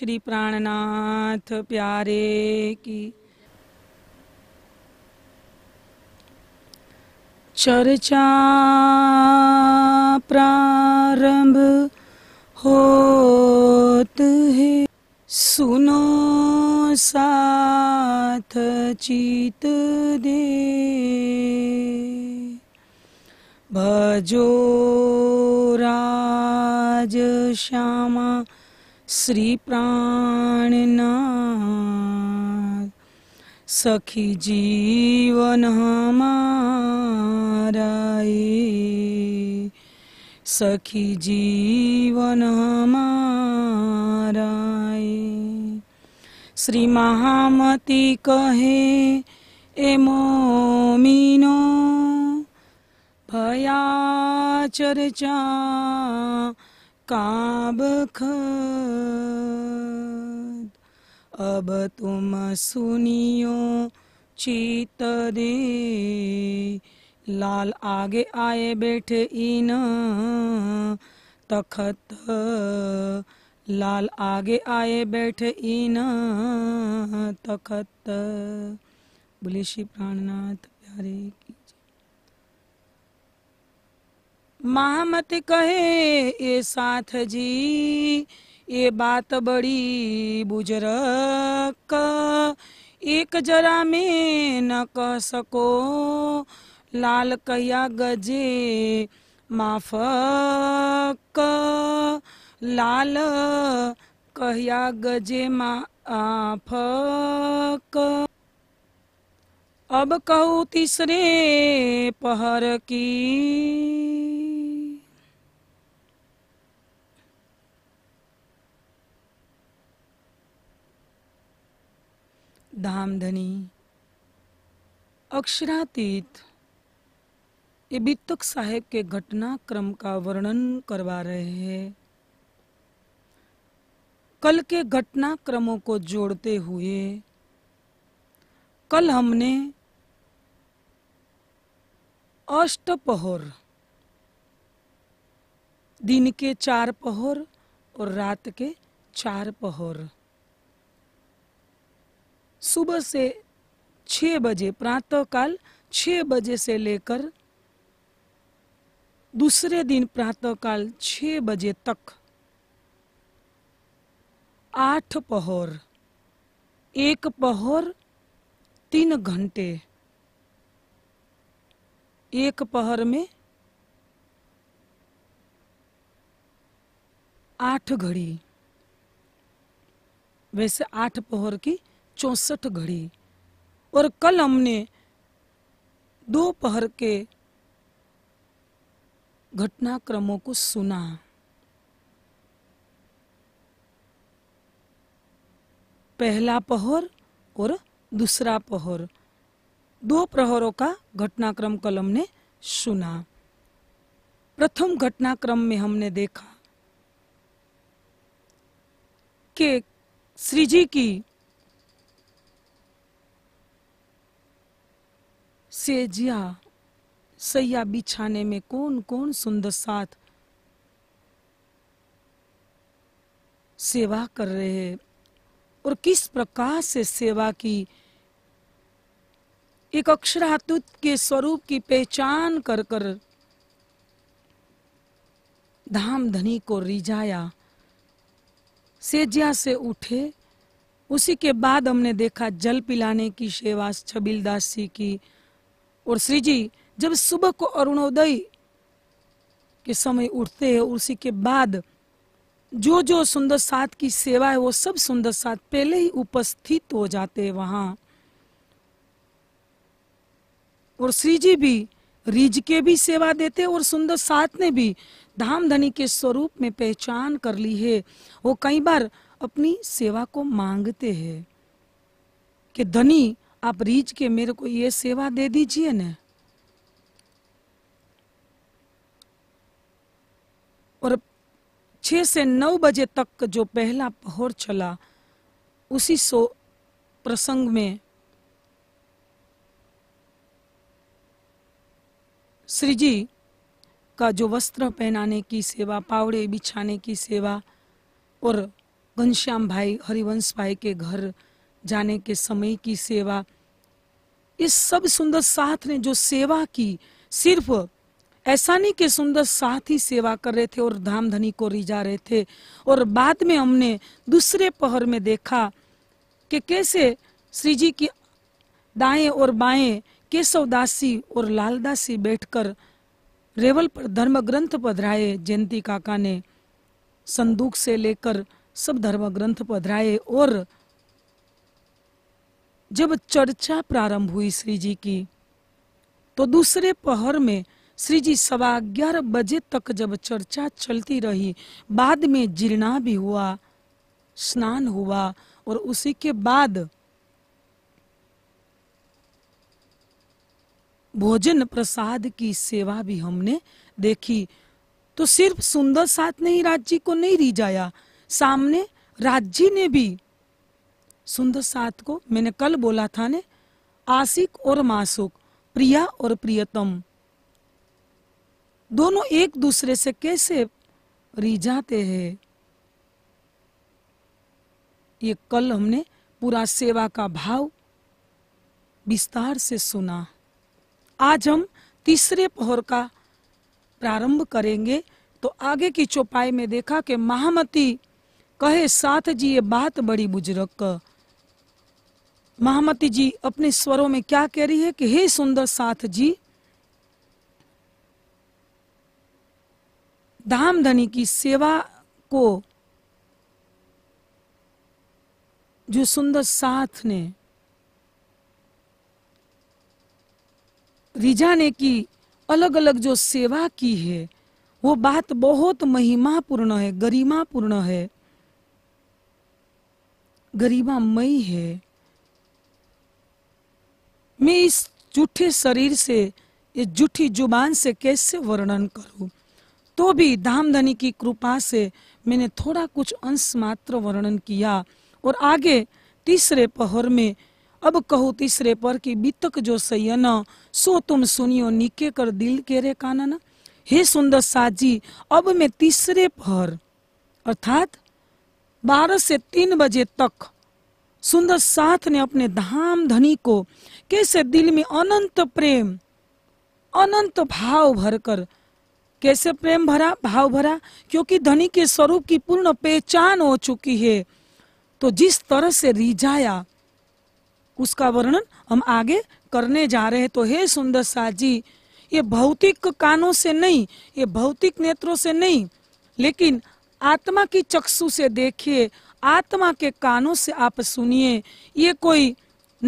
श्री प्राणनाथ प्यारे की चर्चा प्रारंभ होत है सुनो साथ चित दे भजो राज श्यामा श्री प्राण प्राणनाथ सखी जीवन हमारा सखी जीवन हमारा श्री महामती कहे ए मोमिनो भया चर्चा काब खद अब तुम सुनियो चीत दे लाल आगे आए बैठे इन तखत लाल आगे आए बैठे इन तखत बोले श्री प्राणनाथ प्यारे महामत कहे ए साथ जी ये बात बड़ी बुजरक एक जरा में न कह सको लाल कहिया गजे माफक लाल कहया गजे माफक अब कहू तीसरे पहर की धामधनी अक्षरातीत ये बीतक साहेब के घटनाक्रम का वर्णन करवा रहे हैं कल के घटनाक्रमों को जोड़ते हुए कल हमने अष्टपहर दिन के चार पहर और रात के चार पहर सुबह से छ बजे प्रातःकाल छ बजे से लेकर दूसरे दिन प्रातःकाल छ बजे तक आठ पहर एक पहर तीन घंटे एक पहर में आठ घड़ी वैसे आठ पहर की चौंसठ घड़ी और कल हमने दोपहर के घटनाक्रमों को सुना पहला पहर और दूसरा पहर दो प्रहरों का घटनाक्रम कल हमने सुना प्रथम घटनाक्रम में हमने देखा कि श्रीजी की सेजिया सैया बिछाने में कौन कौन सुंदर साथ सेवा कर रहे हैं और किस प्रकार से सेवा की एक अक्षरातुत के स्वरूप की पहचान कर कर धाम धनी को रिझाया सेजिया से उठे उसी के बाद हमने देखा जल पिलाने की सेवा छबिलदास जी की और श्री जी जब सुबह को अरुणोदय के समय उठते हैं उसी के बाद जो जो सुंदर सात की सेवा है वो सब सुंदर सात पहले ही उपस्थित हो जाते हैं वहां और श्री जी भी रिज के भी सेवा देते और सुंदर सात ने भी धाम धनी के स्वरूप में पहचान कर ली है वो कई बार अपनी सेवा को मांगते हैं कि धनी आप रीच के मेरे को ये सेवा दे दीजिए न और छ से नौ बजे तक जो पहला पहर चला उसी सो प्रसंग में श्री जी का जो वस्त्र पहनाने की सेवा पावड़े बिछाने की सेवा और घनश्याम भाई हरिवंश भाई के घर जाने के समय की सेवा इस सब सुंदर साथ ने जो सेवा की सिर्फ ऐसा नहीं कि सुंदर साथ ही सेवा कर रहे थे और धाम धनी को रिझा रहे थे और बाद में हमने दूसरे पहर में देखा कि कैसे श्री जी की दाएं और बाएं दासी और लालदासी बैठकर रेवल पर धर्म ग्रंथ पधराए जयंती काका ने संदूक से लेकर सब धर्म ग्रंथ पधराए और जब चर्चा प्रारंभ हुई श्री जी की तो दूसरे पहर में श्री जी सवा ग्यारह बजे तक जब चर्चा चलती रही बाद में जीर्णा भी हुआ स्नान हुआ और उसी के बाद भोजन प्रसाद की सेवा भी हमने देखी तो सिर्फ सुंदर साथ नहीं राज को नहीं रिझाया सामने राज ने भी सुंदर सात को मैंने कल बोला था ने आशिक और मासुक प्रिया और प्रियतम दोनों एक दूसरे से कैसे रिझाते हैं ये कल हमने पूरा सेवा का भाव विस्तार से सुना आज हम तीसरे पहर का प्रारंभ करेंगे तो आगे की चौपाई में देखा कि महामती कहे साथ जी ये बात बड़ी बुजुर्ग महामती जी अपने स्वरों में क्या कह रही है कि हे सुंदर साथ जी धाम धनी की सेवा को जो सुंदर साथ ने रिजा ने की अलग अलग जो सेवा की है वो बात बहुत महिमापूर्ण है गरिमापूर्ण है गरिमामयी है मैं इस जूठे शरीर से इस जूठी जुबान से कैसे वर्णन करूं तो भी धामधनी की कृपा से मैंने थोड़ा कुछ अंश मात्र वर्णन किया और आगे तीसरे पहर में अब कहो तीसरे पर कि बीतक जो सैयन सो तुम सुनियो निके कर दिल के रे कानन हे सुंदर साजी अब मैं तीसरे पहर अर्थात बारह से तीन बजे तक सुंदर साथ ने अपने धाम धनी को कैसे दिल में अनंत प्रेम अनंत भाव भरकर कैसे प्रेम भरा भाव भरा क्योंकि धनी के स्वरूप की पूर्ण पहचान हो चुकी है तो जिस तरह से रिझाया उसका वर्णन हम आगे करने जा रहे हैं तो हे सुंदर साथ जी ये भौतिक कानों से नहीं ये भौतिक नेत्रों से नहीं लेकिन आत्मा की चक्षु से देखिए आत्मा के कानों से आप सुनिए ये कोई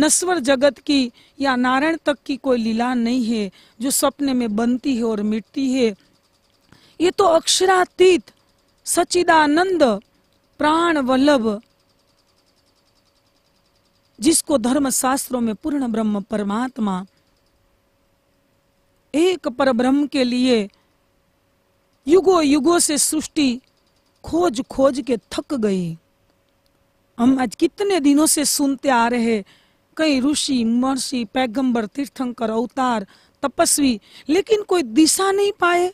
नस्वर जगत की या नारायण तक की कोई लीला नहीं है जो सपने में बनती है और मिटती है ये तो अक्षरातीत सचिदानंद प्राण वल्लभ जिसको धर्म शास्त्रों में पूर्ण ब्रह्म परमात्मा एक पर ब्रह्म के लिए युगो युगों से सृष्टि खोज खोज के थक गई हम आज कितने दिनों से सुनते आ रहे कई ऋषि महर्षि पैगंबर तीर्थंकर अवतार तपस्वी लेकिन कोई दिशा नहीं पाए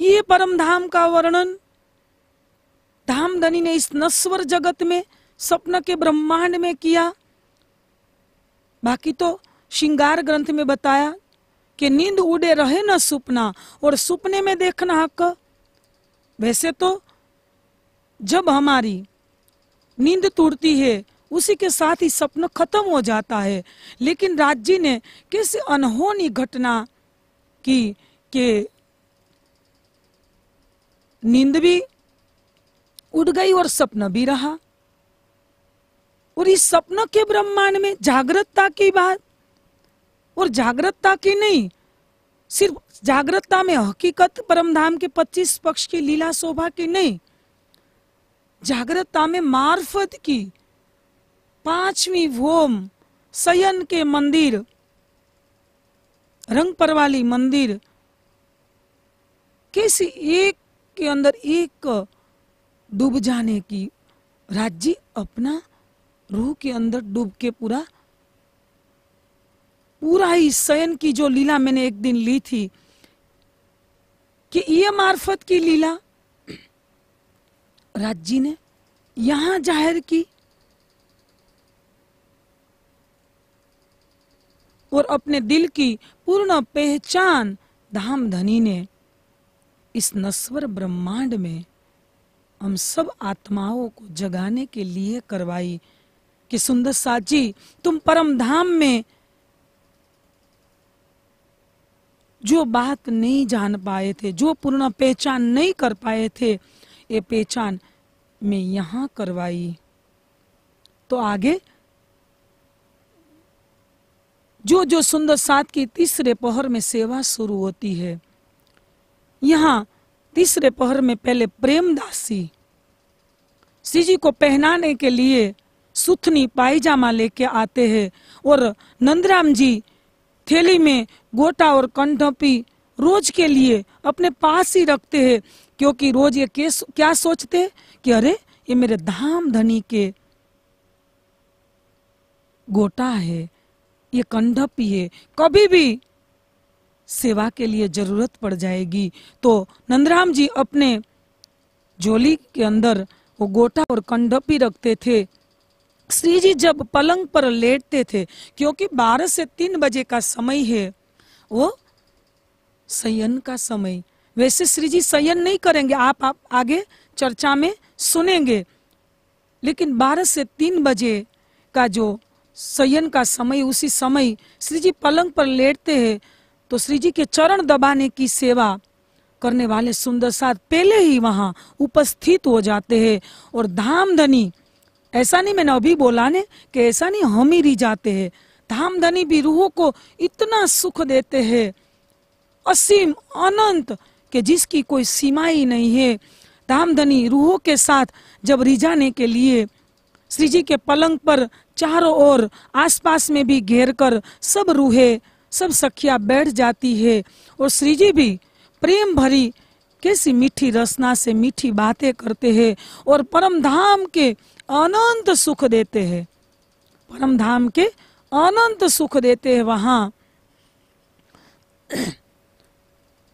ये परम धाम का वर्णन धाम धनी ने इस नस्वर जगत में स्वप्न के ब्रह्मांड में किया बाकी तो श्रृंगार ग्रंथ में बताया कि नींद उड़े रहे न सुपना और सुपने में देखना हक वैसे तो जब हमारी नींद टूटती है उसी के साथ ही सपना खत्म हो जाता है लेकिन राज जी ने किस अनहोनी घटना की के नींद भी उठ गई और सपना भी रहा और इस सपना के ब्रह्मांड में जागृतता की बात और जागृतता की नहीं सिर्फ जागृतता में हकीकत परमधाम के 25 पक्ष की लीला शोभा की नहीं जागृतता में मार्फत की पांचवी भोम सयन के मंदिर रंग परवाली मंदिर किसी एक के अंदर एक डूब जाने की राज्य अपना रूह के अंदर डूब के पूरा पूरा ही सयन की जो लीला मैंने एक दिन ली थी कि ये मार्फत की लीला राजी ने यहां जाहिर की और अपने दिल की पूर्ण पहचान धाम धनी ने इस नस्वर ब्रह्मांड में हम सब आत्माओं को जगाने के लिए करवाई कि सुंदर साची तुम परम धाम में जो बात नहीं जान पाए थे जो पूर्ण पहचान नहीं कर पाए थे ये पहचान मैं यहां करवाई तो आगे जो जो सुंदर सात की तीसरे पहर में सेवा शुरू होती है यहां तीसरे पहर में पहले प्रेमदासी श्री जी को पहनाने के लिए सुथनी पायजामा लेके आते हैं और नंदराम जी थैली में गोटा और कंठपी रोज के लिए अपने पास ही रखते हैं क्योंकि रोज ये केस क्या सोचते कि अरे ये मेरे धाम धनी के गोटा है ये कंडप ये कभी भी सेवा के लिए जरूरत पड़ जाएगी तो नंदराम जी अपने झोली के अंदर वो गोटा और कंडप ही रखते थे श्री जी जब पलंग पर लेटते थे क्योंकि बारह से तीन बजे का समय है वो सयन का समय वैसे श्री जी सयन नहीं करेंगे आप, आप आगे चर्चा में सुनेंगे लेकिन 12 से 3 बजे का जो सयन का समय उसी समय श्री जी पलंग पर लेटते हैं तो श्री जी के चरण दबाने की सेवा करने वाले सुंदर साथ पहले ही वहाँ उपस्थित हो जाते हैं और धाम धनी ऐसा नहीं मैंने अभी बोला ने कि ऐसा नहीं हम ही जाते हैं धाम धनी भी रूहों को इतना सुख देते हैं असीम अनंत के जिसकी कोई सीमा ही नहीं है धामधनी रूहों के साथ जब रिझाने के लिए श्री जी के पलंग पर चारों ओर आसपास में भी घेर कर सब रूहे सब सखिया बैठ जाती है और श्री जी भी प्रेम भरी कैसी मीठी रसना से मीठी बातें करते हैं और परम धाम के अनंत सुख देते हैं परम धाम के अनंत सुख देते हैं वहाँ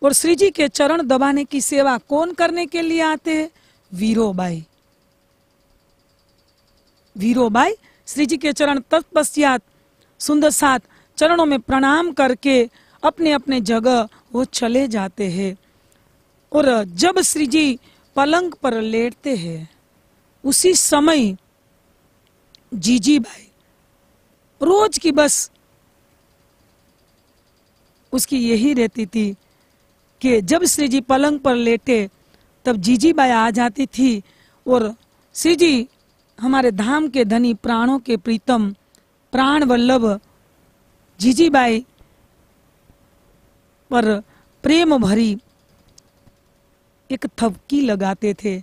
और श्री जी के चरण दबाने की सेवा कौन करने के लिए आते हैं वीरोबाई वीरोबाई श्री जी के चरण तत्पश्चात सुंदर साथ चरणों में प्रणाम करके अपने अपने जगह वो चले जाते हैं और जब श्री जी पलंग पर लेटते हैं उसी समय जीजी बाई रोज की बस उसकी यही रहती थी कि जब श्री जी पलंग पर लेटे तब जीजी बाई आ जाती थी और श्री जी हमारे धाम के धनी प्राणों के प्रीतम प्राण वल्लभ बाई पर प्रेम भरी एक थपकी लगाते थे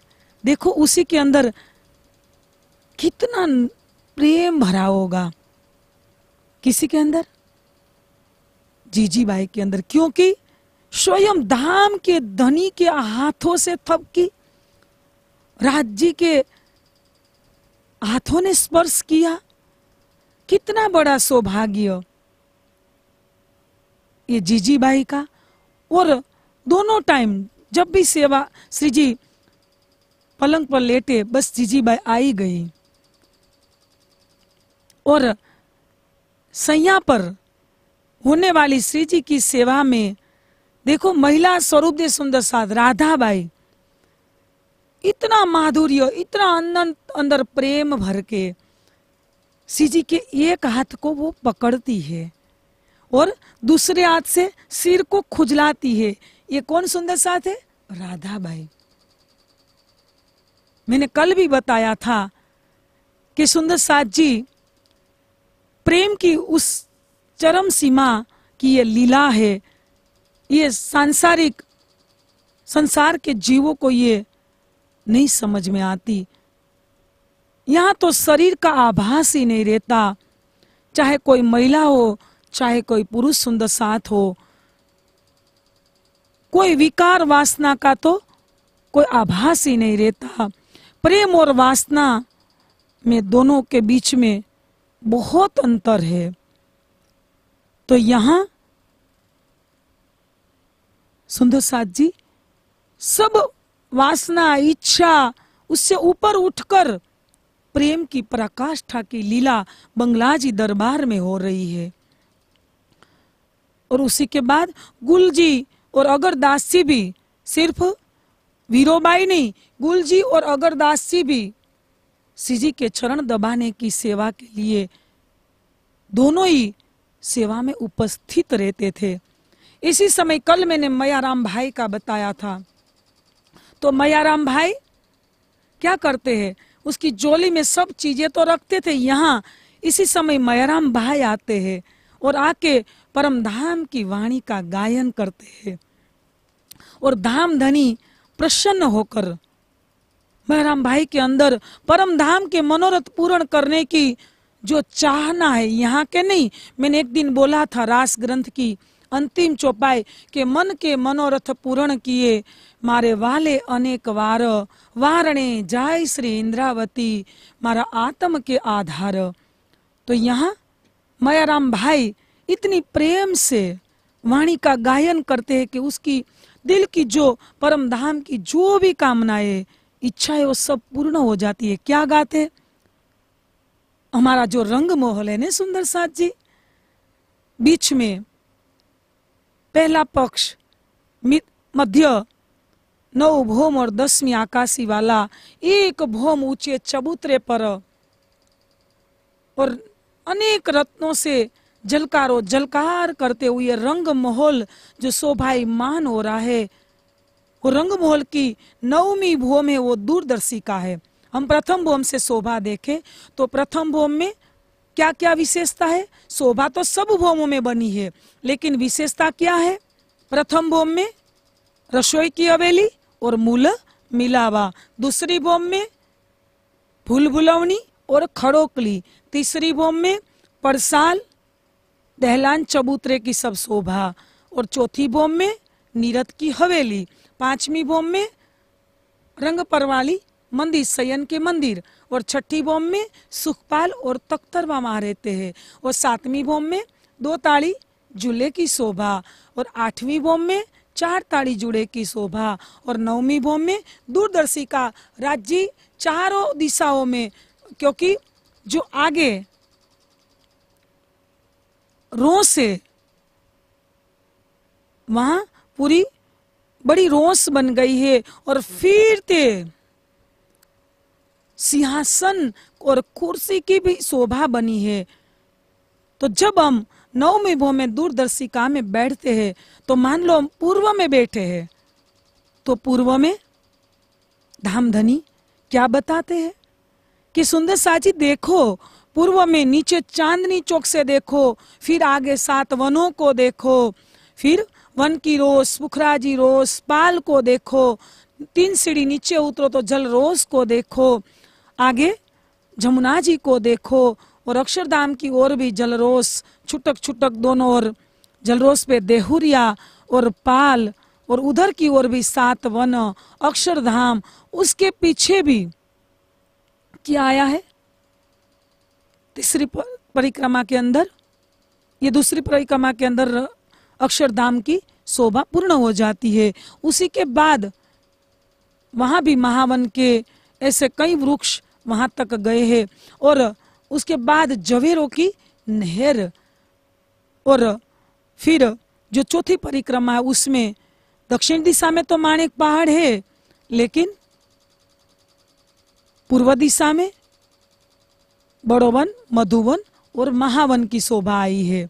देखो उसी के अंदर कितना प्रेम भरा होगा किसी के अंदर बाई के अंदर क्योंकि स्वयं धाम के धनी के हाथों से थपकी राज्य के हाथों ने स्पर्श किया कितना बड़ा सौभाग्य ये भाई का और दोनों टाइम जब भी सेवा श्री जी पलंग पर लेटे बस भाई आई गई और सैया पर होने वाली श्री जी की सेवा में देखो महिला स्वरूप दे सुंदर साध राधा बाई इतना माधुर्य इतना अंदर अंदर प्रेम भर के जी के एक हाथ को वो पकड़ती है और दूसरे हाथ से सिर को खुजलाती है ये कौन सुंदर साथ है राधा बाई मैंने कल भी बताया था कि सुंदर साथ जी प्रेम की उस चरम सीमा की ये लीला है ये सांसारिक संसार के जीवों को ये नहीं समझ में आती यहाँ तो शरीर का आभास ही नहीं रहता चाहे कोई महिला हो चाहे कोई पुरुष सुंदर साथ हो कोई विकार वासना का तो कोई आभास ही नहीं रहता प्रेम और वासना में दोनों के बीच में बहुत अंतर है तो यहाँ सुंदर साथ जी सब वासना इच्छा उससे ऊपर उठकर प्रेम की पराकाष्ठा की लीला बंगलाजी दरबार में हो रही है और उसी के बाद गुल जी और अगरदास जी भी सिर्फ वीरोबाई नहीं गुल जी और अगरदास जी भी जी के चरण दबाने की सेवा के लिए दोनों ही सेवा में उपस्थित रहते थे इसी समय कल मैंने मयाराम भाई का बताया था तो मयाराम भाई क्या करते हैं उसकी जोली में सब चीजें तो रखते थे यहाँ इसी समय मयाराम भाई आते हैं और आके परम धाम की वाणी का गायन करते हैं और धाम धनी प्रसन्न होकर मयाराम भाई के अंदर परम धाम के मनोरथ पूर्ण करने की जो चाहना है यहाँ के नहीं मैंने एक दिन बोला था रास ग्रंथ की अंतिम चौपाई के मन के मनोरथ पूर्ण किए मारे वाले अनेक वार वारणे जाय श्री इंद्रावती मारा आत्म के आधार तो यहाँ मयाराम भाई इतनी प्रेम से वाणी का गायन करते हैं कि उसकी दिल की जो परम धाम की जो भी कामनाएं इच्छाएं वो सब पूर्ण हो जाती है क्या गाते हमारा जो रंग मोहल है ना सुंदर साथ जी बीच में पहला पक्ष मध्य नौ भोम और दसवीं आकाशी वाला एक भोम ऊंचे चबूतरे पर और अनेक रत्नों से जलकारो जलकार करते हुए रंग महोल जो मान हो रहा है वो रंग महोल की नवमी भूम है वो दूरदर्शी का है हम प्रथम भूम से शोभा देखें तो प्रथम भूम में क्या क्या विशेषता है शोभा तो सब भौमों में बनी है लेकिन विशेषता क्या है प्रथम भौम में रसोई की हवेली और मूल मिलावा दूसरी भौम में भूल भुलवनी और खड़ोकली तीसरी भौम में परसाल दहलान चबूतरे की सब शोभा और चौथी भौम में नीरत की हवेली पांचवी भौम में रंग परवाली मंदिर सयन के मंदिर और छठी बॉम में सुखपाल और तख्तर बामा रहते हैं और सातवीं बॉम में दो ताड़ी जुले की शोभा और आठवीं बॉम में चार ताड़ी जुड़े की शोभा और नौवीं बॉम में दूरदर्शी का राज्य चारों दिशाओं में क्योंकि जो आगे रो है वहाँ पूरी बड़ी रोस बन गई है और फिर थे सिंहासन और कुर्सी की भी शोभा बनी है तो जब हम नवमी भो में दूरदर्शिका में बैठते हैं तो मान लो हम पूर्व में बैठे हैं तो पूर्व में धामधनी क्या बताते हैं कि सुंदर साजी देखो पूर्व में नीचे चांदनी चौक से देखो फिर आगे सात वनों को देखो फिर वन की रोस पुखराजी रोस पाल को देखो तीन सीढ़ी नीचे उतरो तो जल रोस को देखो आगे जमुना जी को देखो और अक्षरधाम की ओर भी जलरोस छुटक छुटक दोनों ओर जलरोस पे देहुरिया और पाल और उधर की ओर भी सात वन अक्षरधाम उसके पीछे भी क्या आया है तीसरी परिक्रमा के अंदर ये दूसरी परिक्रमा के अंदर अक्षरधाम की शोभा पूर्ण हो जाती है उसी के बाद वहाँ भी महावन के ऐसे कई वृक्ष वहाँ तक गए हैं और उसके बाद जवेरों की नहर और फिर जो चौथी परिक्रमा है उसमें दक्षिण दिशा में तो माणिक पहाड़ है लेकिन पूर्व दिशा में बड़ोवन मधुवन और महावन की शोभा आई है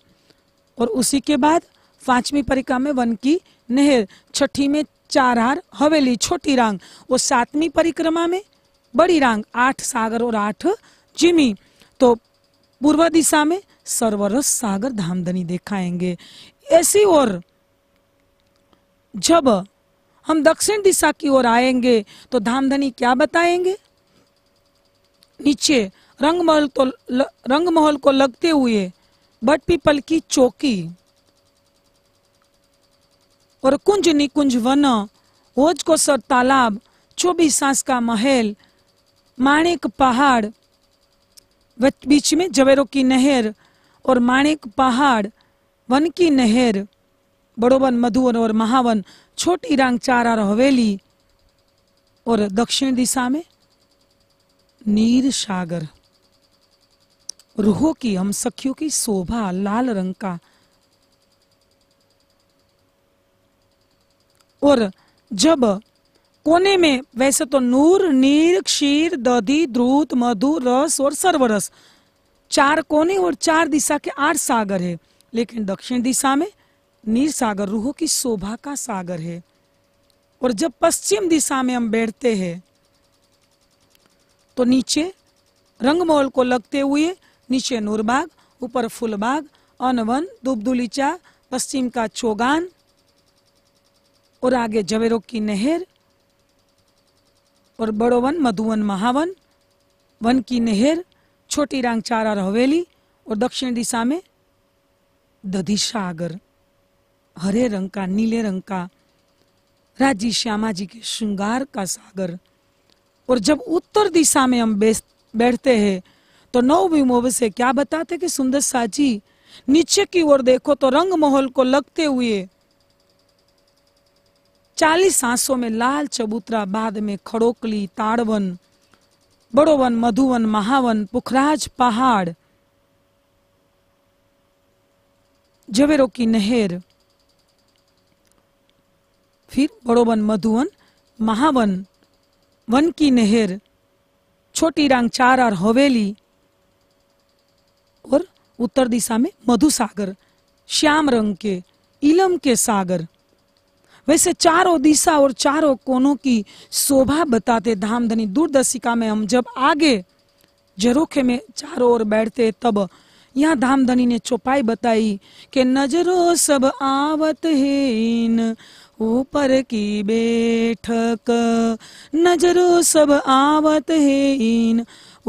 और उसी के बाद पांचवी परिक्रमा में वन की नहर छठी में चारहार हवेली छोटी रांग और सातवीं परिक्रमा में बड़ी रांग आठ सागर और आठ जिमी तो पूर्व दिशा में सर्वरस सागर धामधनी देखाएंगे ऐसी ओर जब हम दक्षिण दिशा की ओर आएंगे तो धामधनी क्या बताएंगे नीचे रंगमहल तो ल, रंगमहल को लगते हुए बट पीपल की चौकी और कुंज निकुंज वन भोज को सर तालाब चौबीस सांस का महल माणिक पहाड़ बीच में जवेरों की नहर और माणिक पहाड़ वन की नहर बड़ोवन मधुवन और महावन छोटी रंग चारा हवेली और दक्षिण दिशा में नीर सागर रूहों की हम सखियों की शोभा लाल रंग का और जब कोने में वैसे तो नूर नीर क्षीर दधी द्रुत मधु रस और सर्वरस चार कोने और चार दिशा के आठ सागर है लेकिन दक्षिण दिशा में नीर सागर रूह की शोभा का सागर है और जब पश्चिम दिशा में हम बैठते हैं तो नीचे रंगमहल को लगते हुए नीचे नूरबाग ऊपर फूलबाग अनवन दुबदुलीचा पश्चिम का चोगान और आगे जवेरों की नहर और बड़ो वन मधुवन महावन वन की नहर छोटी रांग चारा रहवेली और दक्षिण दिशा में दधी सागर हरे रंग का नीले रंग का राजी श्यामा जी के श्रृंगार का सागर और जब उत्तर दिशा में हम बैठते हैं तो नौ विमोव से क्या बताते कि सुंदर साजी नीचे की ओर देखो तो रंग महल को लगते हुए चालीस सांसों में लाल चबूतरा बाद में खड़ोकली ताड़वन बड़ोवन मधुवन महावन पुखराज पहाड़ जवेरों की नहर फिर बड़ोवन मधुवन महावन वन की नहर छोटी रंग चार और हवेली और उत्तर दिशा में मधुसागर श्याम रंग के इलम के सागर वैसे चारों दिशा और चारों कोनों की शोभा बताते धामधनी दूरदर्शिका में हम जब आगे जरोखे में चारों ओर बैठते तब यहाँ धामधनी ने चौपाई बताई कि नजरो सब आवत है ऊपर की बैठक नजरो सब आवत है इन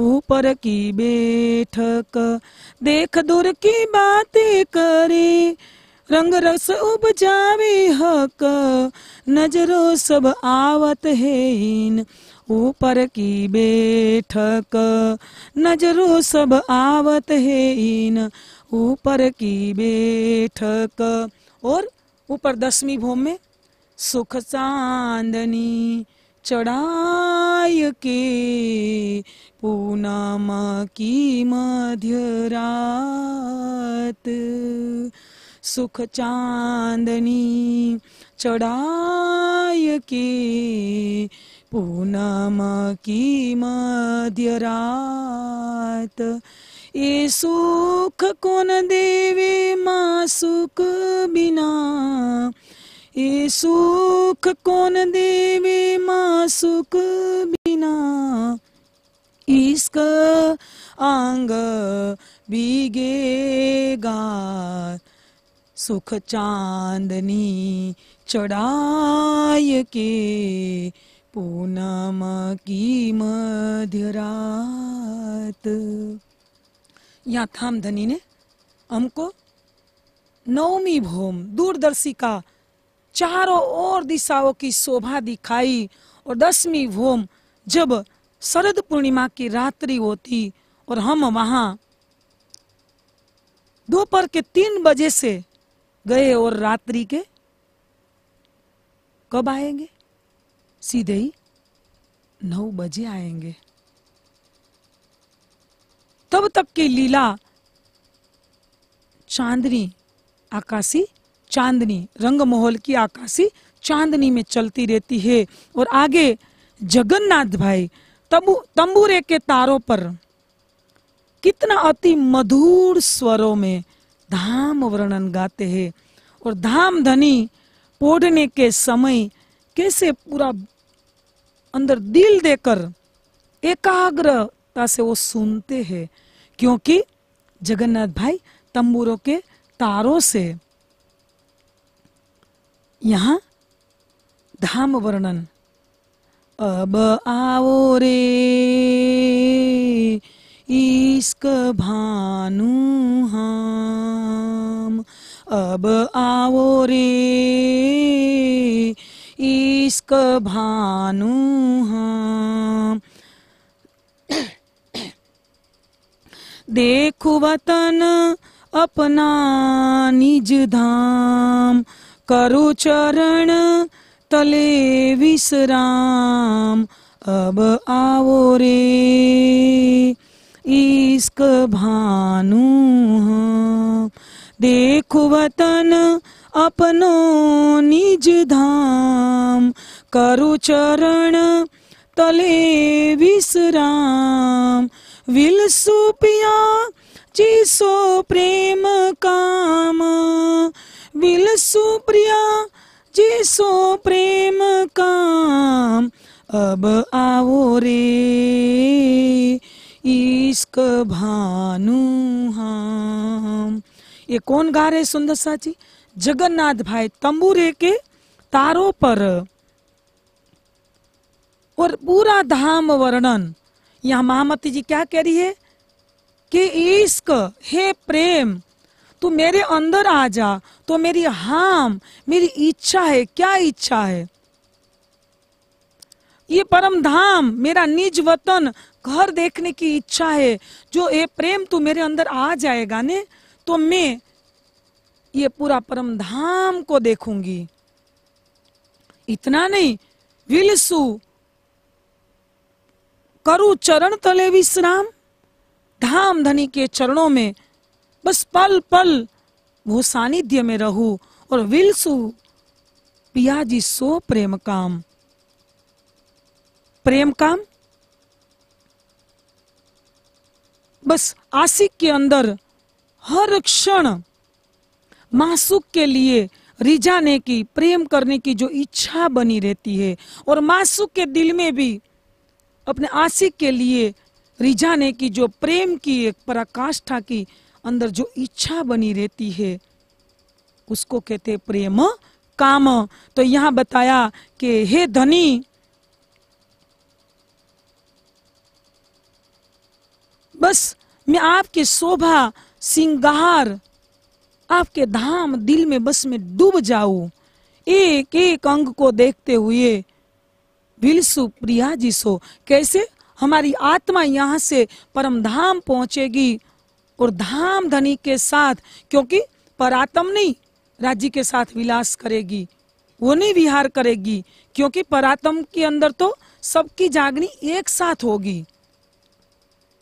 ऊपर की बैठक देख दूर की बातें करे रंग रस उपजावे हक नजरों सब आवत है इन ऊपर की बैठक नजरों सब आवत है इन ऊपर की बैठक और ऊपर दसवीं भोम में सुख चांदनी चढ़ाय के पूनम की मध्य रात सुख चांदनी चढ़ाय के पूनम की मध्य रात ये सुख कौन देवे माँ सुख बिना ये सुख कौन देवे माँ सुख बिना इसका अंग बिगेगा सुख चांदनी चढ़ाय के पूनम की मध्यरात यहाँ थाम धनी ने हमको नवमी भोम दूरदर्शी का चारों ओर दिशाओं की शोभा दिखाई और दसवीं भोम जब शरद पूर्णिमा की रात्रि होती और हम वहाँ दोपहर के तीन बजे से गए और रात्रि के कब आएंगे सीधे ही नौ बजे आएंगे तब तक की लीला चांदनी आकाशी चांदनी रंगमहल की आकाशी चांदनी में चलती रहती है और आगे जगन्नाथ भाई तंबू तंबूरे के तारों पर कितना अति मधुर स्वरों में धाम वर्णन गाते हैं और धाम धनी पोडने के समय कैसे पूरा अंदर दिल देकर एकाग्रता से वो सुनते हैं क्योंकि जगन्नाथ भाई तंबूरों के तारों से यहाँ धाम वर्णन अब आओ रे इश्क भानु हम अब आओ रे इश्क भानु हम देखु वतन अपना निज धाम करु चरण तले विश्राम अब आओ रे इश्क भानु देखो हाँ। देख वतन अपनो निज धाम करु चरण तले विश्राम विल सुपिया जिसो प्रेम काम विल सुप्रिया जिसो प्रेम काम अब आओ रे इश्क भानु हम ये कौन गा रहे सुंदर साची जगन्नाथ भाई तंबूरे के तारों पर और पूरा धाम वर्णन यहाँ महामती जी क्या कह रही है कि इश्क हे प्रेम तू मेरे अंदर आ जा तो मेरी हाम मेरी इच्छा है क्या इच्छा है ये परम धाम मेरा निज वतन घर देखने की इच्छा है जो ये प्रेम तू मेरे अंदर आ जाएगा ने तो मैं ये पूरा परम धाम को देखूंगी इतना नहीं विलसु करु चरण तले विश्राम धाम धनी के चरणों में बस पल पल वो सानिध्य में रहू और विलसु जी सो प्रेम काम प्रेम काम बस आसिक के अंदर हर क्षण मासुक के लिए रिझाने की प्रेम करने की जो इच्छा बनी रहती है और मासुक के दिल में भी अपने आशिक के लिए रिझाने की जो प्रेम की एक पराकाष्ठा की अंदर जो इच्छा बनी रहती है उसको कहते प्रेम काम तो यहाँ बताया कि हे धनी बस मैं आपके शोभा सिंगार आपके धाम दिल में बस में डूब जाऊं एक एक अंग को देखते हुए बिलसु प्रिया जी सो कैसे हमारी आत्मा यहाँ से परम धाम पहुंचेगी और धाम धनी के साथ क्योंकि परातम नहीं राज्य के साथ विलास करेगी वो नहीं विहार करेगी क्योंकि परातम के अंदर तो सबकी जागनी एक साथ होगी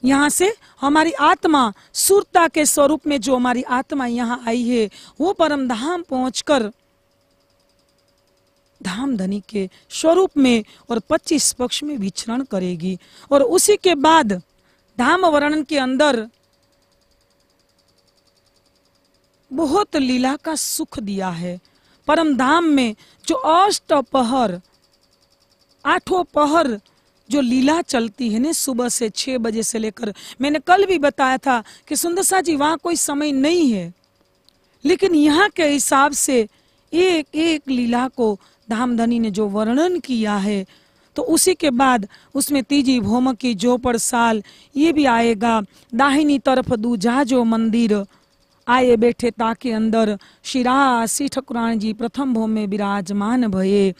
यहाँ से हमारी आत्मा सूरता के स्वरूप में जो हमारी आत्मा यहाँ आई है वो परम धाम पहुंचकर धाम धनी के स्वरूप में और 25 पक्ष में विचरण करेगी और उसी के बाद धाम वर्णन के अंदर बहुत लीला का सुख दिया है परम धाम में जो पहर आठों पहर जो लीला चलती है ना सुबह से छः बजे से लेकर मैंने कल भी बताया था कि सुंदर शाह जी वहाँ कोई समय नहीं है लेकिन यहाँ के हिसाब से एक एक लीला को धामधनी ने जो वर्णन किया है तो उसी के बाद उसमें तीजी भोम की जोपड़ साल ये भी आएगा दाहिनी तरफ दूजा जो मंदिर आए बैठे ताके अंदर शिरा श्री ठकुरान जी प्रथम भोम में विराजमान भये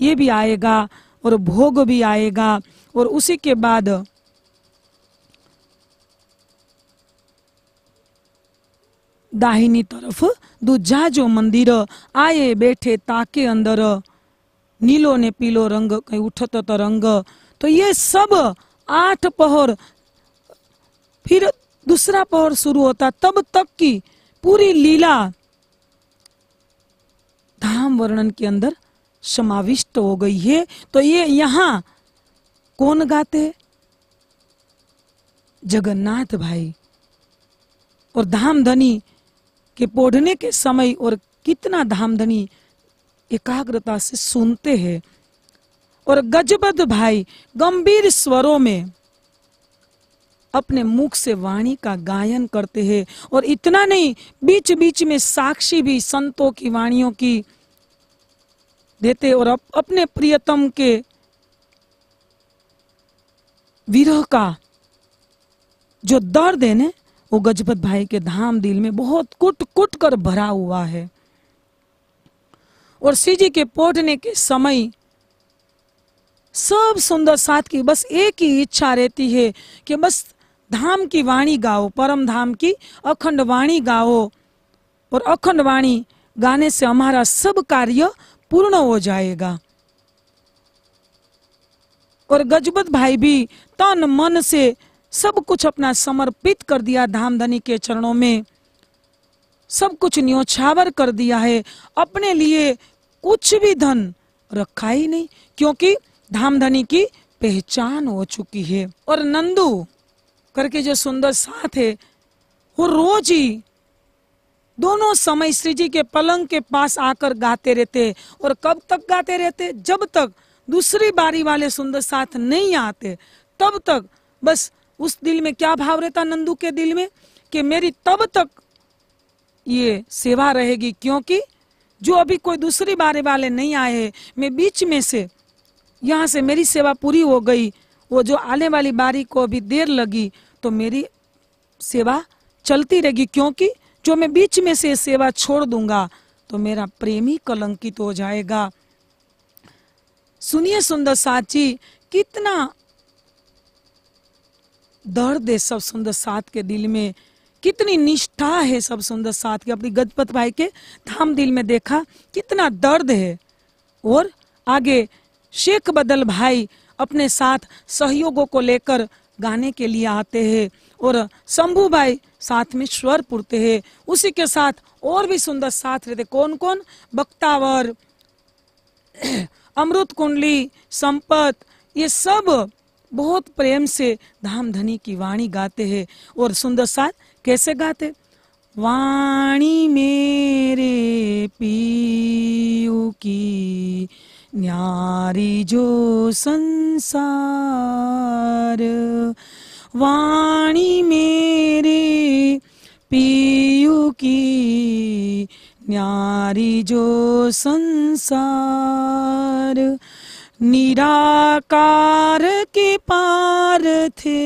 ये भी आएगा और भोग भी आएगा और उसी के बाद दाहिनी तरफ दूजा जो मंदिर आए बैठे ताके अंदर नीलो ने पीलो रंग कहीं उठत तो रंग तो ये सब आठ पहर फिर दूसरा पहर शुरू होता तब तक की पूरी लीला धाम वर्णन के अंदर समाविष्ट हो गई है तो ये यहाँ कौन गाते जगन्नाथ भाई और धामधनी के पढ़ने के समय और कितना धामधनी एकाग्रता से सुनते हैं और गजबद भाई गंभीर स्वरों में अपने मुख से वाणी का गायन करते हैं और इतना नहीं बीच बीच में साक्षी भी संतों की वाणियों की देते और अपने प्रियतम के विरह का जो दर्द है ना वो गजपत भाई के धाम दिल में बहुत कुट कुट कर भरा हुआ है और जी के पोटने के समय सब सुंदर साथ की बस एक ही इच्छा रहती है कि बस धाम की वाणी गाओ परम धाम की अखंड वाणी गाओ और अखंड वाणी गाने से हमारा सब कार्य पूर्ण हो जाएगा और गजबत भाई भी तन मन से सब कुछ अपना समर्पित कर दिया धाम धनी के चरणों में सब कुछ न्योछावर कर दिया है अपने लिए कुछ भी धन रखा ही नहीं क्योंकि धाम धनी की पहचान हो चुकी है और नंदू करके जो सुंदर साथ है वो रोज ही दोनों समय श्री जी के पलंग के पास आकर गाते रहते और कब तक गाते रहते जब तक दूसरी बारी वाले सुंदर साथ नहीं आते तब तक बस उस दिल में क्या भाव रहता नंदू के दिल में कि मेरी तब तक ये सेवा रहेगी क्योंकि जो अभी कोई दूसरी बारी वाले नहीं आए हैं मैं बीच में से यहाँ से मेरी सेवा पूरी हो गई वो जो आने वाली बारी को अभी देर लगी तो मेरी सेवा चलती रहेगी क्योंकि जो मैं बीच में से सेवा छोड़ दूंगा तो मेरा प्रेमी कलंकित हो जाएगा सुनिए सुंदर साची कितना दर्द है सब सुंदर साथ के दिल में कितनी निष्ठा है सब सुंदर साथ की अपनी गजपत भाई के धाम दिल में देखा कितना दर्द है और आगे शेख बदल भाई अपने साथ सहयोगों को लेकर गाने के लिए आते हैं और शंभू भाई साथ में स्वर पुरते हैं उसी के साथ और भी सुंदर साथ रहते कौन कौन बक्तावर अमृत कुंडली संपत ये सब बहुत प्रेम से धाम धनी की वाणी गाते हैं और सुंदर साथ कैसे गाते वाणी मेरे पीयू की न्यारी जो संसार वाणी में की न्यारी जो संसार निराकार के पार थे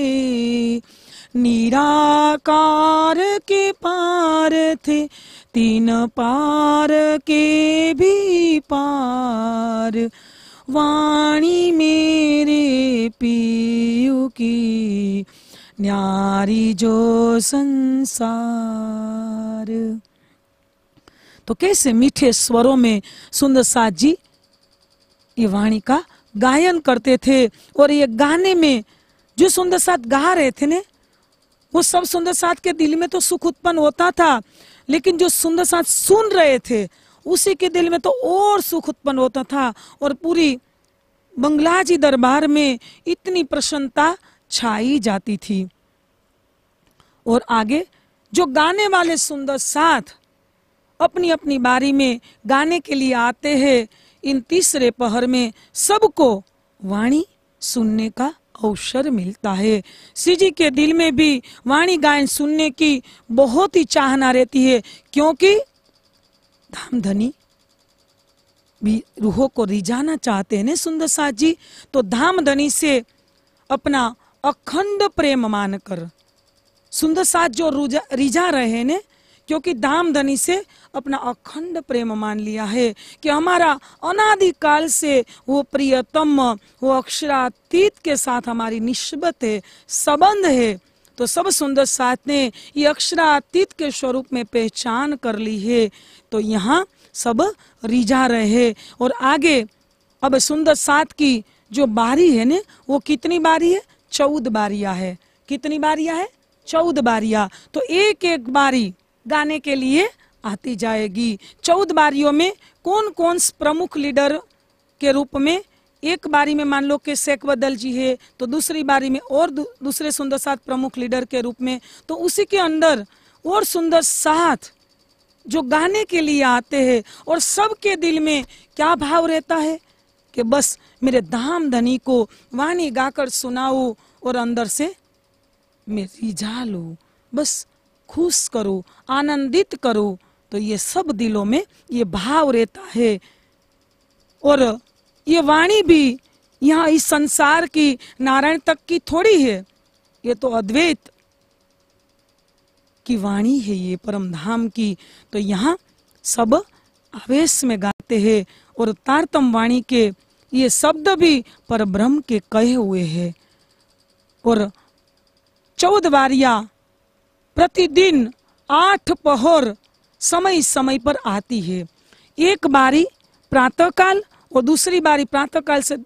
निराकार के पार थे तीन पार के भी पार वाणी मेरे पीयू की न्यारी जो संसार तो कैसे मीठे स्वरों में सुंदर साथ जी ये वाणी का गायन करते थे और ये गाने में जो सुंदर साथ गा रहे थे ने वो सब सुंदर साथ के दिल में तो सुख उत्पन्न होता था लेकिन जो सुंदर साथ सुन रहे थे उसी के दिल में तो और सुख उत्पन्न होता था और पूरी बंगला जी दरबार में इतनी प्रसन्नता छाई जाती थी और आगे जो गाने वाले सुंदर साथ अपनी अपनी बारी में गाने के लिए आते हैं इन तीसरे पहर में सबको वाणी सुनने का अवसर मिलता है सिजी के दिल में भी वाणी गायन सुनने की बहुत ही चाहना रहती है क्योंकि धामधनी भी रूहों को रिझाना चाहते हैं ना सुंदर साथ जी तो धामधनी से अपना अखंड प्रेम मानकर सुंदर साथ जो रुजा रिझा रहे ने क्योंकि दाम धनी से अपना अखंड प्रेम मान लिया है कि हमारा अनादिकाल से वो प्रियतम वो अक्षरातीत के साथ हमारी निस्बत है संबंध है तो सब सुंदर साथ ने ये अक्षरातीत के स्वरूप में पहचान कर ली है तो यहाँ सब रिझा रहे और आगे अब सुंदर साथ की जो बारी है ने वो कितनी बारी है चौदह बारिया है कितनी बारिया है चौदह बारिया तो एक एक बारी गाने के लिए आती जाएगी चौदह बारियों में कौन कौन प्रमुख लीडर के रूप में एक बारी में मान लो कि शेख बदल जी है तो दूसरी बारी में और दूसरे सुंदर साथ प्रमुख लीडर के रूप में तो उसी के अंदर और सुंदर साथ जो गाने के लिए आते हैं और सबके दिल में क्या भाव रहता है कि बस मेरे धाम धनी को वाणी गाकर सुनाऊ और अंदर से मैं रिझा लू बस खुश करो आनंदित करो तो ये सब दिलों में ये भाव रहता है और ये वाणी भी यहाँ इस संसार की नारायण तक की थोड़ी है ये तो अद्वैत की वाणी है ये परम धाम की तो यहाँ सब आवेश में गाते हैं और तारतम वाणी के ये शब्द भी पर ब्रह्म के कहे हुए है और चौदह बारिया प्रतिदिन आठ पहर समय समय पर आती है एक बारी प्रातःकाल और दूसरी बारी प्रातःकाल से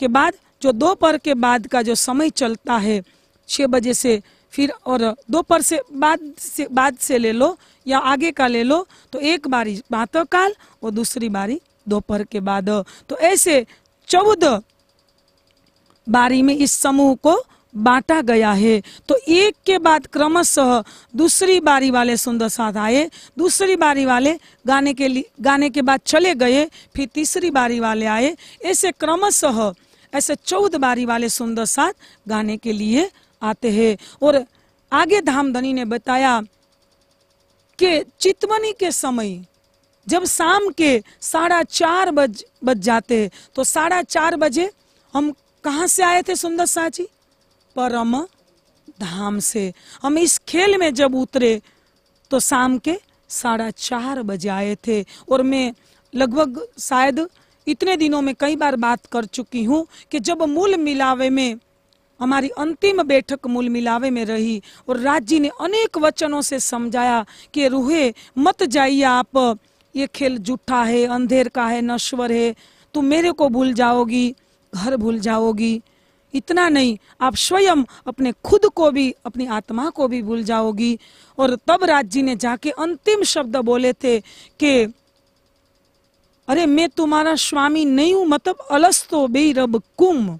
के बाद जो दोपहर के बाद का जो समय चलता है छः बजे से फिर और दोपहर से बाद से बाद से ले लो या आगे का ले लो तो एक बारी प्रातःकाल और दूसरी बारी दोपहर के बाद तो ऐसे चौदह बारी में इस समूह को बांटा गया है तो एक के बाद क्रमशः दूसरी बारी वाले सुंदर साथ आए दूसरी बारी वाले गाने के लिए गाने के बाद चले गए फिर तीसरी बारी वाले आए ऐसे क्रमशः ऐसे चौदह बारी वाले सुंदर साथ गाने के लिए आते हैं और आगे धामधनी ने बताया कि चितवनी के समय जब शाम के साढ़ा चार बज बज जाते तो साढ़ा चार बजे हम कहाँ से आए थे सुंदर शाह जी परम धाम से हम इस खेल में जब उतरे तो शाम के साढ़ा चार बजे आए थे और मैं लगभग शायद इतने दिनों में कई बार बात कर चुकी हूँ कि जब मूल मिलावे में हमारी अंतिम बैठक मूल मिलावे में रही और राज जी ने अनेक वचनों से समझाया कि रूहे मत जाइए आप ये खेल जूठा है अंधेर का है नश्वर है तुम मेरे को भूल जाओगी घर भूल जाओगी इतना नहीं आप स्वयं अपने खुद को भी अपनी आत्मा को भी भूल जाओगी और तब राज जी ने जाके अंतिम शब्द बोले थे कि अरे मैं तुम्हारा स्वामी नहीं हूं मतलब अलस तो बे रब कुम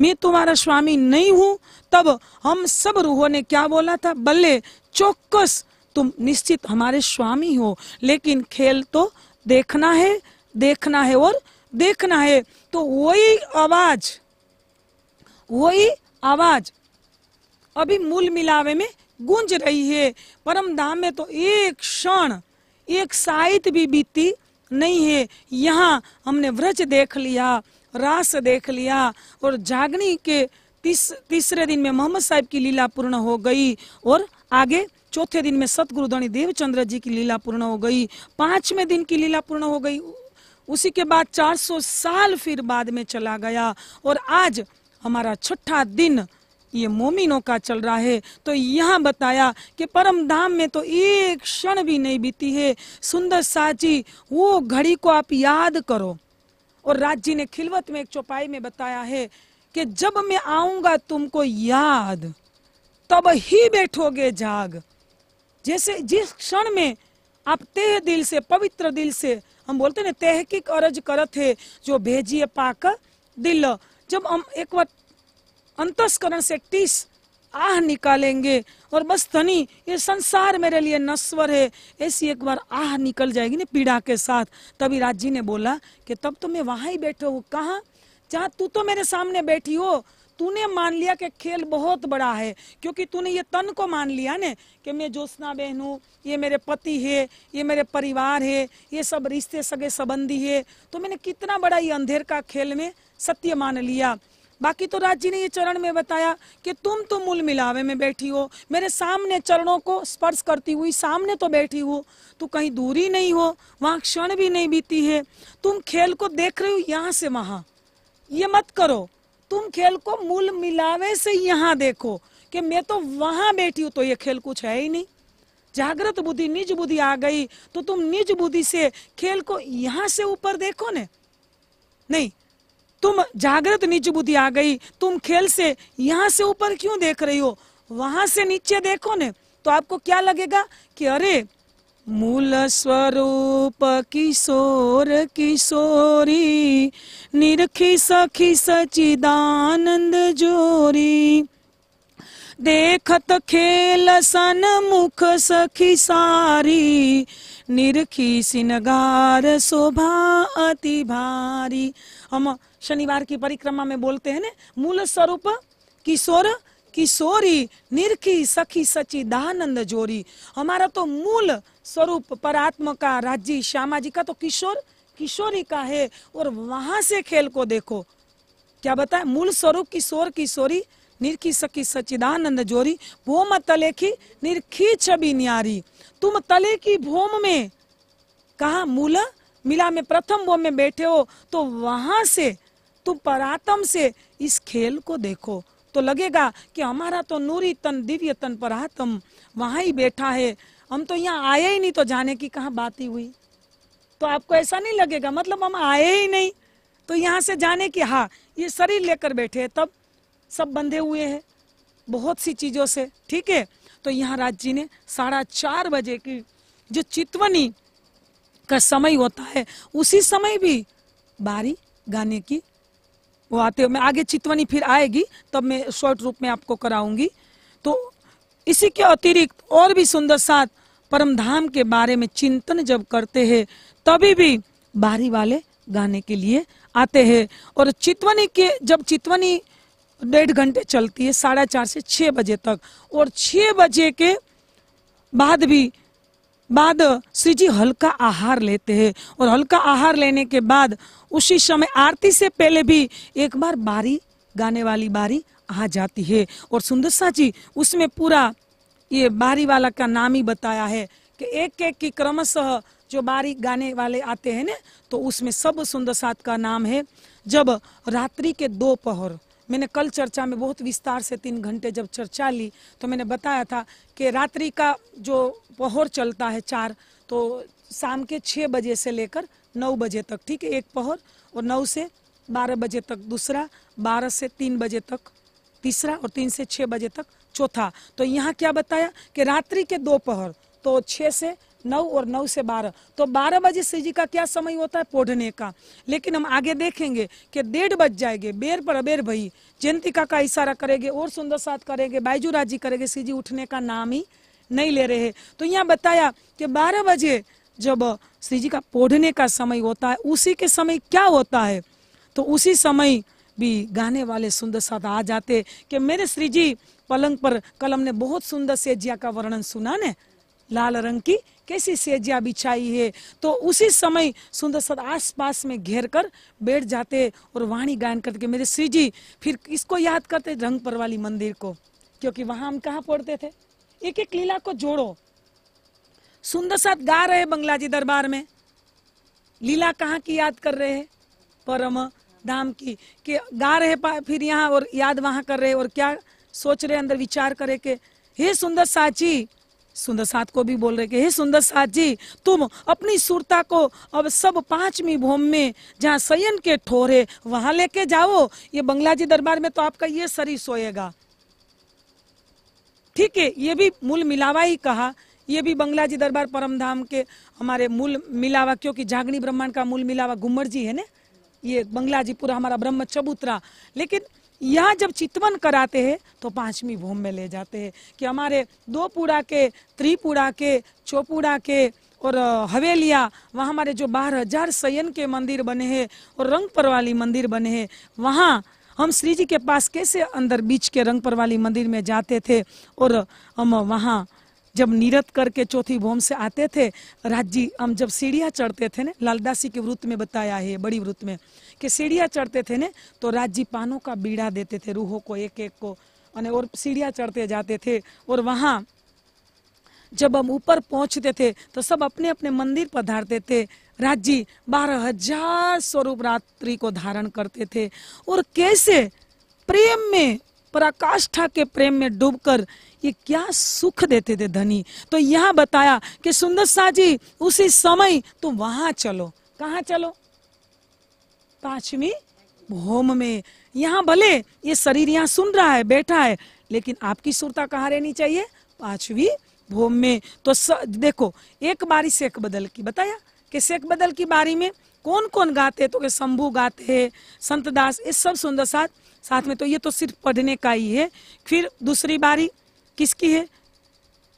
मैं तुम्हारा स्वामी नहीं हूं तब हम सब रूहों ने क्या बोला था बल्ले चौकस तुम निश्चित हमारे स्वामी हो लेकिन खेल तो देखना है देखना है और देखना है तो वही आवाज वही आवाज अभी मूल मिलावे में गूंज रही है परम धाम में तो एक क्षण एक साहित भी बीती नहीं है यहाँ हमने व्रज देख लिया रास देख लिया और जागनी के तीस तीसरे दिन में मोहम्मद साहब की लीला पूर्ण हो गई और आगे चौथे दिन में धनी देवचंद्र जी की लीला पूर्ण हो गई पांचवें दिन की लीला पूर्ण हो गई उसी के बाद 400 साल फिर बाद में चला गया और आज हमारा छठा दिन ये मोमिनों का चल रहा है तो यहाँ बताया कि परम धाम में तो एक क्षण भी नहीं बीती है सुंदर साची वो घड़ी को आप याद करो और राज जी ने खिलवत में एक चौपाई में बताया है कि जब मैं आऊंगा तुमको याद तब ही बैठोगे जाग जैसे जिस क्षण में आप तेह दिल से पवित्र दिल से हम बोलते ना की अर्ज करत है जो भेजिए पाक दिल जब हम एक बार अंतस्करण से टीस आह निकालेंगे और बस धनी ये संसार मेरे लिए नस्वर है ऐसी एक बार आह निकल जाएगी ना पीड़ा के साथ तभी राज जी ने बोला कि तब तो मैं वहाँ ही बैठे हूँ कहाँ जहाँ तू तो मेरे सामने बैठी हो तूने मान लिया कि खेल बहुत बड़ा है क्योंकि तूने ये तन को मान लिया ने कि मैं ज्योत्ना बहन हूँ ये मेरे पति है ये मेरे परिवार है ये सब रिश्ते सगे संबंधी है तो मैंने कितना बड़ा ये अंधेर का खेल में सत्य मान लिया बाकी तो राज जी ने ये चरण में बताया कि तुम तो मूल मिलावे में बैठी हो मेरे सामने चरणों को स्पर्श करती हुई सामने तो बैठी हो तू कहीं दूरी नहीं हो वहाँ क्षण भी नहीं बीती है तुम खेल को देख रहे हो यहाँ से वहाँ ये मत करो तुम खेल को मूल मिलावे से यहाँ देखो कि मैं तो वहां बैठी हूँ तो ये खेल कुछ है ही नहीं जागृत बुद्धि निज बुद्धि आ गई तो तुम निज बुद्धि से खेल को यहां से ऊपर देखो ने नहीं तुम जागृत निज बुद्धि आ गई तुम खेल से यहां से ऊपर क्यों देख रही हो वहां से नीचे देखो ने तो आपको क्या लगेगा कि अरे मूल स्वरूप किशोर किशोरी निरखी सखी सचिदानंद जोरी देखत खेल सन मुख सखी सारी निरखी सिनगार शोभा अति भारी हम शनिवार की परिक्रमा में बोलते हैं ने मूल स्वरूप किशोर किशोरी निरखी सखी सचिदानंद जोरी हमारा तो मूल स्वरूप परात्म का राज्य श्यामा जी का तो किशोर किशोरी का है और वहां से खेल को देखो क्या बताए मूल स्वरूप किशोर किशोरी निरखी सखी सचिदानंद जोरी भूम तले की निरखी छबी न्यारी तुम तले की भूम में कहा मूल मिला में प्रथम भूम में बैठे हो तो वहां से तुम परातम से इस खेल को देखो तो लगेगा कि हमारा तो नूरी तन दिव्य तन परातम वहां ही बैठा है हम तो यहाँ आए ही नहीं तो जाने की कहाँ बात ही हुई तो आपको ऐसा नहीं लगेगा मतलब हम आए ही नहीं तो यहाँ से जाने की हाँ ये शरीर लेकर बैठे हैं तब सब बंधे हुए हैं बहुत सी चीज़ों से ठीक है तो यहाँ राज जी ने साढ़ा चार बजे की जो चितवनी का समय होता है उसी समय भी बारी गाने की वो आते मैं आगे चितवनी फिर आएगी तब मैं शॉर्ट रूप में आपको कराऊंगी तो इसी के अतिरिक्त और भी सुंदर साथ परम धाम के बारे में चिंतन जब करते हैं तभी भी बारी वाले गाने के लिए आते हैं और चितवनी के जब चितवनी डेढ़ घंटे चलती है साढ़े चार से छः बजे तक और छः बजे के बाद भी बाद श्री जी हल्का आहार लेते हैं और हल्का आहार लेने के बाद उसी समय आरती से पहले भी एक बार बारी गाने वाली बारी आ जाती है और सुंदर सा जी उसमें पूरा ये बारी वाला का नाम ही बताया है कि एक एक की क्रमशः जो बारी गाने वाले आते हैं ना तो उसमें सब सुंदर सात का नाम है जब रात्रि के दो पहर मैंने कल चर्चा में बहुत विस्तार से तीन घंटे जब चर्चा ली तो मैंने बताया था कि रात्रि का जो पहर चलता है चार तो शाम के छः बजे से लेकर नौ बजे तक ठीक है एक पहर और नौ से बारह बजे तक दूसरा बारह से तीन बजे तक तीसरा और तीन से छः बजे तक चौथा तो यहाँ क्या बताया कि रात्रि के दोपहर तो छः से नौ और नौ से बारह तो बारह बजे से जी का क्या समय होता है पौधने का लेकिन हम आगे देखेंगे कि डेढ़ बज जाएंगे बेर पर अबेर भई जयंतिका का इशारा करेंगे और सुंदर साथ करेंगे बाइजू राजी करेंगे जी उठने का नाम ही नहीं ले रहे तो यहाँ बताया कि बारह बजे जब श्री जी का पौधने का समय होता है उसी के समय क्या होता है तो उसी समय भी गाने वाले सुंदर साथ आ जाते कि मेरे श्री जी पलंग पर कल हमने बहुत सुंदर सेजिया का वर्णन सुना ने लाल रंग की कैसी सेजिया बिछाई है तो उसी समय सुंदर सद आस पास में घेर कर बैठ जाते और वाणी गायन करते मेरे श्री जी फिर इसको याद करते रंग पर वाली मंदिर को क्योंकि वहां हम कहा पढ़ते थे एक एक लीला को जोड़ो सुंदर सद गा रहे बंगला जी दरबार में लीला कहाँ की याद कर रहे हैं परम धाम की के गा रहे फिर यहाँ और याद वहां कर रहे और क्या सोच रहे अंदर विचार करे के हे सुंदर साची सुंदर साथ को भी बोल रहे कि हे सुंदर साथ जी तुम अपनी सुरता को अब सब पांचवी भूम में जहाँ सयन के है वहां लेके जाओ ये बंगला जी दरबार में तो आपका ये शरीर सोएगा ठीक है ये भी मूल मिलावा ही कहा ये भी बंगला जी दरबार परम धाम के हमारे मूल मिलावा क्योंकि जागनी ब्रह्मांड का मूल मिलावा घुमर जी है ना ये बंगला जी पूरा हमारा ब्रह्म चबूतरा लेकिन यहाँ जब चितवन कराते हैं तो पांचवी भूम में ले जाते हैं कि हमारे दोपुरा के त्रिपुरा के चौपुरा के और हवेलिया वहाँ हमारे जो बारह हजार सयन के मंदिर बने हैं और रंग पर वाली मंदिर बने हैं वहाँ हम श्री जी के पास कैसे अंदर बीच के रंग पर वाली मंदिर में जाते थे और हम वहाँ जब नीरत करके चौथी भूम से आते थे राज्य हम जब सीढ़ियाँ चढ़ते थे ना लालदासी के वृत्त में बताया है बड़ी वृत्त में कि सीढ़ियाँ चढ़ते थे ना तो राज्य पानों का बीड़ा देते थे रूहों को एक एक को और सीढ़ियाँ चढ़ते जाते थे और वहाँ जब हम ऊपर पहुंचते थे तो सब अपने अपने मंदिर पधारते थे राज्य बारह हजार स्वरूप रात्रि को धारण करते थे और कैसे प्रेम में पराकाष्ठा के प्रेम में डूबकर ये क्या सुख देते थे धनी तो यह बताया कि सुंदर शाह जी उसी समय तुम तो वहां चलो कहा चलो पांचवी होम में यहाँ भले ये शरीर यहाँ सुन रहा है बैठा है लेकिन आपकी सुरता कहाँ रहनी चाहिए पांचवी भूम में तो स, देखो एक बारी शेख बदल की बताया कि शेख बदल की बारी में कौन कौन गाते तो के शंभु गाते हैं तो संतदास ये सब सुंदर साथ साथ में तो ये तो सिर्फ पढ़ने का ही है फिर दूसरी बारी किसकी है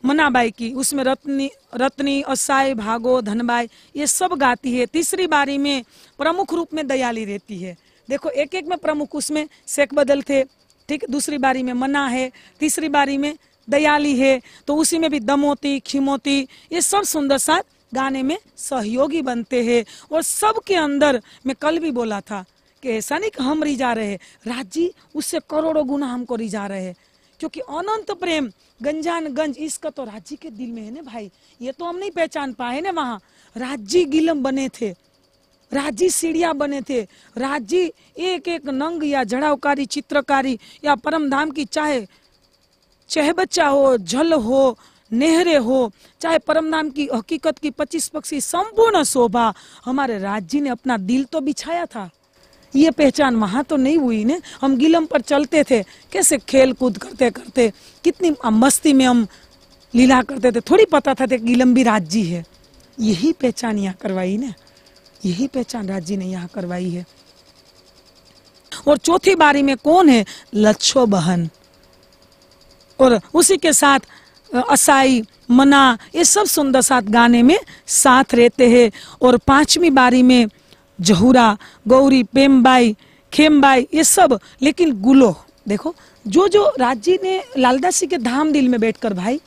मनाबाई की उसमें रत्नी रत्नी असाई भागो धनबाई ये सब गाती है तीसरी बारी में प्रमुख रूप में दयाली रहती है देखो एक एक में प्रमुख उसमें शेख बदल थे ठीक दूसरी बारी में मना है तीसरी बारी में दयाली है तो उसी में भी दमोती खिमोती ये सब सुंदर साथ गाने में सहयोगी बनते हैं और सबके अंदर मैं कल भी बोला था कि ऐसा नहीं कि हम रिझा रहे राज उससे करोड़ों गुना हमको रिझा रहे हैं क्योंकि अनंत प्रेम गंजान गंज इसका तो राज्य के दिल में है ना भाई ये तो हम नहीं पहचान पाए ना वहाँ राज्य गिलम बने थे राजी सीढ़िया बने थे राजी एक एक नंग या जड़ावकारी चित्रकारी या परमधाम की चाहे बच्चा हो जल हो नेहरे हो चाहे परमधाम की हकीकत की पच्चीस पक्षी संपूर्ण शोभा हमारे राज्य ने अपना दिल तो बिछाया था ये पहचान वहाँ तो नहीं हुई ने हम गिलम पर चलते थे कैसे खेल कूद करते करते कितनी मस्ती में हम लीला करते थे थोड़ी पता था गिलम भी राज्य है यही पहचान यहाँ करवाई ने यही पहचान राज्य ने यहाँ करवाई है और चौथी बारी में कौन है लच्छो बहन और उसी के साथ असाई मना ये सब सुंदर साथ गाने में साथ रहते हैं और पांचवी बारी में जहूरा गौरी पेमबाई खेमबाई ये सब लेकिन गुलो देखो जो जो राज्य ने लालदासी के धाम दिल में बैठकर भाई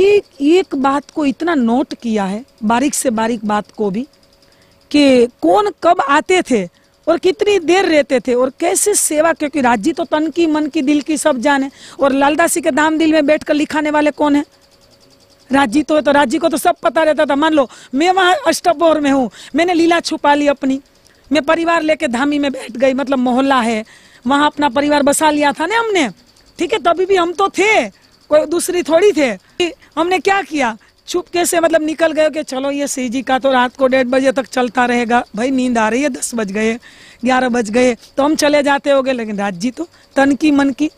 एक एक बात को इतना नोट किया है बारीक से बारीक बात को भी कि कौन कब आते थे और कितनी देर रहते थे और कैसे सेवा क्योंकि राज्य तो तन की मन की दिल की सब जान है और लालदासी के दाम दिल में बैठकर लिखाने वाले कौन है राजी तो है तो राजी को तो सब पता रहता था मान लो मैं वहाँ अष्टभोर में हूँ मैंने लीला छुपा ली अपनी मैं परिवार लेके धामी में बैठ गई मतलब मोहल्ला है वहाँ अपना परिवार बसा लिया था ना हमने ठीक है तभी भी हम तो थे कोई दूसरी थोड़ी थे हमने क्या किया छुप कैसे मतलब निकल गए कि चलो ये सी जी का तो रात को डेढ़ बजे तक चलता रहेगा भाई नींद आ रही है दस बज गए ग्यारह बज गए तो हम चले जाते हो गए लेकिन राज जी तो तन की मन की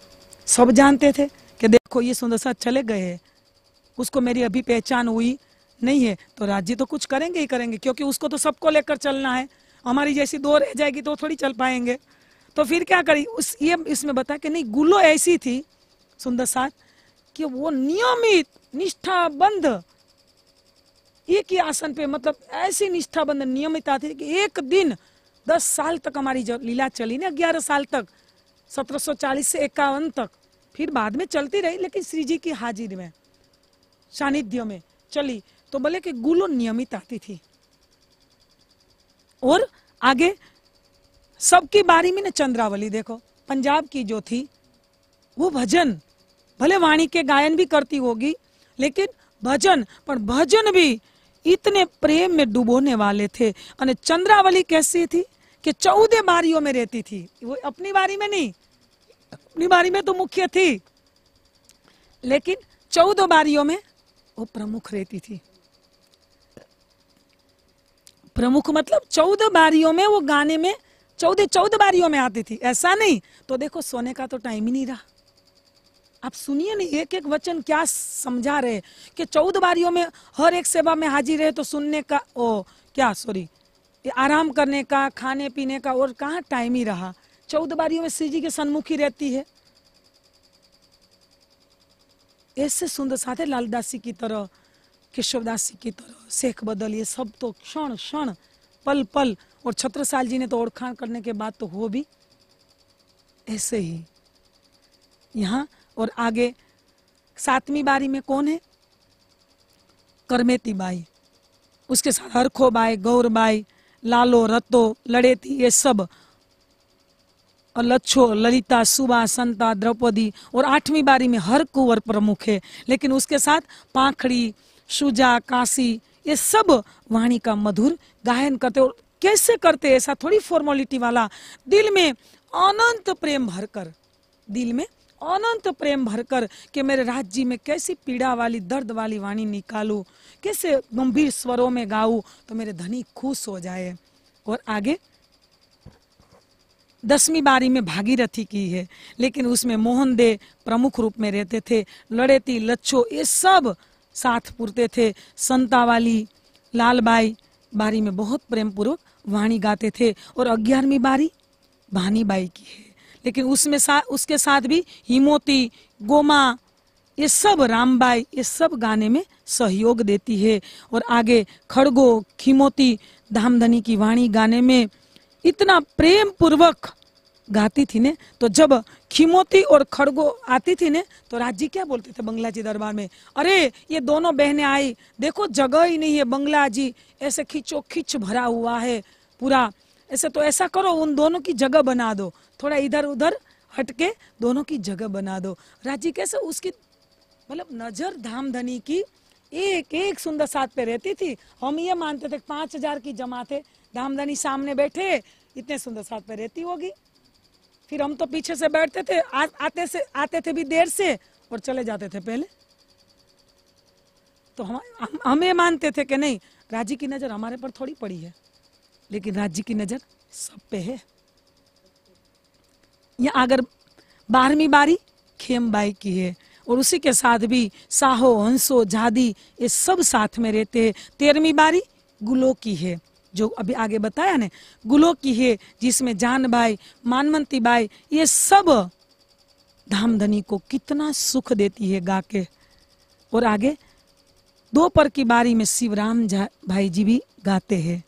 सब जानते थे कि देखो ये सुंदर साथ चले गए उसको मेरी अभी पहचान हुई नहीं है तो राज्य तो कुछ करेंगे ही करेंगे क्योंकि उसको तो सबको लेकर चलना है हमारी जैसी दो रह जाएगी तो थोड़ी चल पाएंगे तो फिर क्या करी उस ये इसमें बता कि नहीं गुल्लो ऐसी थी सुंदर साथ कि वो नियमित निष्ठा एक ही आसन पे मतलब ऐसी निष्ठा बंध नियमित आती कि एक दिन दस साल तक हमारी लीला चली ना ग्यारह साल तक 1740 से इक्यावन तक फिर बाद में चलती रही लेकिन श्री जी की हाजिर में सानिध्य में चली तो बोले कि गुलो नियमित आती थी और आगे सबकी बारी में ना चंद्रावली देखो पंजाब की जो थी वो भजन भले वाणी के गायन भी करती होगी लेकिन भजन पर भजन भी इतने प्रेम में डुबोने वाले थे अने चंद्रावली कैसी थी कि चौदह बारियों में रहती थी वो अपनी बारी में नहीं अपनी बारी में तो मुख्य थी लेकिन चौदह बारियों में वो प्रमुख रहती थी प्रमुख मतलब चौदह बारियों में वो गाने में चौदह चौदह बारियों में आती थी ऐसा नहीं तो देखो सोने का तो टाइम ही नहीं रहा आप सुनिए ना एक एक वचन क्या समझा रहे कि चौदह बारियों में हर एक सेवा में हाजिर है तो सुनने का ओ क्या सॉरी आराम करने का खाने पीने का और कहाँ टाइम ही रहा चौदह बारियों में श्री जी के सन्मुखी रहती है ऐसे सुंदर साथे लाल जी की तरह केशवदास जी की तरह शेख बदल ये सब तो क्षण क्षण पल पल और छत्रसाल जी ने तो ओरखान करने के बाद तो हो भी ऐसे ही यहाँ और आगे सातवीं बारी में कौन है करमेती बाई उसके साथ हरखो बाई गौर बाई लालो रतो लड़ेती ये सब लच्छो ललिता सुबा संता द्रौपदी और आठवीं बारी में हर कुंवर प्रमुख है लेकिन उसके साथ पाखड़ी सुजा काशी ये सब वाणी का मधुर गायन करते और कैसे करते ऐसा थोड़ी फॉर्मोलिटी वाला दिल में अनंत प्रेम भरकर दिल में अनंत प्रेम भरकर कि मेरे राज्य में कैसी पीड़ा वाली दर्द वाली वाणी निकालू कैसे गंभीर स्वरों में गाऊ तो मेरे धनी खुश हो जाए और आगे दसवीं बारी में भागीरथी की है लेकिन उसमें मोहन दे प्रमुख रूप में रहते थे लड़ेती लच्छो ये सब साथ पुरते थे संतावाली लालबाई बारी में बहुत प्रेमपूर्वक वाणी गाते थे और अग्यारहवीं बारी भानी बाई की है लेकिन उसमें सा, उसके साथ भी हिमोती गोमा ये सब रामबाई ये सब गाने में सहयोग देती है और आगे खड़गो खिमोती धामधनी की वाणी गाने में इतना प्रेम पूर्वक गाती थी ने तो जब खिमोती और खड़गो आती थी ने तो राज्य क्या बोलते थे बंगला जी दरबार में अरे ये दोनों बहनें आई देखो जगह ही नहीं है बंगला जी ऐसे खिंचो खिंच भरा हुआ है पूरा ऐसे तो ऐसा करो उन दोनों की जगह बना दो थोड़ा इधर उधर हटके दोनों की जगह बना दो राजी कैसे उसकी मतलब नजर धाम धनी की एक एक सुंदर साथ पे रहती थी हम ये मानते थे पांच हजार की जमा थे दामदनी सामने बैठे इतने सुंदर साथ में रहती होगी फिर हम तो पीछे से बैठते थे आ, आते से आते थे भी देर से और चले जाते थे पहले तो हम, हम हमें मानते थे कि नहीं राज्य की नज़र हमारे पर थोड़ी पड़ी है लेकिन राज्य की नज़र सब पे है या अगर बारहवीं बारी खेमबाई की है और उसी के साथ भी साहो हंसो जादी ये सब साथ में रहते हैं तेरहवीं बारी गुलो की है जो अभी आगे बताया ने गुलो की है जिसमें जान बाई मानवंती बाई ये सब धामधनी को कितना सुख देती है गा के और आगे दोपहर की बारी में शिवराम भाई जी भी गाते हैं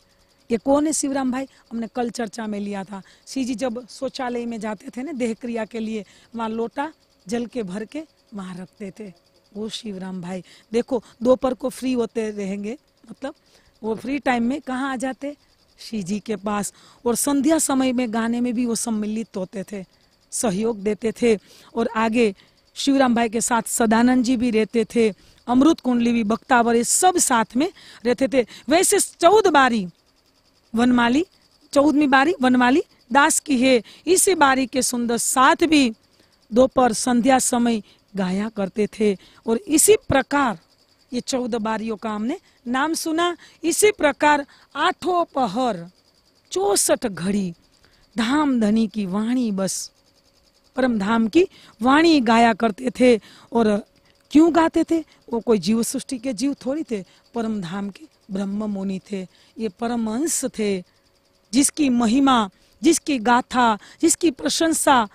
ये कौन है शिवराम भाई हमने कल चर्चा में लिया था श्री जी जब शौचालय में जाते थे ना देह क्रिया के लिए वहाँ लोटा जल के भर के वहाँ रखते थे वो शिवराम भाई देखो दोपहर को फ्री होते रहेंगे मतलब वो फ्री टाइम में कहाँ आ जाते श्री जी के पास और संध्या समय में गाने में भी वो सम्मिलित होते थे सहयोग देते थे और आगे शिवराम भाई के साथ सदानंद जी भी रहते थे अमृत कुंडली भी बक्तावर ये सब साथ में रहते थे वैसे चौदह बारी वनमाली चौदहवीं बारी वनमाली दास की है इसी बारी के सुंदर साथ भी दोपहर संध्या समय गाया करते थे और इसी प्रकार ये चौदह बारियों का हमने नाम सुना इसी प्रकार आठों पहर चौसठ घड़ी धाम धनी की वाणी बस परम धाम की वाणी गाया करते थे और क्यों गाते थे वो कोई जीव सृष्टि के जीव थोड़ी थे परम धाम के ब्रह्म मुनि थे ये परम अंश थे जिसकी महिमा जिसकी गाथा जिसकी प्रशंसा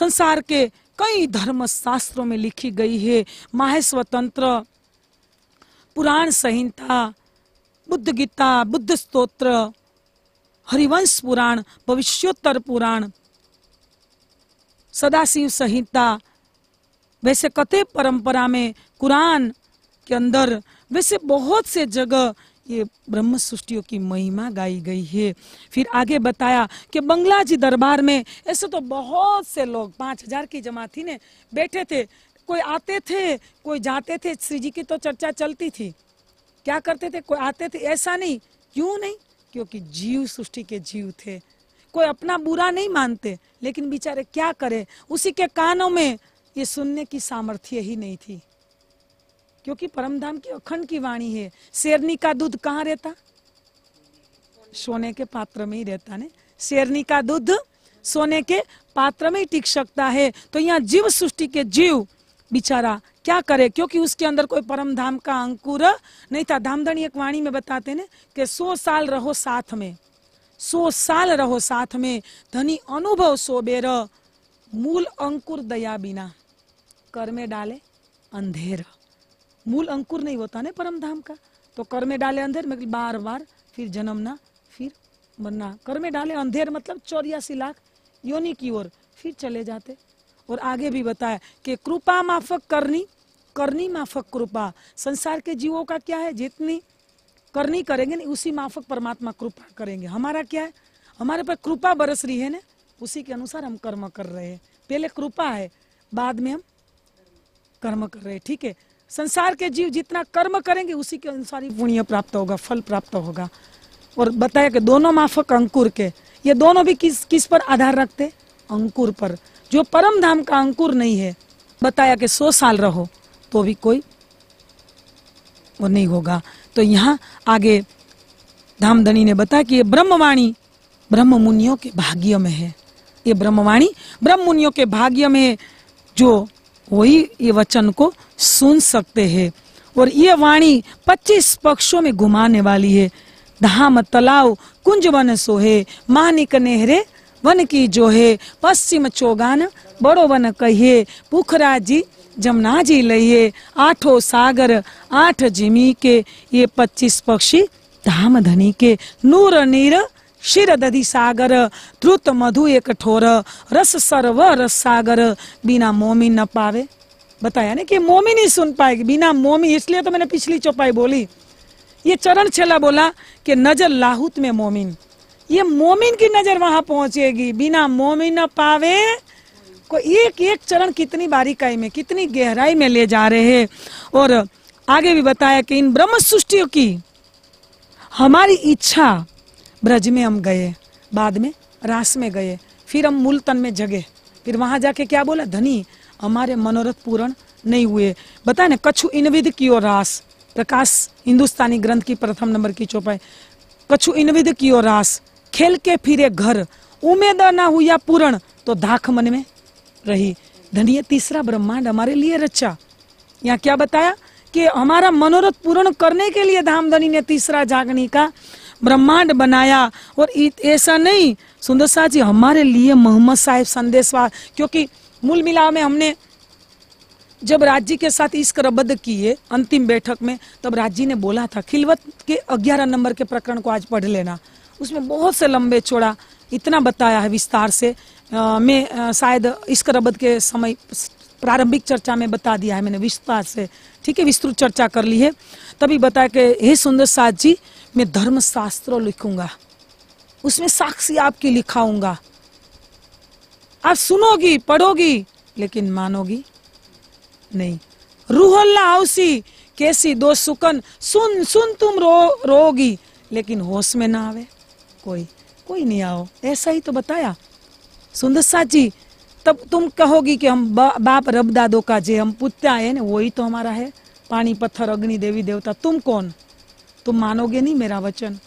संसार के कई धर्म शास्त्रों में लिखी गई है माहेश्वर तंत्र पुराण संहिता बुद्ध गीता बुद्ध स्तोत्र हरिवंश पुराण भविष्योत्तर पुराण सदाशिव संहिता वैसे कते परंपरा में कुरान के अंदर वैसे बहुत से जगह ये ब्रह्म सृष्टियों की महिमा गाई गई है फिर आगे बताया कि बंगला जी दरबार में ऐसे तो बहुत से लोग पाँच हजार की जमा थी ने बैठे थे कोई आते थे कोई जाते थे श्री जी की तो चर्चा चलती थी क्या करते थे कोई आते थे ऐसा नहीं क्यों नहीं क्योंकि जीव सृष्टि के जीव थे कोई अपना बुरा नहीं मानते लेकिन बेचारे क्या करे उसी के कानों में ये सुनने की सामर्थ्य ही नहीं थी क्योंकि परमधाम की अखंड की वाणी है शेरनी का दूध कहाँ रहता सोने के पात्र में ही रहता ने शेरनी का दूध सोने के पात्र में ही टिक सकता है तो यहाँ जीव सृष्टि के जीव बिचारा क्या करे क्योंकि उसके अंदर कोई परम धाम का अंकुर नहीं था धामधनी एक वाणी में बताते ना कि सो साल रहो साथ में सो साल रहो साथ में धनी अनुभव सो बेर मूल अंकुर दया बिना कर में डाले अंधेर मूल अंकुर नहीं होता ना परम धाम का तो कर में डाले अंधेर मतलब बार बार फिर जन्मना फिर मरना कर में डाले अंधेर मतलब चौरासी लाख योनि की ओर फिर चले जाते और आगे भी बताया कि कृपा माफक करनी करनी माफक कृपा संसार के जीवों का क्या है जितनी करनी करेंगे ना उसी माफक परमात्मा कृपा करेंगे हमारा क्या है हमारे पर कृपा बरस रही है ना उसी के अनुसार हम कर्म कर रहे हैं पहले कृपा है बाद में हम कर्म कर रहे हैं ठीक है संसार के जीव जितना कर्म करेंगे उसी के अनुसार ही पुण्य प्राप्त होगा फल प्राप्त होगा और बताया कि दोनों माफक अंकुर के ये दोनों भी किस किस पर आधार रखते अंकुर पर जो परम धाम का अंकुर नहीं है बताया कि सौ साल रहो तो भी कोई वो नहीं होगा तो यहाँ आगे धामधनी ने बताया कि ये ब्रह्मवाणी ब्रह्म मुनियों के भाग्य में है ये ब्रह्मवाणी ब्रह्म मुनियों के भाग्य में जो वही ये वचन को सुन सकते हैं और ये वाणी 25 पक्षों में घुमाने वाली है धाम तलाव कुंज वन सोहे मानिक नेहरे वन की जोहे पश्चिम चौगान बड़ो वन कहिए पुखरा जी जमुना जी लइए आठो सागर आठ जिमी के ये पच्चीस पक्षी धाम धनी के नूर नीर शिर दधि सागर द्रुत मधु एक ठोर रस सर्व रस सागर बिना मोमी न पावे बताया ना कि मोमी नहीं सुन पाएगी बिना मोमी इसलिए तो मैंने पिछली चौपाई बोली ये चरण छेला बोला कि नजर लाहूत में मोमिन ये मोमिन की नजर वहां पहुंचेगी बिना मोमिन पावे को एक एक चरण कितनी बारीकाई में कितनी गहराई में ले जा रहे हैं और आगे भी बताया कि इन ब्रह्म सृष्टियों की हमारी इच्छा ब्रज में हम गए बाद में रास में गए फिर हम मूलतन में जगे फिर वहां जाके क्या बोला धनी हमारे मनोरथ पूर्ण नहीं हुए बताए ना कछु इनविद की ओर रास प्रकाश हिंदुस्तानी ग्रंथ की प्रथम नंबर की चौपाई कछु इनविद की ओर रास खेल के फिरे घर उमेद ना हुआ पूर्ण तो धाख मन में रही धनी तीसरा ब्रह्मांड हमारे लिए रचा यहाँ क्या बताया कि हमारा मनोरथ पूर्ण करने के लिए धाम धनी ने तीसरा जागनी का ब्रह्मांड बनाया और ऐसा नहीं सुंदर शाह जी हमारे लिए मोहम्मद साहेब संदेशवा क्योंकि मूल मिलाव में हमने जब राज्य के साथ इस क्रबद्ध किए अंतिम बैठक में तब राज्य ने बोला था खिलवत के 11 नंबर के प्रकरण को आज पढ़ लेना उसमें बहुत से लंबे चौड़ा इतना बताया है विस्तार से आ, मैं शायद इस रबद के समय प्रारंभिक चर्चा में बता दिया है मैंने विस्तार से ठीक है विस्तृत चर्चा कर ली है तभी बताया कि हे सुंदर साथ जी मैं धर्मशास्त्र लिखूंगा उसमें साक्षी आपकी लिखाऊंगा आप सुनोगी पढ़ोगी लेकिन मानोगी नहीं रूहल्ला हौसी कैसी दो सुकन सुन सुन तुम रो रोगी लेकिन होश में ना आवे कोई कोई नहीं आओ ऐसा ही तो बताया सुंदर साची तब तुम कहोगी कि हम बा, बाप रब दादो का जे हम पुत्या है ना वही तो हमारा है पानी पत्थर अग्नि देवी देवता तुम कौन तुम मानोगे नहीं मेरा वचन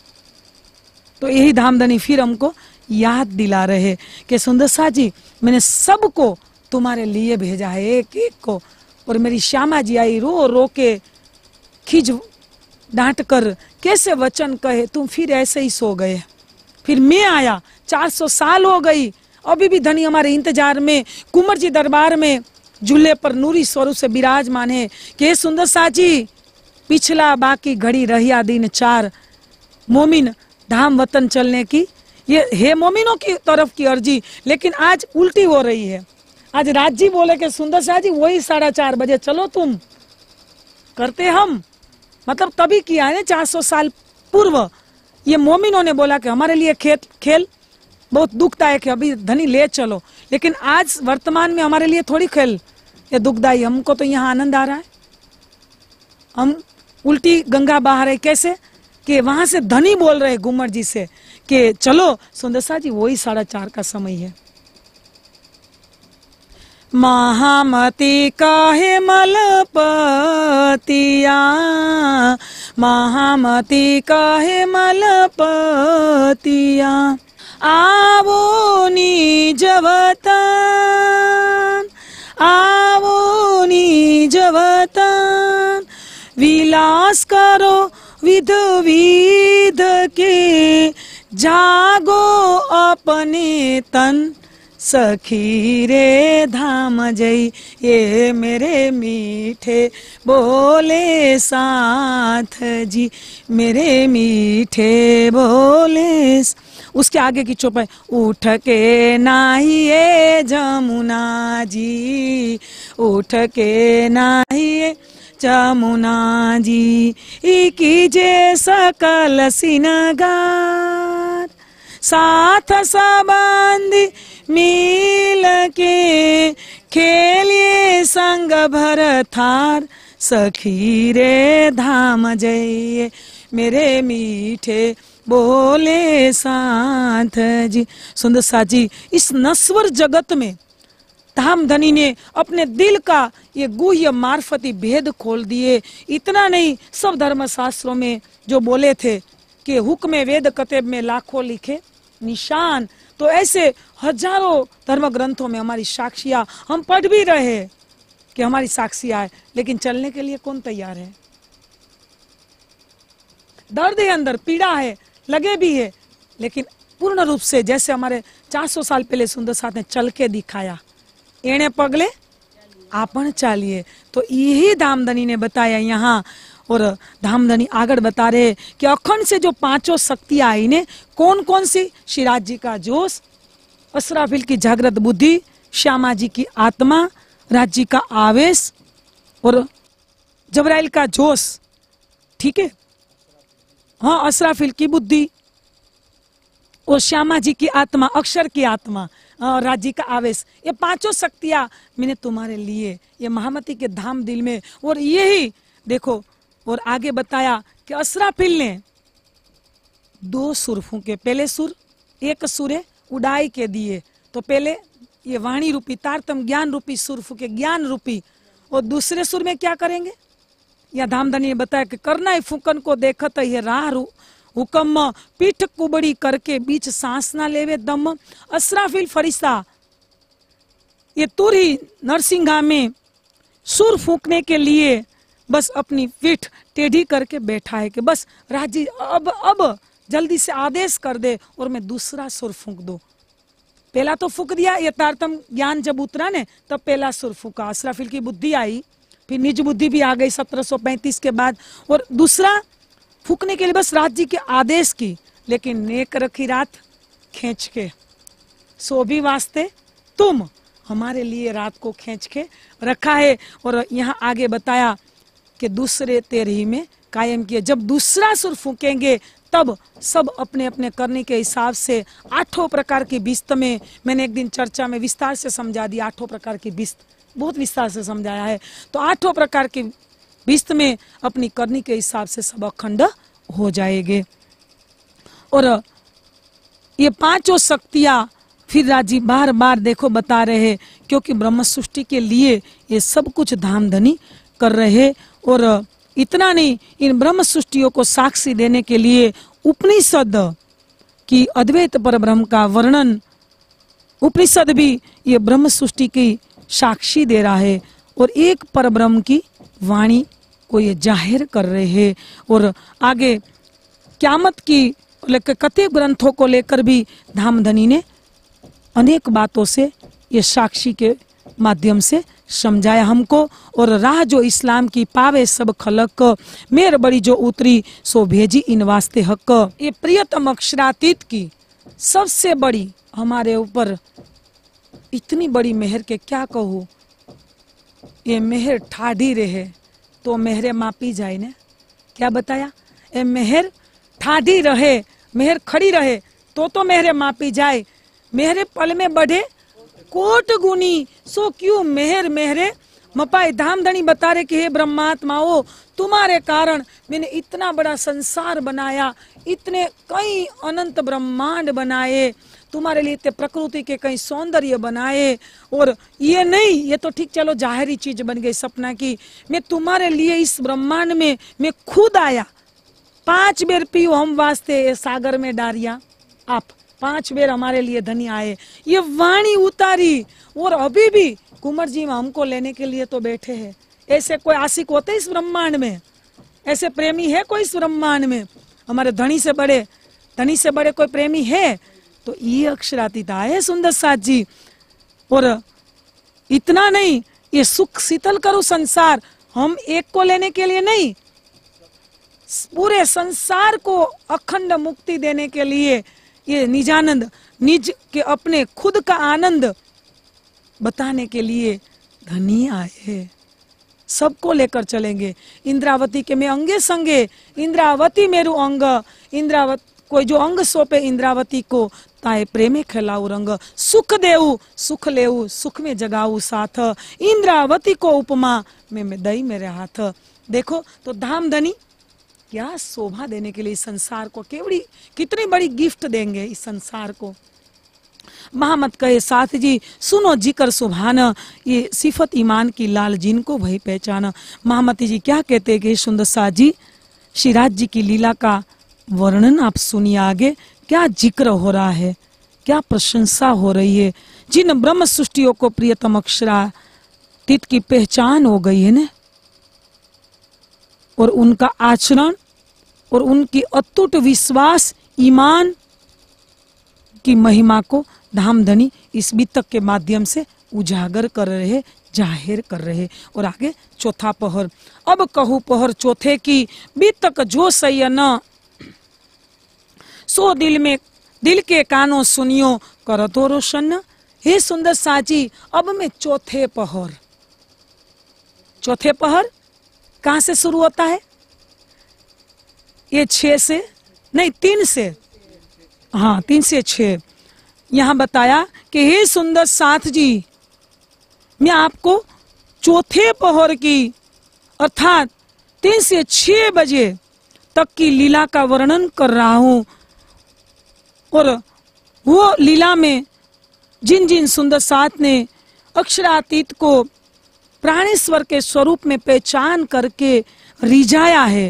तो यही धामधनी फिर हमको याद दिला रहे कि सुंदर जी मैंने सबको तुम्हारे लिए भेजा है एक एक को और मेरी श्यामा जी आई रो रो के खिज डांट कर कैसे वचन कहे तुम फिर ऐसे ही सो गए फिर मैं आया 400 साल हो गई अभी भी धनी हमारे इंतजार में कुंवर जी दरबार में झूले पर नूरी स्वरूप से विराजमान है के सुंदर साची पिछला बाकी घड़ी रहिया दिन चार मोमिन धाम वतन चलने की ये हे मोमिनों की तरफ की अर्जी लेकिन आज उल्टी हो रही है आज राज जी बोले के सुंदर शाह जी वही साढ़ा चार बजे चलो तुम करते हम मतलब तभी किया है चार सौ साल पूर्व ये मोमिनों ने बोला कि हमारे लिए खेत खेल बहुत दुखदायक है अभी धनी ले चलो लेकिन आज वर्तमान में हमारे लिए थोड़ी खेल ये दुखदायी हमको तो यहाँ आनंद आ रहा है हम उल्टी गंगा बाहर है कैसे कि वहां से धनी बोल रहे घूमर जी से कि चलो सुंदरसा जी वही साढ़े चार का समय है महामती काहे मलपतिया महामती काहे मलपतिया आवो जवत आवो जवत विलास करो विध विध के जागो अपने तन सखी रे धाम जई ये मेरे मीठे बोले साथ जी मेरे मीठे बोले उसके आगे की चौपाई उठ के नाही जमुना जी उठ के नाही जमुना जी इकी जे सकल सिनगा साथ संबंध मिल के खेलिए संग भर थार सखी रे धाम जइए मेरे मीठे बोले साथ जी सुंदर जी इस नस्वर जगत में धाम धनी ने अपने दिल का ये गुह्य मार्फती भेद खोल दिए इतना नहीं सब धर्म शास्त्रों में जो बोले थे कि हुक्म वेद कतेब में लाखों लिखे निशान तो ऐसे हजारों धर्म ग्रंथों में हमारी साक्षिया हम पढ़ भी रहे कि हमारी साक्षी आए लेकिन चलने के लिए कौन तैयार है दर्द है अंदर पीड़ा है लगे भी है लेकिन पूर्ण रूप से जैसे हमारे 400 साल पहले सुंदर साथ ने चल के दिखाया एने पगले आपन चालिए तो यही धामधनी ने बताया यहाँ और धामधनी आगर बता रहे कि अखंड से जो पांचों शक्तियां आई ने कौन कौन सी शिराज जी का जोश असराफिल की जागृत बुद्धि श्यामा जी की आत्मा राज्य का आवेश और जबराइल का जोश ठीक है हाँ असराफिल की बुद्धि और श्यामा जी की आत्मा अक्षर की आत्मा राज्य का आवेश ये पांचों शक्तियां मैंने तुम्हारे लिए ये महामती के धाम दिल में और ये ही देखो और आगे बताया कि असराफिल ने दो सुर फूके पहले सुर एक सुरे उड़ाई के दिए तो पहले ये वाणी रूपी तारतम ज्ञान रूपी सुर फूके ज्ञान रूपी और दूसरे सुर में क्या करेंगे या धामधनी ने बताया कि करना ही फूकन को देखत ये राह रू हुकम पीठ कुबड़ी करके बीच सांस ना लेवे दम असराफिल फरिश्ता ये तुरही नरसिंह नरसिंघा में सुर फूकने के लिए बस अपनी पीठ टेढ़ी करके बैठा है कि बस राजी अब अब जल्दी से आदेश कर दे और मैं दूसरा सुर फूंक दो पहला तो फूक दिया ये तारतम ज्ञान जब उतरा ने तब पहला सुर फूका अशराफिल की बुद्धि आई फिर निज बुद्धि भी आ गई 1735 के बाद और दूसरा फूकने के लिए बस राज जी के आदेश की लेकिन नेक रखी रात खींच के सो भी वास्ते तुम हमारे लिए रात को खींच के रखा है और यहाँ आगे बताया कि दूसरे ही में कायम किए जब दूसरा सुर फूकेंगे तब सब अपने अपने करने के हिसाब से आठों प्रकार की बिस्त में मैंने एक दिन चर्चा में विस्तार से समझा दी आठों प्रकार की बिस्त बहुत विस्तार से समझाया है तो आठों प्रकार की बिस्त में अपनी करनी के हिसाब से सब अखंड हो जाएंगे और ये पांचों शक्तियां फिर राजी बार बार देखो बता रहे क्योंकि ब्रह्म सृष्टि के लिए ये सब कुछ धामधनी कर रहे और इतना नहीं इन ब्रह्म सृष्टियों को साक्षी देने के लिए उपनिषद की अद्वैत पर ब्रह्म का वर्णन उपनिषद भी ये ब्रह्म सृष्टि की साक्षी दे रहा है और एक पर ब्रह्म की वाणी को ये जाहिर कर रहे हैं और आगे क्यामत की लेकर कते ग्रंथों को लेकर भी धामधनी ने अनेक बातों से ये साक्षी के माध्यम से समझाया हमको और राह जो इस्लाम की पावे सब खलक मेर बड़ी जो उतरी सो भेजी इन वास्ते हक ये प्रियतम अक्षरातीत की सबसे बड़ी हमारे ऊपर इतनी बड़ी मेहर के क्या कहो ये मेहर ठाढ़ी रहे तो मेहरे मापी जाए ने क्या बताया ये मेहर ठाढ़ी रहे मेहर खड़ी रहे तो तो मेहरे मापी जाए मेहरे पल में बढ़े कोट गुनी सो क्यों मेहर मेहरे मपाई धनी बता रहे कि हे ब्रह्मात्मा ब्रह्मात्माओं तुम्हारे कारण मैंने इतना बड़ा संसार बनाया इतने कई अनंत ब्रह्मांड बनाए तुम्हारे लिए इतने प्रकृति के कई सौंदर्य बनाए और ये नहीं ये तो ठीक चलो जाहिरी चीज बन गई सपना की मैं तुम्हारे लिए इस ब्रह्मांड में मैं खुद आया पांच बेर पीओ हम वास्ते सागर में डारिया आप पांच बेर हमारे लिए धनी आए ये वाणी उतारी और अभी भी कुंवर जी हमको लेने के लिए तो बैठे है ऐसे कोई आशिक होते इस ब्रह्मांड में ऐसे प्रेमी है कोई इस ब्रह्मांड में हमारे धनी से बड़े धनी से बड़े कोई प्रेमी है तो ये अक्षराती था है सुंदर साथ जी और इतना नहीं ये सुख शीतल करो संसार हम एक को लेने के लिए नहीं पूरे संसार को अखंड मुक्ति देने के लिए ये निजानंद निज के अपने खुद का आनंद बताने के लिए धनी आए सबको लेकर चलेंगे इंद्रावती के में अंगे संगे इंद्रावती मेरु अंग इंद्रावत कोई जो अंग सौंपे इंद्रावती को ताए प्रेमे खेलाऊ रंग सुख देऊ सुख लेऊ सुख में जगाऊ साथ इंद्रावती को उपमा में, में दई मेरे हाथ देखो तो धाम धनी क्या शोभा देने के लिए संसार को केवड़ी कितनी बड़ी गिफ्ट देंगे इस संसार को महामत कहे साथ जी सुनो जिकर सुभान ये सिफत ईमान की लाल जिनको भई पहचान महामती जी क्या कहते हैं कि सुंदर शाह जी शिराज जी की लीला का वर्णन आप सुनिए आगे क्या जिक्र हो रहा है क्या प्रशंसा हो रही है जिन ब्रह्म सृष्टियों को प्रियतम अक्षरा तित की पहचान हो गई है ना और उनका आचरण और उनकी अतुट विश्वास ईमान की महिमा को धामधनी इस बीतक के माध्यम से उजागर कर रहे जाहिर कर रहे और आगे चौथा पहर अब कहू पहर चौथे की बीतक जो न सो दिल में दिल के कानों सुनियो कर तो रोशन हे सुंदर साची अब मैं चौथे पहर चौथे पहर कहाँ से शुरू होता है ये छः से नहीं तीन से हाँ तीन से छ यहाँ बताया कि हे सुंदर साथ जी मैं आपको चौथे पहर की अर्थात तीन से छ बजे तक की लीला का वर्णन कर रहा हूँ और वो लीला में जिन जिन सुंदर साथ ने अक्षरातीत को प्राणेश्वर के स्वरूप में पहचान करके रिझाया है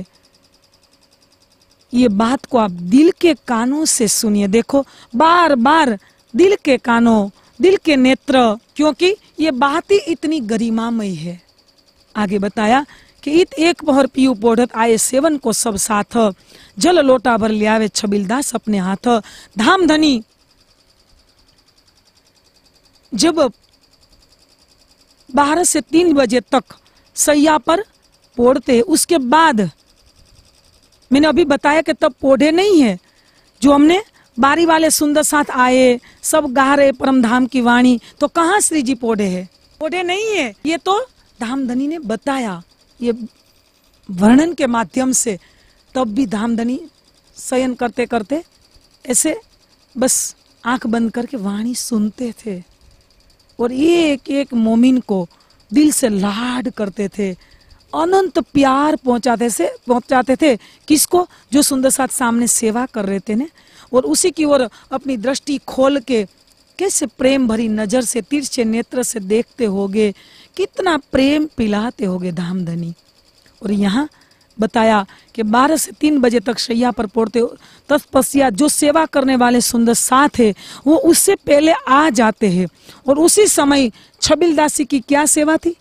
ये बात को आप दिल के कानों से सुनिए देखो बार बार दिल के कानों दिल के नेत्र क्योंकि ये बात ही इतनी गरिमामय है आगे बताया कि इत एक पहर पीयू पोढ़त आए सेवन को सब साथ जल लोटा भर लियावे दास अपने हाथ धाम धनी जब बारह से तीन बजे तक सैया पर पोड़ते हैं उसके बाद मैंने अभी बताया कि तब पौधे नहीं है जो हमने बारी वाले सुंदर साथ आए सब गा रहे परम धाम की वाणी तो कहाँ श्री जी पौधे है पौधे नहीं है ये तो धामधनी ने बताया ये वर्णन के माध्यम से तब भी धामधनी शयन करते करते ऐसे बस आंख बंद करके वाणी सुनते थे और ये एक एक मोमिन को दिल से लाड करते थे अनंत प्यार पहुंचाते से पहुंचाते थे किसको जो सुंदर साथ सामने सेवा कर रहे थे ने और उसी की ओर अपनी दृष्टि खोल के कैसे प्रेम भरी नज़र से तिरछे नेत्र से देखते होगे कितना प्रेम पिलाते होगे धामधनी और यहाँ बताया कि 12 से 3 बजे तक शैया पर पड़ते तत्पस्या जो सेवा करने वाले सुंदर साथ है वो उससे पहले आ जाते हैं और उसी समय दासी की क्या सेवा थी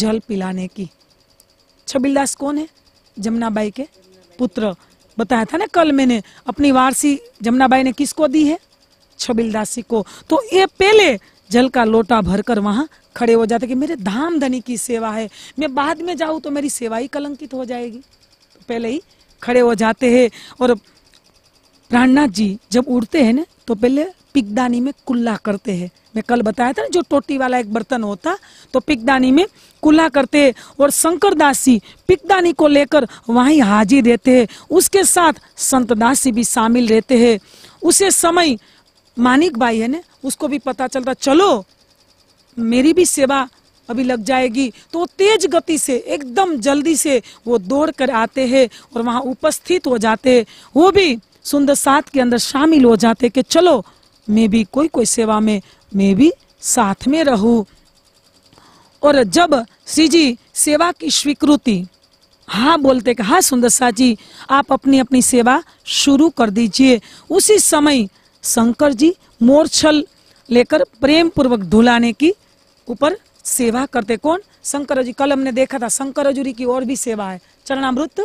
जल पिलाने की छबिलदास कौन है जमुनाबाई के पुत्र बताया था ना कल मैंने अपनी वारसी जमुनाबाई ने किसको दी है छबिलदासी को तो ये पहले जल का लोटा भरकर वहाँ खड़े हो जाते कि मेरे धाम धनी की सेवा है मैं बाद में जाऊँ तो मेरी सेवा ही कलंकित हो जाएगी तो पहले ही खड़े हो जाते हैं और प्राणनाथ जी जब उड़ते हैं ना तो पहले पिकदानी में कुल्ला करते हैं मैं कल बताया था ना जो टोटी वाला एक बर्तन होता तो पिकदानी में कुल्ला करते हैं और शंकर दासी पिकदानी को लेकर वहीं हाजिर रहते हैं उसके साथ संत दासी भी शामिल रहते हैं उसे समय मानिक भाई है ना उसको भी पता चलता चलो मेरी भी सेवा अभी लग जाएगी तो तेज गति से एकदम जल्दी से वो दौड़ कर आते हैं और वहाँ उपस्थित हो जाते हैं वो भी सुंदर सात के अंदर शामिल हो जाते कि चलो मैं भी कोई कोई सेवा में मैं भी साथ में रहूं और जब श्री जी सेवा की स्वीकृति हाँ बोलते कि हाँ सुंदर साह जी आप अपनी अपनी सेवा शुरू कर दीजिए उसी समय शंकर जी मोरछल लेकर प्रेम पूर्वक धुलाने की ऊपर सेवा करते कौन शंकर जी कल हमने देखा था शंकर हजूरी की और भी सेवा है चरणामृत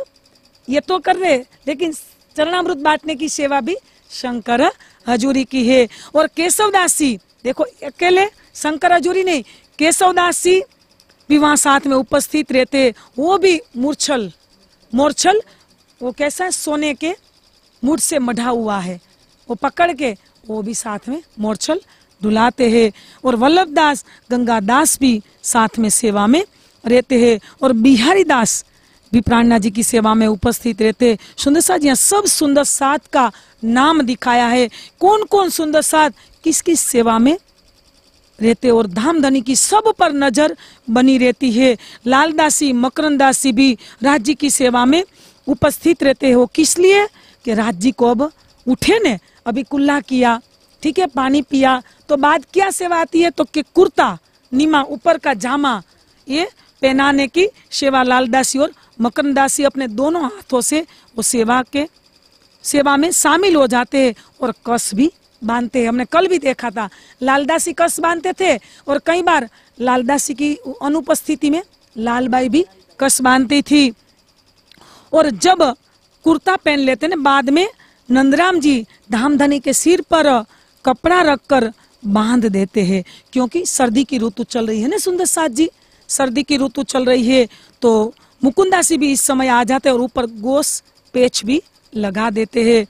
ये तो कर रहे लेकिन चरणामृत बांटने की सेवा भी शंकर हजूरी की है और केशवदास जी देखो अकेले शंकर हजूरी नहीं केशवदास जी भी वहाँ साथ में उपस्थित रहते वो भी मूर्छल मोरछल वो कैसा है सोने के मूर्ख से मढ़ा हुआ है वो पकड़ के वो भी साथ में मोरछल डुलाते हैं और वल्लभ दास गंगा दास भी साथ में सेवा में रहते हैं और बिहारी दास भी प्राणना जी की सेवा में उपस्थित रहते सुंदर साथ यहाँ सब सुंदर साथ का नाम दिखाया है कौन कौन सुंदर साथ किस सेवा में रहते और धाम धनी की सब पर नजर बनी रहती है लालदासी मकरंदासी भी राज्य की सेवा में उपस्थित रहते हो किस लिए कि राज्य को अब उठे ने अभी कुल्ला किया ठीक है पानी पिया तो बाद क्या सेवा आती है तो कुर्ता नीमा ऊपर का जामा ये पहनाने की सेवा लालदासी और दासी अपने दोनों हाथों से वो सेवा के सेवा में शामिल हो जाते हैं और कस भी बांधते हैं हमने कल भी देखा था लालदासी कस बांधते थे और कई बार लालदासी की अनुपस्थिति में लालबाई भी कस बांधती थी और जब कुर्ता पहन लेते ना बाद में नंदराम जी धाम धनी के सिर पर कपड़ा रखकर बांध देते हैं क्योंकि सर्दी की ऋतु चल रही है ना सुंदर सात जी सर्दी की ऋतु चल रही है तो मुकुंदासी भी इस समय आ जाते हैं और ऊपर गोश पेच भी लगा देते हैं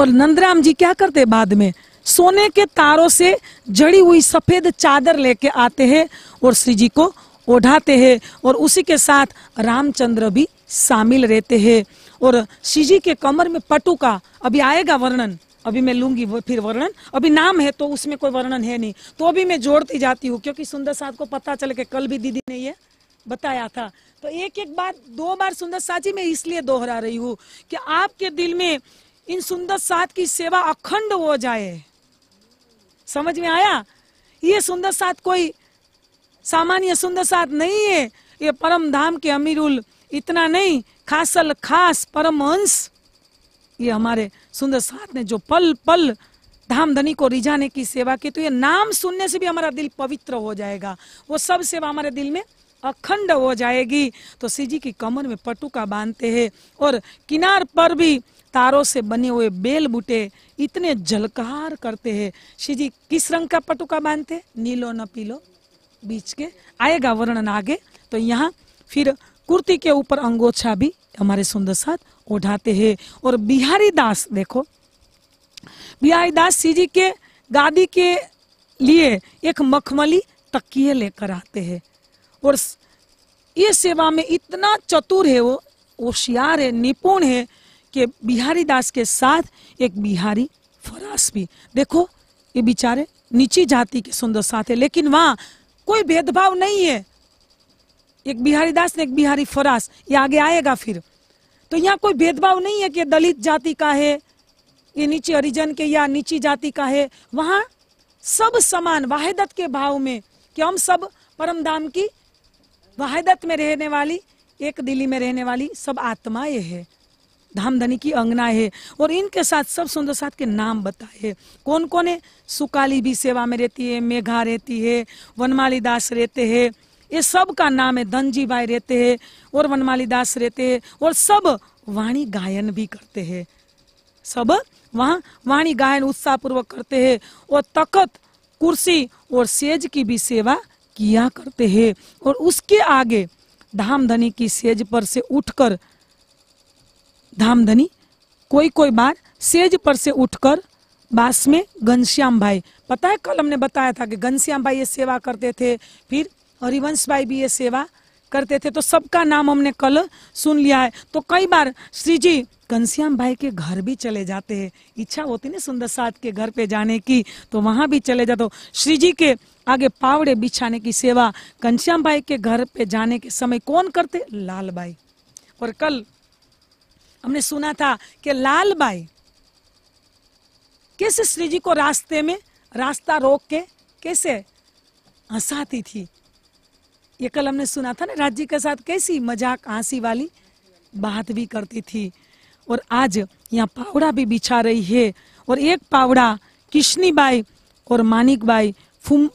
और नंदराम जी क्या करते हैं बाद में सोने के तारों से जड़ी हुई सफेद चादर लेके आते हैं और श्री जी को ओढ़ाते हैं और उसी के साथ रामचंद्र भी शामिल रहते हैं और सीजी के कमर में पटु का अभी आएगा वर्णन अभी मैं लूंगी फिर वर्णन अभी नाम है तो उसमें कोई वर्णन है नहीं तो अभी मैं जोड़ती जाती हूँ क्योंकि सुंदर साहब को पता चले कि कल भी दीदी ने ये बताया था तो एक एक बार दो बार सुंदर साह जी मैं इसलिए दोहरा रही हूँ कि आपके दिल में इन सुंदर साथ की सेवा अखंड हो जाए समझ में आया ये सुंदर साथ कोई सामान्य सुंदर साथ नहीं है ये परम धाम के अमीरुल इतना नहीं खासल खास परमहंस ये हमारे सुंदर साथ ने जो पल पल धाम धनी को रिझाने की सेवा की तो ये नाम सुनने से भी हमारा दिल पवित्र हो जाएगा वो सब सेवा हमारे दिल में अखंड हो जाएगी तो श्री जी की कमर में पटुका बांधते हैं और किनार पर भी तारों से बने हुए बेल बूटे इतने झलकार करते हैं श्री जी किस रंग का पटुका बांधते नीलो न पीलो बीच के आएगा वर्णन आगे तो यहाँ फिर कुर्ती के ऊपर अंगोछा भी हमारे सुंदर साथ ओढ़ाते हैं और बिहारी दास देखो बिहारी दास सी जी के गादी के लिए एक मखमली तकिए लेकर आते हैं और ये सेवा में इतना चतुर है वो होशियार है निपुण है कि बिहारी दास के साथ एक बिहारी फरास भी देखो ये बेचारे नीची जाति के सुंदर साथ है लेकिन वहाँ कोई भेदभाव नहीं है एक बिहारी दास ने एक बिहारी फरास ये आगे आएगा फिर तो यहाँ कोई भेदभाव नहीं है कि दलित जाति का है ये नीचे हरिजन के या नीची जाति का है वहाँ सब समान वाहिदत के भाव में कि हम सब परम धाम की वाहिदत में रहने वाली एक दिल्ली में रहने वाली सब आत्माएं है धाम धनी की अंगना है और इनके साथ सब सुंदर साथ के नाम बताए कौन कौन है सुकाली भी सेवा में रहती है मेघा रहती है वनमाली दास रहते हैं ये सब का नाम है धनजी भाई रहते हैं और वनमाली दास रहते हैं और सब वाणी गायन भी करते हैं सब वहाँ वाणी गायन उत्साहपूर्वक करते हैं और तकत कुर्सी और सेज की भी सेवा किया करते हैं और उसके आगे धामधनी की सेज पर से उठकर धामधनी कोई कोई बार सेज पर से उठकर बास में घनश्याम भाई पता है कल हमने बताया था कि घनश्याम भाई ये सेवा करते थे फिर हरिवंश भाई भी ये सेवा करते थे तो सबका नाम हमने कल सुन लिया है तो कई बार श्री जी घनश्याम भाई के घर भी चले जाते हैं इच्छा होती ना सुंदर साथ के घर पे जाने की तो वहाँ भी चले जाते तो श्री जी के आगे पावड़े बिछाने की सेवा घनश्याम भाई के घर पे जाने के समय कौन करते लाल भाई और कल हमने सुना था कि लाल भाई कैसे श्री जी को रास्ते में रास्ता रोक के कैसे हंसाती थी ये कल हमने सुना था ना राज्य के साथ कैसी मजाक हंसी वाली बात भी करती थी और आज यहाँ पावड़ा भी बिछा रही है और एक पावड़ा किशनी बाई और मानिक बाई फूम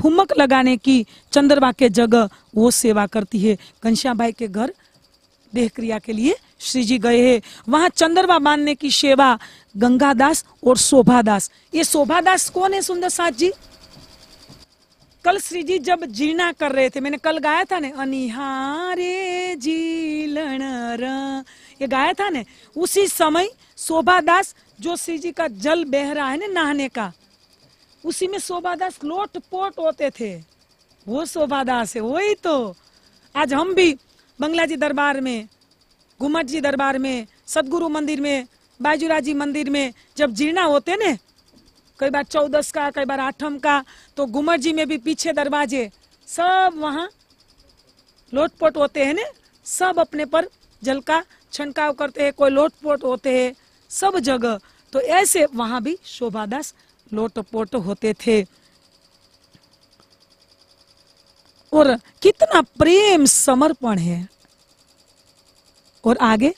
फूमक लगाने की चंद्रबा के जगह वो सेवा करती है घनश्याम बाई के घर देह क्रिया के लिए श्री जी गए हैं वहाँ चंद्रबा बांधने की सेवा गंगादास और शोभा दास ये शोभा दास कौन है सुंदर साथ जी कल श्री जी जब जीना कर रहे थे मैंने कल गाया था ना अनिहारे जीलन ये गाया था ना उसी समय शोभा दास जो श्री जी का जल बह रहा है ना नहाने का उसी में शोभा दास लोट पोट होते थे वो शोभा दास है वही तो आज हम भी बंगला जी दरबार में घुमट जी दरबार में सदगुरु मंदिर में बाजूराजी मंदिर में जब जीर्णा होते ना कई बार चौदस का कई बार आठम का तो गुमर जी में भी पीछे दरवाजे सब वहाँ लोटपोट होते हैं ना सब अपने पर जल का छनकाव करते हैं कोई लोटपोट होते हैं सब जगह तो ऐसे वहाँ भी शोभादास लोटपोट होते थे और कितना प्रेम समर्पण है और आगे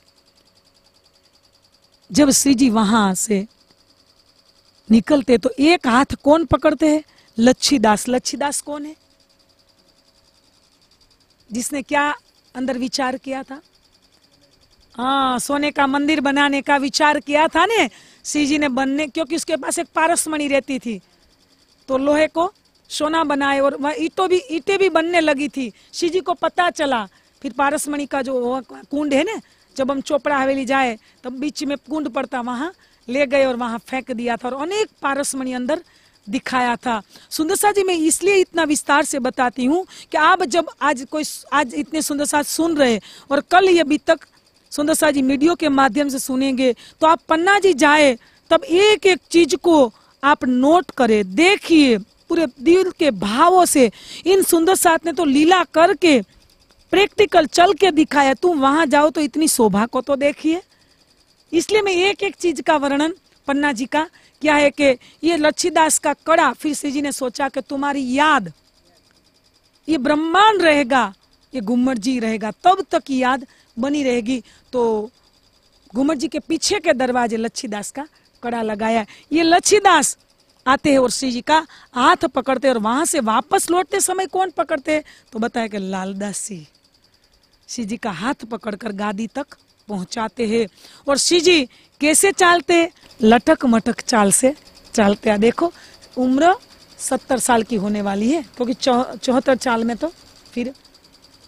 जब श्री जी वहां से निकलते तो एक हाथ कौन पकड़ते हैं लच्छी दास लच्छी दास कौन है जिसने क्या अंदर विचार किया था हाँ सोने का मंदिर बनाने का विचार किया था ने जी ने बनने क्योंकि उसके पास एक मणि रहती थी तो लोहे को सोना बनाए और वह ईटों भी ईटे भी बनने लगी थी जी को पता चला फिर मणि का जो कुंड है ना जब हम चोपड़ा हवेली जाए तब बीच में कुंड पड़ता वहाँ ले गए और वहां फेंक दिया था और अनेक पारसमणि अंदर दिखाया था सुंदर शाह जी मैं इसलिए इतना विस्तार से बताती हूँ कि आप जब आज कोई आज इतने सुंदर शाह सुन रहे और कल ये अभी तक सुंदर शाह जी मीडियो के माध्यम से सुनेंगे तो आप पन्ना जी जाए तब एक एक चीज को आप नोट करें देखिए पूरे दिल के भावों से इन सुंदर साथ ने तो लीला करके प्रैक्टिकल चल के दिखाया तुम वहां जाओ तो इतनी शोभा को तो देखिए इसलिए मैं एक एक चीज का वर्णन पन्ना जी का क्या है कि ये लच्छीदास का कड़ा फिर श्री जी ने सोचा कि तुम्हारी याद ये ब्रह्मांड रहेगा ये घुमर जी रहेगा तब तक याद बनी रहेगी तो घुमर जी के पीछे के दरवाजे लच्छीदास का कड़ा लगाया ये लच्छीदास आते हैं और श्री जी का हाथ पकड़ते और वहां से वापस लौटते समय कौन पकड़ते तो बताया कि लालदास जी श्री जी का हाथ पकड़कर गादी तक पहुंचाते हैं और सीजी कैसे चालते लटक मटक चाल से चालते हैं देखो उम्र सत्तर साल की होने वाली है क्योंकि तो चौहत्तर साल में तो फिर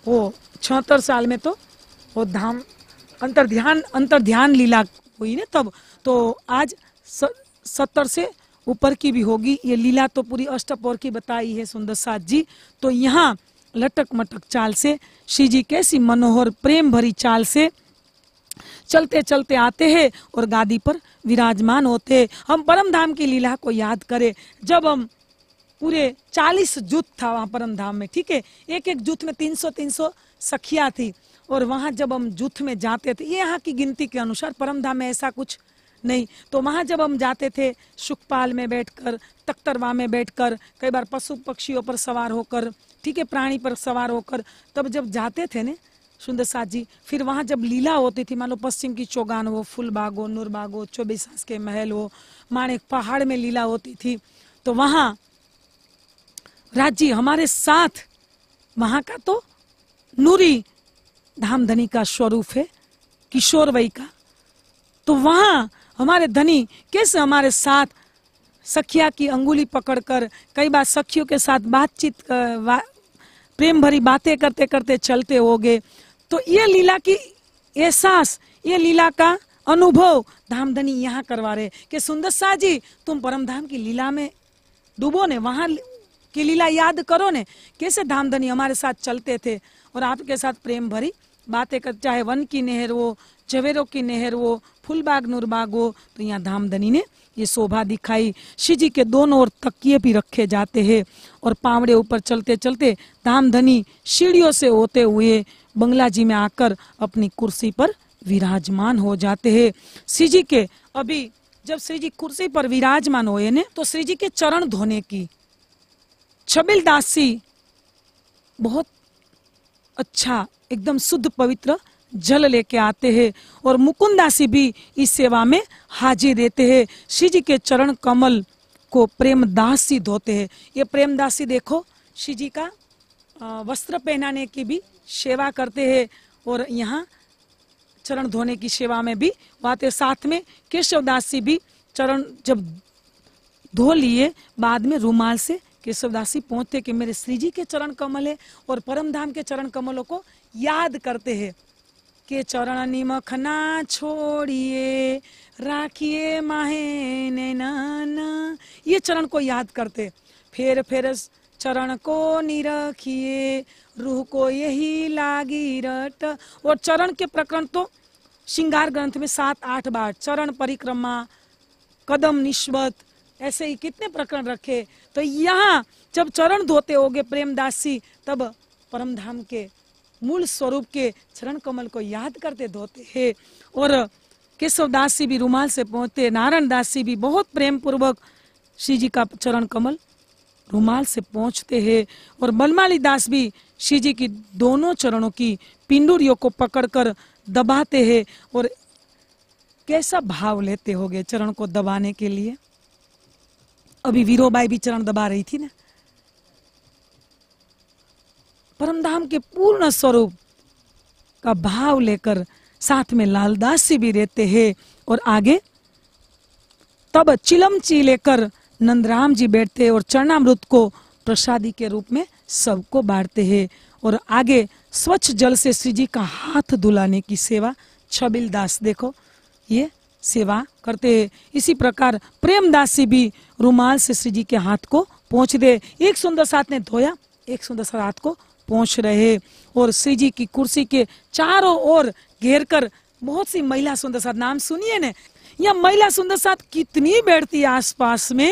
वो छहत्तर साल में तो वो धाम अंतर ध्यान अंतर ध्यान लीला हुई ना तब तो आज सत्तर से ऊपर की भी होगी ये लीला तो पूरी अष्टपौर की बताई है सुंदर साथ जी तो यहाँ लटक मटक चाल से श्री जी कैसी मनोहर प्रेम भरी चाल से चलते चलते आते हैं और गादी पर विराजमान होते हैं हम परम धाम की लीला को याद करें जब हम पूरे चालीस जूथ था वहाँ परम धाम में ठीक है एक एक जूथ में तीन सौ तीन सौ सखिया थी और वहाँ जब हम जूथ में जाते थे ये यहाँ की गिनती के अनुसार परम धाम में ऐसा कुछ नहीं तो वहाँ जब हम जाते थे सुखपाल में बैठकर तख्तरवा में बैठकर कई बार पशु पक्षियों पर सवार होकर ठीक है प्राणी पर सवार होकर तब जब जाते थे ना सुंदर साथ जी फिर वहाँ जब लीला होती थी मान लो पश्चिम की चौगान हो फूलबाग हो नूरबाग हो चौबीसास के महल हो माने पहाड़ में लीला होती थी तो वहाँ राज जी हमारे साथ वहाँ का तो नूरी धाम धनी का स्वरूप है किशोर वही का तो वहाँ हमारे धनी कैसे हमारे साथ सखिया की अंगुली पकड़कर कई बार सखियों के साथ बातचीत प्रेम भरी बातें करते करते चलते होगे तो ये लीला की एहसास ये लीला का अनुभव धामधनी यहाँ करवा रहे कि सुंदर शाह जी तुम परम धाम की लीला में डूबो ने वहाँ की लीला याद करो ने कैसे धामधनी हमारे साथ चलते थे और आपके साथ प्रेम भरी बातें कर चाहे वन की नहर हो जवेरों की नहर हो फुलबाग नूरबाग हो तो यहाँ धामधनी ने ये शोभा दिखाई श्री जी के दोनों ओर तकिए भी रखे जाते हैं और पावड़े ऊपर चलते चलते धाम धनी सीढ़ियों से होते हुए बंगला जी में आकर अपनी कुर्सी पर विराजमान हो जाते हैं श्री जी के अभी जब श्री जी कुर्सी पर विराजमान हुए ने तो श्री जी के चरण धोने की छबिल दासी बहुत अच्छा एकदम शुद्ध पवित्र जल लेके आते हैं और मुकुंदासी भी इस सेवा में हाजिर देते हैं श्री जी के चरण कमल को प्रेमदासी धोते हैं ये प्रेमदासी देखो श्री जी का वस्त्र पहनाने की भी सेवा करते हैं और यहाँ चरण धोने की सेवा में भी बातें साथ में केशवदासी भी चरण जब धो लिए बाद में रूमाल से केशवदासी पहुँचते कि मेरे श्री जी के चरण कमल है और परम धाम के चरण कमलों को याद करते हैं के चरण निमख ना छोड़िए राखिए माहे नैना ये चरण को याद करते फिर फिर चरण को निरखिए रूह को यही लागी रट और चरण के प्रकरण तो श्रृंगार ग्रंथ में सात आठ बार चरण परिक्रमा कदम निश्वत ऐसे ही कितने प्रकरण रखे तो यहाँ जब चरण धोते होगे प्रेमदासी तब परमधाम के मूल स्वरूप के चरण कमल को याद करते धोते हैं और केशव दास जी भी रुमाल से पहुँचते नारायण दास जी भी बहुत प्रेम पूर्वक श्री जी का चरण कमल रुमाल से पहुँचते हैं और बनमाली दास भी श्री जी की दोनों चरणों की पिंडुरियों को पकड़कर दबाते हैं और कैसा भाव लेते होगे चरण को दबाने के लिए अभी वीरोबाई भी चरण दबा रही थी ना परमधाम के पूर्ण स्वरूप का भाव लेकर साथ में लालदास भी रहते हैं और आगे तब चिलमची लेकर नंदराम जी बैठते और चरणामृत को प्रसादी के रूप में सबको बांटते हैं और आगे स्वच्छ जल से श्री जी का हाथ धुलाने की सेवा छबिल दास देखो ये सेवा करते हैं इसी प्रकार प्रेमदास जी भी रुमाल से श्री जी के हाथ को पहुंच दे एक सुंदर साथ ने धोया एक सुंदर साथ को पहुंच रहे और श्री जी की कुर्सी के चारों ओर घेर कर बहुत सी महिला सुंदर साथ नाम सुनिए ने यह महिला सुंदर साथ कितनी बैठती है आसपास में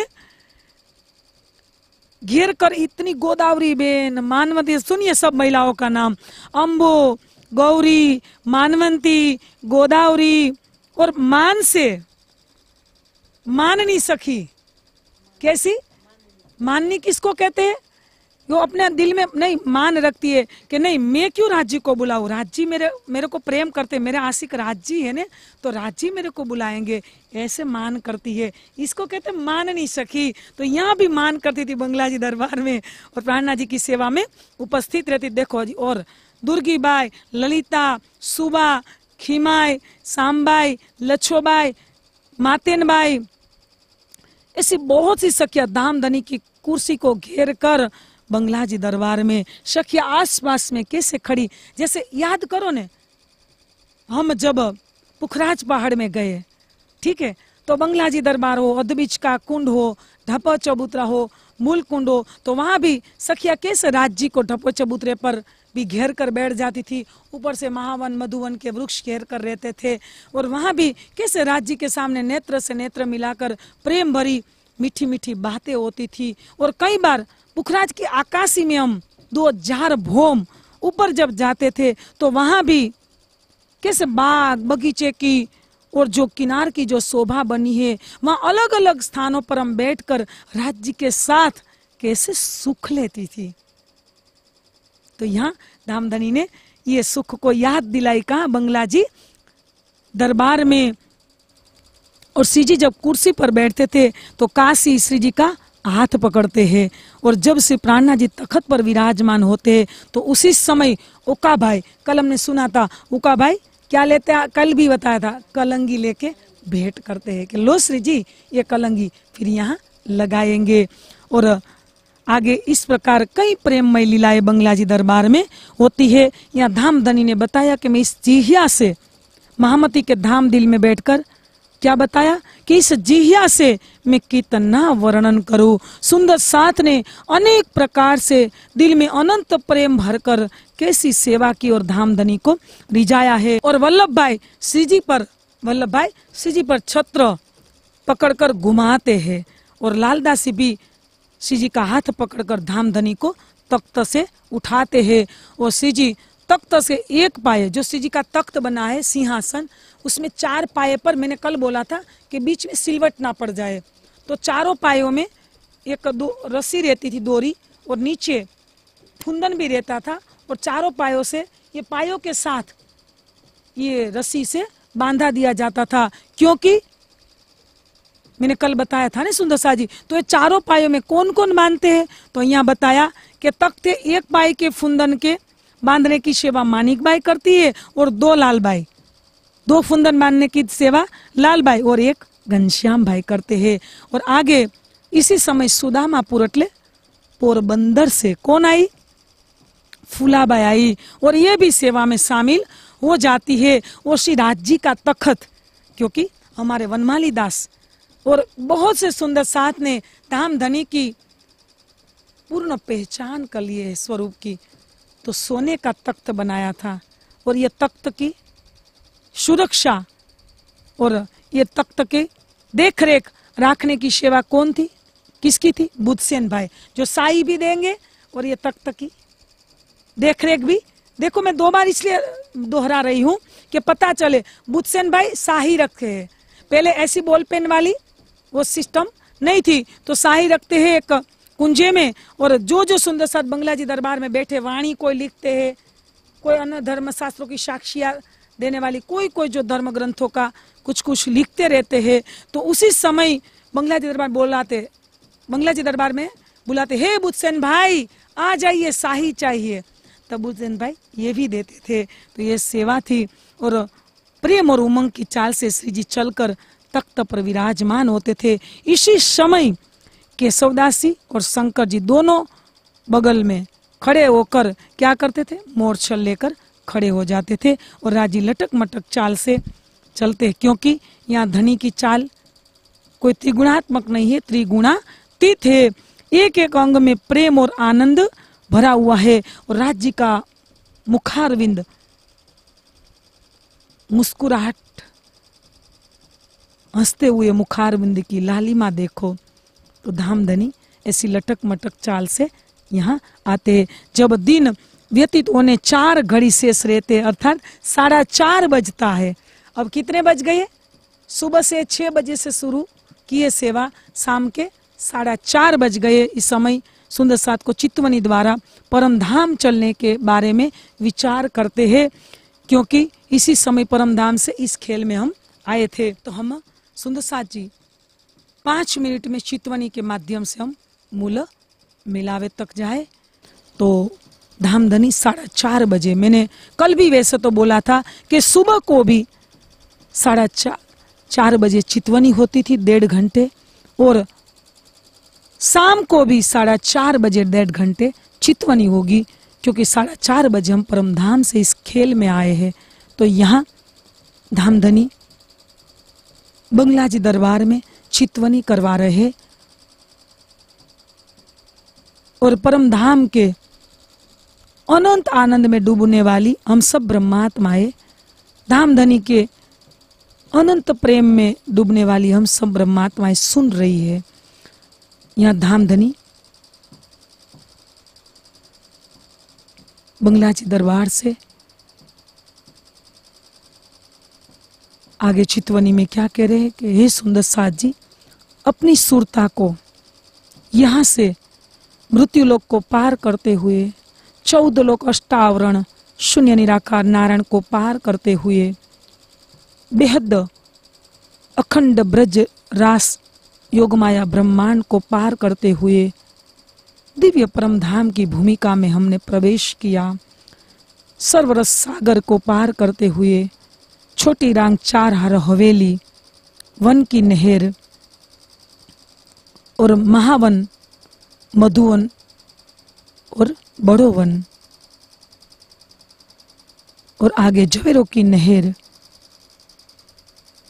घेर कर इतनी गोदावरी बेन मानवती सुनिए सब महिलाओं का नाम अम्बो गौरी मानवंती गोदावरी और मान से माननी सखी कैसी माननी किसको कहते हैं वो अपने दिल में नहीं मान रखती है कि नहीं मैं क्यों राज्य को बुलाऊ राज्य मेरे मेरे को प्रेम करते मेरे आशिक राज्य है न तो राज्य मेरे को बुलाएंगे ऐसे मान करती है इसको कहते मान नहीं सकी तो यहाँ भी मान करती थी बंगला जी दरबार में और प्राणनाथ जी की सेवा में उपस्थित रहती देखो जी और दुर्गी बाई ललिता सुबा खिमाई सांबाई लच्छोबाई मातेन बाई ऐसी बहुत सी सखिया धनी की कुर्सी को घेर कर बंगला जी दरबार में सखिया आसपास में कैसे खड़ी जैसे याद करो ने हम जब पुखराज पहाड़ में गए ठीक है तो बंगला जी दरबार हो अदबीच का कुंड हो ढप चबूतरा हो मूल कुंड हो तो वहाँ भी सखिया कैसे राज्य को ढप चबूतरे पर भी घेर कर बैठ जाती थी ऊपर से महावन मधुवन के वृक्ष घेर कर रहते थे और वहाँ भी कैसे राज्य के सामने नेत्र से नेत्र मिलाकर प्रेम भरी मीठी मीठी बातें होती थी और कई बार पुखराज की आकाशी में हम दो जार भोम ऊपर जब जाते थे तो वहाँ भी किस बाग बगीचे की और जो किनार की जो शोभा बनी है वहाँ अलग अलग स्थानों पर हम बैठकर राज के साथ कैसे सुख लेती थी तो यहाँ धामधनी ने ये सुख को याद दिलाई कहा बंगला जी दरबार में और श्री जी जब कुर्सी पर बैठते थे तो काशी श्री जी का हाथ पकड़ते हैं और जब से प्राणा जी तखत पर विराजमान होते हैं तो उसी समय ओका भाई कल हमने सुना था ओका भाई क्या लेते हैं कल भी बताया था कलंगी लेके भेंट करते हैं कि लो श्री जी ये कलंगी फिर यहाँ लगाएंगे और आगे इस प्रकार कई प्रेममय लीलाएं जी दरबार में होती है यहाँ धाम धनी ने बताया कि मैं इस चिहिया से महामती के धाम दिल में बैठकर क्या बताया कि इस जिहिया से मैं कितना वर्णन करूं सुंदर साथ ने अनेक प्रकार से दिल में अनंत प्रेम भरकर कैसी सेवा की और धाम धनी को रिझाया है और वल्लभ भाई श्रीजी पर वल्लभ भाई श्रीजी पर छत्र पकड़कर घुमाते हैं और लालदासी भी श्री जी का हाथ पकड़कर धाम धनी को तख्त से उठाते हैं और श्री जी तख्त से एक पाए जो श्री जी का तख्त बना है सिंहासन उसमें चार पाए पर मैंने कल बोला था कि बीच में सिलवट ना पड़ जाए तो चारों पायों में एक दो रस्सी रहती थी डोरी और नीचे फुंदन भी रहता था और चारों पायों से ये पायों के साथ ये रस्सी से बांधा दिया जाता था क्योंकि मैंने कल बताया था ना सुंदर शाह जी तो ये चारों पायों में कौन कौन मानते हैं तो यहाँ बताया कि तख्ते एक पाई के फुंदन के बांधने की सेवा मानिक बाई करती है और दो लाल बाई दो फुंदन बांधने की सेवा लाल भाई और एक घनश्याम भाई करते हैं और आगे इसी समय सुदामा पुरटले पोरबंदर से कौन आई फूलाबाई आई और ये भी सेवा में शामिल हो जाती है और श्री राज जी का तखत क्योंकि हमारे वनमाली दास और बहुत से सुंदर साथ ने धाम धनी की पूर्ण पहचान कर लिए स्वरूप की तो सोने का तख्त बनाया था और ये तख्त की सुरक्षा और ये तख्त के देख रेख रखने की सेवा कौन थी किसकी थी बुद्धसेन भाई जो साई भी देंगे और ये तख्त की देख रेख भी देखो मैं दो बार इसलिए दोहरा रही हूँ कि पता चले बुद्धसेन भाई शाही रखे हैं पहले ऐसी बॉल पेन वाली वो सिस्टम नहीं थी तो शाही रखते हैं एक कुंजे में और जो जो सुंदर साथ बंगला जी दरबार में बैठे वाणी कोई लिखते हैं कोई अन्य धर्म शास्त्रों की साक्षियाँ देने वाली कोई कोई जो धर्म ग्रंथों का कुछ कुछ लिखते रहते हैं तो उसी समय जी दरबार बोलाते जी दरबार में बुलाते हे बुद्धसेन भाई आ जाइए शाही चाहिए तब बुधसेन भाई ये भी देते थे तो ये सेवा थी और प्रेम और उमंग की चाल से श्री जी चलकर तख्त पर विराजमान होते थे इसी समय केशवदासी और शंकर जी दोनों बगल में खड़े होकर क्या करते थे मोर्चल लेकर खड़े हो जाते थे और राजी लटक मटक चाल से चलते क्योंकि यहाँ धनी की चाल कोई त्रिगुणात्मक नहीं है त्रिगुणा तीत है एक एक अंग में प्रेम और आनंद भरा हुआ है और राज्य का मुखारविंद मुस्कुराहट हंसते हुए मुखारविंद की लालिमा देखो तो धाम धनी ऐसी लटक मटक चाल से यहाँ आते हैं जब दिन व्यतीत होने चार घड़ी शेष रहते हैं अर्थात साढ़ा चार बजता है अब कितने बज गए सुबह से छः बजे से शुरू किए सेवा शाम के साढ़ा चार बज गए इस समय सुंदर साथ को चितवनी द्वारा परमधाम चलने के बारे में विचार करते हैं क्योंकि इसी समय परमधाम से इस खेल में हम आए थे तो हम सुंदर साथ जी पाँच मिनट में चितवनी के माध्यम से हम मूल मिलावे तक जाए तो धामधनी साढ़े चार बजे मैंने कल भी वैसे तो बोला था कि सुबह को भी साढ़े चार चार बजे चितवनी होती थी डेढ़ घंटे और शाम को भी साढ़े चार बजे डेढ़ घंटे चितवनी होगी क्योंकि साढ़े चार बजे हम परम धाम से इस खेल में आए हैं तो यहाँ धामधनी बंगला जी दरबार में चितवनी करवा रहे और परम धाम के अनंत आनंद में डूबने वाली हम सब ब्रह्मात्माएं धाम धनी के अनंत प्रेम में डूबने वाली हम सब ब्रह्मात्माएं सुन रही है यहां धाम धनी बंगलाची दरबार से आगे चितवनी में क्या कह रहे हैं कि हे सुंदर साथ जी अपनी सुरता को यहां से मृत्यु लोक को पार करते हुए चौदह लोक अष्टावरण शून्य निराकार नारायण को पार करते हुए बेहद अखंड ब्रज रास योगमाया ब्रह्मांड को पार करते हुए दिव्य परम धाम की भूमिका में हमने प्रवेश किया सर्वरस सागर को पार करते हुए छोटी रांग चार हर हवेली वन की नहर और महावन मधुवन और बड़ो वन और आगे जवेरो की नहर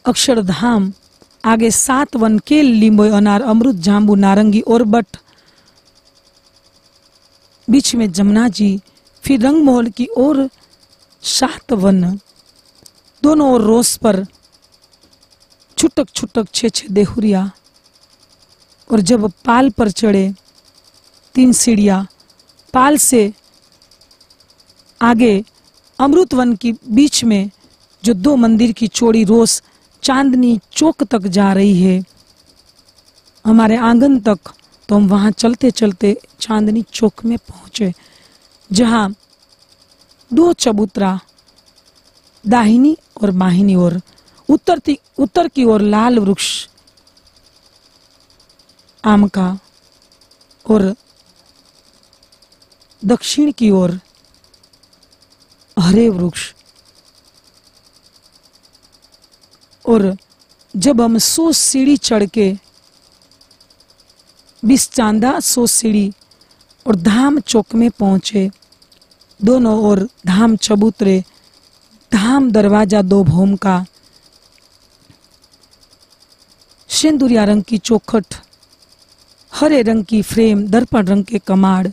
अक्षरधाम आगे सात वन केल लिंबो अनार अमृत जाम्बू नारंगी और बट बीच में जमुना जी फिर रंग की ओर सात वन दोनों ओर रोस पर छुटक छुटक छे छे देहुरिया और जब पाल पर चढ़े तीन सीढ़िया नेपाल से आगे अमृत वन के बीच में जो दो मंदिर की चोड़ी रोस चांदनी चौक तक जा रही है हमारे आंगन तक तो हम वहाँ चलते चलते चांदनी चौक में पहुँचे जहाँ दो चबूतरा दाहिनी और बाहिनी ओर उत्तर उत्तर की ओर लाल वृक्ष आम का और दक्षिण की ओर हरे वृक्ष और जब हम सो सीढ़ी चढ़ के बीस चांदा सो सीढ़ी और धाम चौक में पहुंचे दोनों ओर धाम चबूतरे धाम दरवाजा दो भोम का सिंदूरिया रंग की चौखट हरे रंग की फ्रेम दर्पण रंग के कमाड़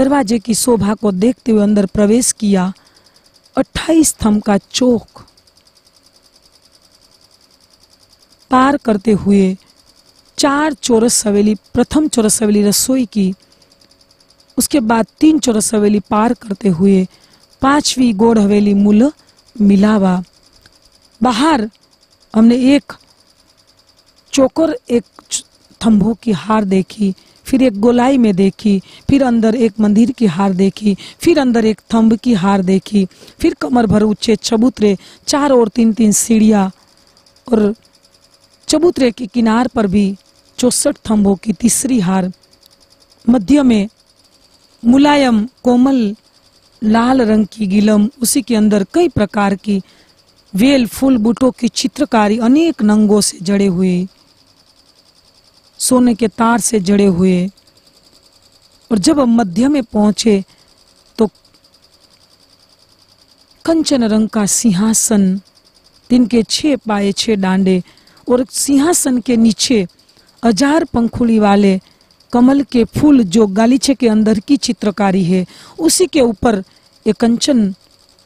दरवाजे की शोभा को देखते हुए अंदर प्रवेश किया अट्ठाईस स्तंभ का चौक पार करते हुए चार चौरस हवेली प्रथम चौरस हवेली रसोई की उसके बाद तीन चौरस हवेली पार करते हुए पांचवी गोड़ हवेली मूल मिलावा बाहर हमने एक चोकर एक थम्भों की हार देखी फिर एक गोलाई में देखी फिर अंदर एक मंदिर की हार देखी फिर अंदर एक थम्ब की हार देखी फिर कमर भर ऊंचे चबूतरे चार और तीन तीन सीढ़ियाँ और चबूतरे के किनार पर भी चौसठ थम्बों की तीसरी हार मध्य में मुलायम कोमल लाल रंग की गिलम उसी के अंदर कई प्रकार की वेल फूल बूटों की चित्रकारी अनेक नंगों से जड़े हुए सोने के तार से जड़े हुए और जब हम मध्य में पहुंचे तो कंचन रंग का सिंहासन के छे पाए छह डांडे और सिंहासन के नीचे हजार पंखुड़ी वाले कमल के फूल जो गालीचे के अंदर की चित्रकारी है उसी के ऊपर ये कंचन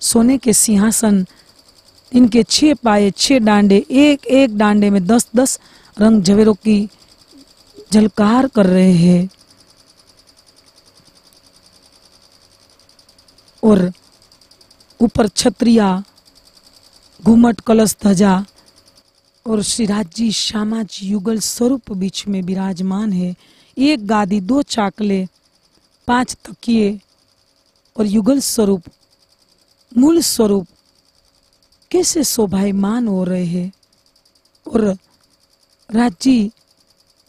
सोने के सिंहासन इनके छः पाए छः डांडे एक एक डांडे में दस दस रंग जवेरों की झलकार कर रहे हैं और ऊपर छत्रिया घूमट कलश ध्वजा और श्रीराजी श्यामाज युगल स्वरूप बीच में विराजमान है एक गादी दो चाकले पांच तकिए और युगल स्वरूप मूल स्वरूप कैसे शोभायमान हो रहे हैं और राजी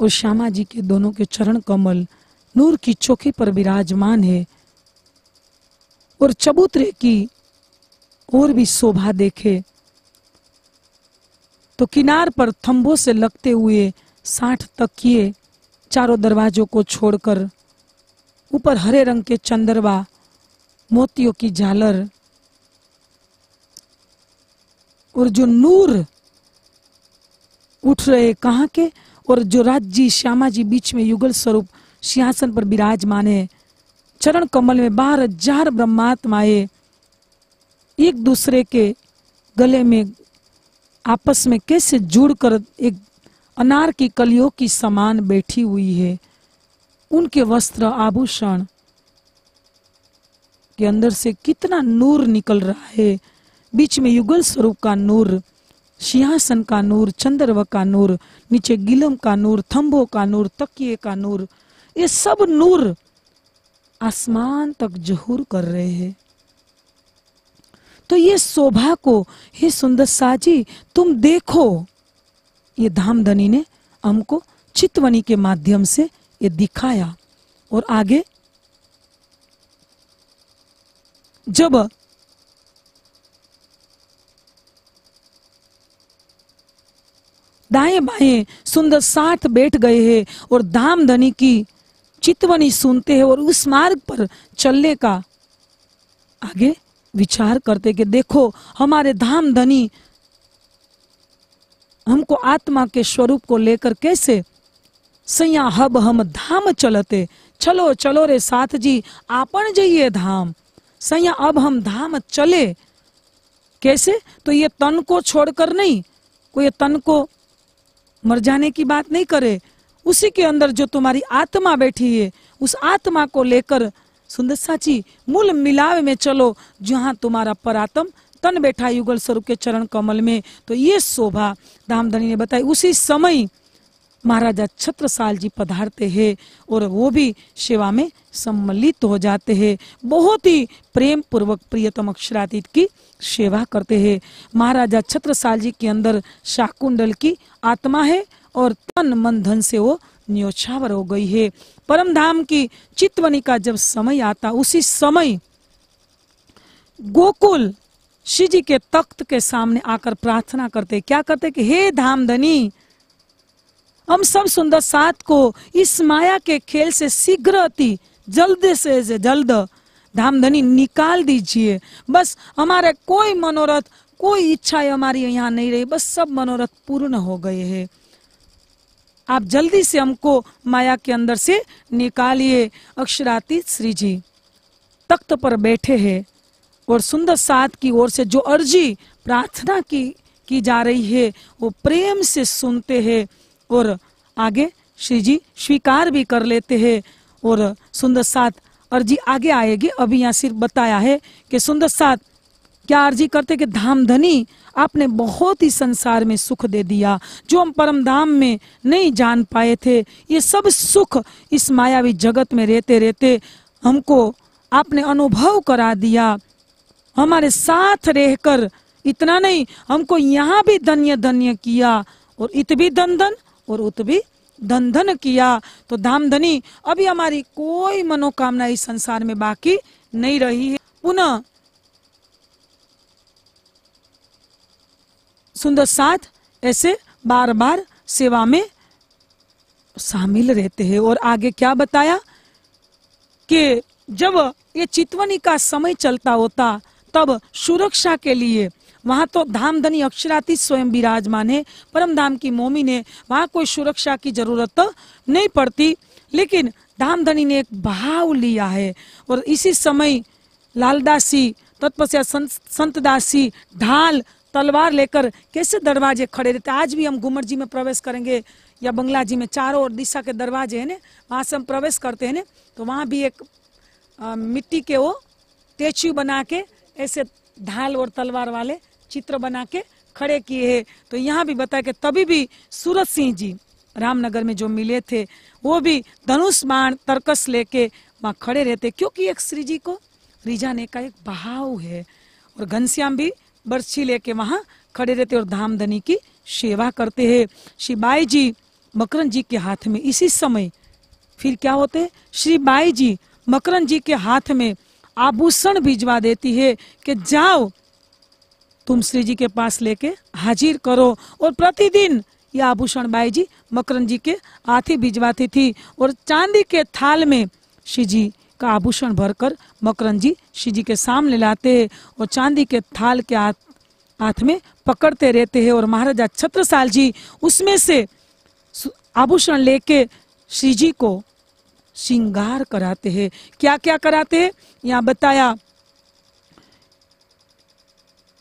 और श्यामा जी के दोनों के चरण कमल नूर की चौकी पर विराजमान है और चबूतरे की और भी शोभा देखे तो किनार पर थंबों से लगते हुए साठ तकिए चारों दरवाजों को छोड़कर ऊपर हरे रंग के चंद्रवा मोतियों की झालर और जो नूर उठ रहे कहाँ के और जो राज्य श्यामा जी बीच में युगल स्वरूप सिंहासन पर विराजमान है चरण कमल में बारह हजार ब्रह्मात्माए एक दूसरे के गले में आपस में कैसे जुड़कर एक अनार की कलियों की समान बैठी हुई है उनके वस्त्र आभूषण के अंदर से कितना नूर निकल रहा है बीच में युगल स्वरूप का नूर सिंहासन का नूर चंद्रव का नूर नीचे गिलम का नूर थम्भों का नूर तकिए का नूर ये सब नूर आसमान तक जहूर कर रहे हैं तो ये शोभा को हे सुंदर साजी तुम देखो ये धामधनी ने हमको चितवनी के माध्यम से ये दिखाया और आगे जब दाएं बाएं सुंदर साथ बैठ गए हैं और धाम धनी की चितवनी सुनते हैं और उस मार्ग पर चलने का आगे विचार करते कि देखो हमारे धाम धनी हमको आत्मा के स्वरूप को लेकर कैसे सैया हब हम धाम चलते चलो चलो रे साथ जी आपन जाइए धाम सैया अब हम धाम चले कैसे तो ये तन को छोड़कर नहीं को तन को मर जाने की बात नहीं करे उसी के अंदर जो तुम्हारी आत्मा बैठी है उस आत्मा को लेकर सुंदर साची मूल मिलाव में चलो जहाँ तुम्हारा परातम तन बैठा युगल स्वरूप के चरण कमल में तो ये शोभा धामधनी ने बताई उसी समय महाराजा छत्रसाल जी पधारते हैं और वो भी सेवा में सम्मिलित हो जाते हैं बहुत ही प्रेम पूर्वक प्रियतम अक्षरातीत की सेवा करते हैं महाराजा छत्रसाल जी के अंदर शाकुंडल की आत्मा है और तन मन धन से वो न्योछावर हो गई है परम धाम की चितवनी का जब समय आता उसी समय गोकुल शिव जी के तख्त के सामने आकर प्रार्थना करते क्या करते कि हे धामधनी धनी हम सब सुंदर साथ को इस माया के खेल से शीघ्र अति जल्द से जल्द धामधनी निकाल दीजिए बस हमारे कोई मनोरथ कोई इच्छाएं हमारी यहाँ नहीं रही बस सब मनोरथ पूर्ण हो गए हैं आप जल्दी से हमको माया के अंदर से निकालिए अक्षराती श्री जी तख्त पर बैठे हैं और सुंदर सात की ओर से जो अर्जी प्रार्थना की की जा रही है वो प्रेम से सुनते हैं और आगे श्री जी स्वीकार भी कर लेते हैं और सुंदर सात अर्जी आगे आएगी अभी यहाँ सिर्फ बताया है कि सुंदर सात क्या अर्जी करते कि धाम धनी आपने बहुत ही संसार में सुख दे दिया जो हम परम धाम में नहीं जान पाए थे ये सब सुख इस मायावी जगत में रहते रहते हमको आपने अनुभव करा दिया हमारे साथ रहकर इतना नहीं हमको यहाँ भी धन्य धन्य किया और इत भी धन धन और उत भी धन धन किया तो धाम धनी अभी हमारी कोई मनोकामना इस संसार में बाकी नहीं रही है पुनः सुंदर साथ ऐसे बार बार सेवा में शामिल रहते हैं और आगे क्या बताया कि जब ये चितवनी का समय चलता होता तब सुरक्षा के लिए वहाँ तो धामधनी अक्षराती स्वयं विराजमान है परम धाम की मोमी ने वहाँ कोई सुरक्षा की जरूरत तो नहीं पड़ती लेकिन धामधनी ने एक भाव लिया है और इसी समय लालदासी तत्पस्या संत संतदासी ढाल तलवार लेकर कैसे दरवाजे खड़े रहते आज भी हम घूमर जी में प्रवेश करेंगे या बंगला जी में चारों ओर दिशा के दरवाजे हैं ना वहाँ से हम प्रवेश करते हैं ना तो वहाँ भी एक आ, मिट्टी के वो टेचू बना के ऐसे ढाल और तलवार वाले चित्र बना के खड़े किए हैं तो यहाँ भी बताया कि तभी भी सूरज सिंह जी रामनगर में जो मिले थे वो भी धनुष बाण तर्कस लेके वहाँ खड़े रहते क्योंकि एक श्री जी को रिझाने का एक बहाव है और घनश्याम भी बर्छी लेके वहाँ खड़े रहते और धाम धनी की सेवा करते हैं श्री बाई जी मकरन जी के हाथ में इसी समय फिर क्या होते श्री बाई जी मकरन जी के हाथ में आभूषण भिजवा देती है कि जाओ तुम श्री जी के पास लेके हाजिर करो और प्रतिदिन यह आभूषण बाई जी मकरन जी के हाथी भिजवाती थी और चांदी के थाल में श्री जी का आभूषण भरकर मकरन जी श्री जी के सामने लाते और चांदी के थाल के हाथ हाथ में पकड़ते रहते हैं और महाराजा छत्रसाल जी उसमें से आभूषण लेके श्री जी को श्रृंगार कराते हैं क्या क्या कराते हैं यहाँ बताया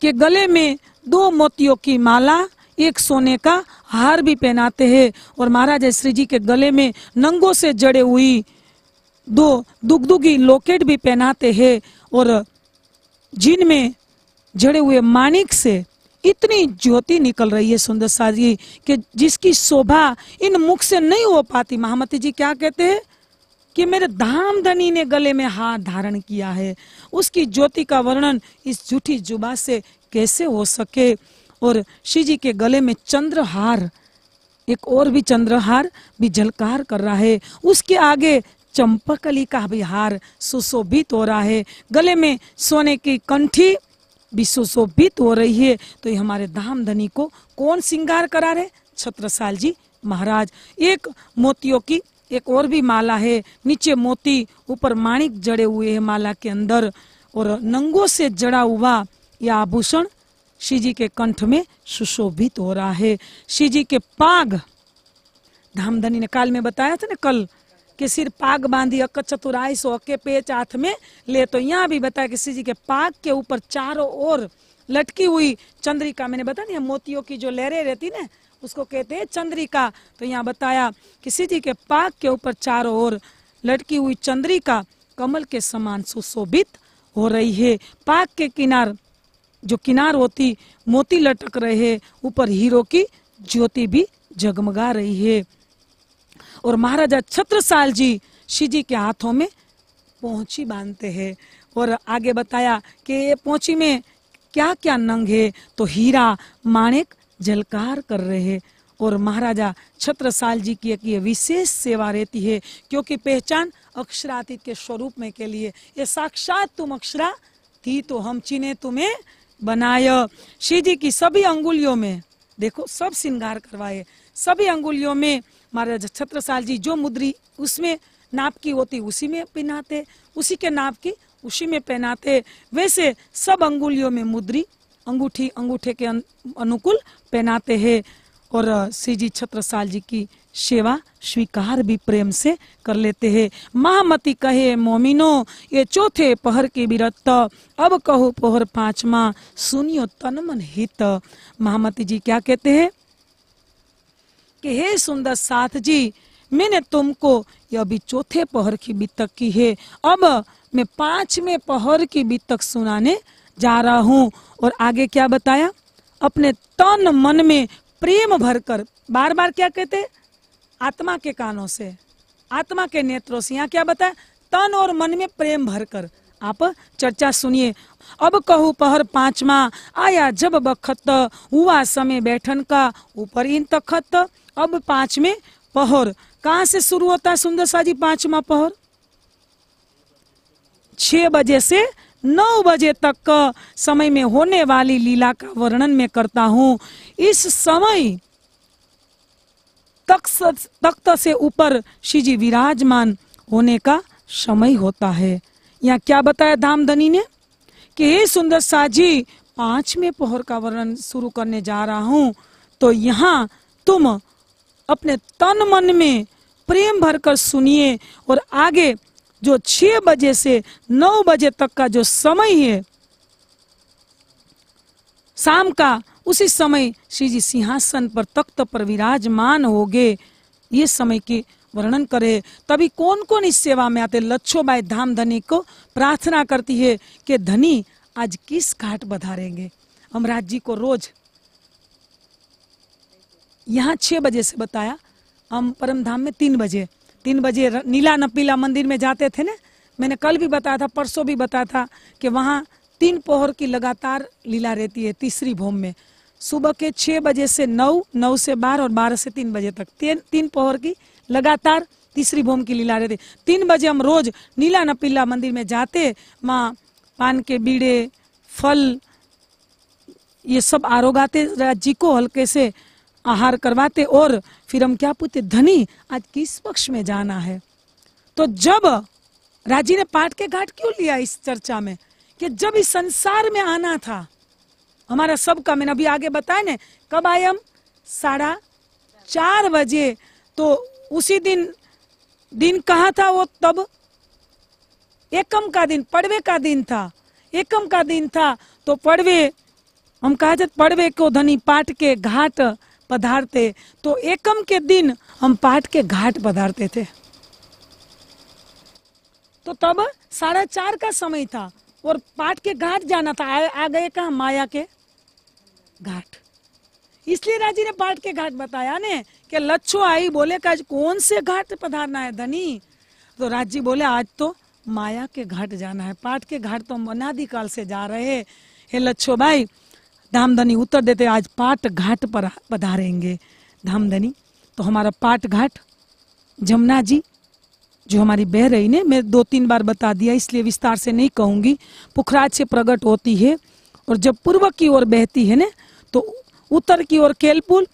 के गले में दो मोतियों की माला एक सोने का हार भी पहनाते हैं और महाराज श्री जी के गले में नंगों से जड़े हुई दो दुगदुगी लोकेट भी पहनाते हैं और जिनमें जड़े हुए माणिक से इतनी ज्योति निकल रही है सुंदर साजी कि जिसकी शोभा इन मुख से नहीं हो पाती महामती जी क्या कहते हैं कि मेरे धाम धनी ने गले में हाथ धारण किया है उसकी ज्योति का वर्णन इस झूठी जुबा से कैसे हो सके और शिव जी के गले में चंद्रहार एक और भी चंद्रहार भी झलकार कर रहा है उसके आगे चंपकली का भी हार सुशोभित हो रहा है गले में सोने की कंठी भी सुशोभित हो रही है तो ये हमारे धाम धनी को कौन श्रृंगार करा रहे छत्रसाल जी महाराज एक मोतियों की एक और भी माला है नीचे मोती ऊपर माणिक जड़े हुए है माला के अंदर और नंगों से जड़ा हुआ यह आभूषण शिव जी के कंठ में सुशोभित हो रहा है शिव जी के पाग धामधनी ने काल में बताया था ना कल के सिर पाग बांधी अक चतुराई सो अके पेच हाथ में ले तो यहाँ भी बताया कि शिव जी के पाग के ऊपर चारों ओर लटकी हुई चंद्रिका मैंने बताया ना मोतियों की जो लहरें रहती ना उसको कहते हैं चंद्रिका तो यहाँ बताया कि जी के पाक के ऊपर चारों ओर लटकी हुई चंद्रिका कमल के समान सुशोभित हो रही है पाक के किनार जो किनार होती मोती लटक रहे ऊपर हीरो की ज्योति भी जगमगा रही है और महाराजा छत्रसाल जी शिव जी के हाथों में पहुंची बांधते हैं और आगे बताया कि ये पहुंची में क्या क्या नंग है तो हीरा माणिक जलकार कर रहे और महाराजा छत्रसाल जी की एक ये विशेष सेवा रहती है क्योंकि पहचान अक्षरातीत के स्वरूप में के लिए ये साक्षात तुम अक्षरा थी तो हम चिन्हे तुम्हें बनाय श्री जी की सभी अंगुलियों में देखो सब श्रृंगार करवाए सभी अंगुलियों में महाराजा छत्रसाल जी जो मुद्री उसमें नाप की होती उसी में पहनाते उसी के नाप की उसी में पहनाते वैसे सब अंगुलियों में मुद्री अंगूठी अंगूठे के अनुकूल पहनाते हैं और श्री जी छत्रसाल जी की सेवा स्वीकार भी प्रेम से कर लेते हैं महामती कहे मोमिनो ये चौथे पहर की विरत अब कहो पहर पांचवा सुनियो तन मन हित महामती जी क्या कहते हैं कि हे सुंदर साथ जी मैंने तुमको ये अभी चौथे पहर की बीतक की है अब मैं पांचवें पहर की बीतक सुनाने जा रहा हूँ और आगे क्या बताया अपने तन मन में प्रेम भरकर बार बार क्या कहते आत्मा के कानों से आत्मा के नेत्रों से यहाँ क्या बताया तन और मन में प्रेम भरकर आप चर्चा सुनिए अब कहू पहर पांचवा आया जब बखत हुआ समय बैठन का ऊपर इन तखत अब पांच में पहर कहा से शुरू होता है सुंदर शाह जी पांचवा पहर छह बजे से नौ बजे तक का समय में होने वाली लीला का वर्णन मैं करता हूँ इस समय तख्त तख्त से ऊपर श्री जी विराजमान होने का समय होता है यहाँ क्या बताया धामधनी ने कि हे सुंदर साजी पांचवें पोहर का वर्णन शुरू करने जा रहा हूँ तो यहाँ तुम अपने तन मन में प्रेम भरकर सुनिए और आगे जो छ बजे से नौ बजे तक का जो समय है शाम का उसी समय श्री जी सिंहासन पर तख्त पर विराजमान हो गए ये समय के वर्णन करे तभी कौन कौन इस सेवा में आते बाई धाम धनी को प्रार्थना करती है कि धनी आज किस घाट बधारेंगे राज जी को रोज यहाँ छह बजे से बताया हम परम धाम में तीन बजे तीन बजे नीला नपीला मंदिर में जाते थे ना मैंने कल भी बताया था परसों भी बताया था कि वहाँ तीन पोहर की लगातार लीला रहती है तीसरी भूम में सुबह के छः बजे से नौ नौ से बारह और बारह से तीन बजे तक तीन तीन पोहर की लगातार तीसरी भूम की लीला रहती तीन बजे हम रोज नीला नपीला मंदिर में जाते माँ पान के बीड़े फल ये सब आरोगाते जी को हल्के से आहार करवाते और फिर हम क्या पूछते धनी आज किस पक्ष में जाना है तो जब राजी ने पाठ के घाट क्यों लिया इस चर्चा में कि जब इस संसार में आना था हमारा सबका मैंने अभी आगे बताया ना कब आए हम साढ़ा चार बजे तो उसी दिन दिन कहा था वो तब एकम का दिन पड़वे का दिन था एकम का दिन था तो पड़वे हम कहा जाते पड़वे को धनी पाठ के घाट पधारते तो एकम के दिन हम पाठ के घाट पधारते थे तो तब साढ़े चार का समय था और पाठ के घाट जाना था आ, आ गए कहा माया के घाट इसलिए राजी ने पाठ के घाट बताया ने कि लच्छो आई बोले का कौन से घाट पधारना है धनी तो राजी बोले आज तो माया के घाट जाना है पाठ के घाट तो मनादि काल से जा रहे हैं लच्छो भाई धामधनी उत्तर देते आज पाट घाट पर पधारेंगे धामधनी तो हमारा पाट घाट जमुना जी जो हमारी बह रही ने मैं दो तीन बार बता दिया इसलिए विस्तार से नहीं कहूँगी पुखराज से प्रकट होती है और जब पूर्व की ओर बहती है ना तो उत्तर की ओर केलपुल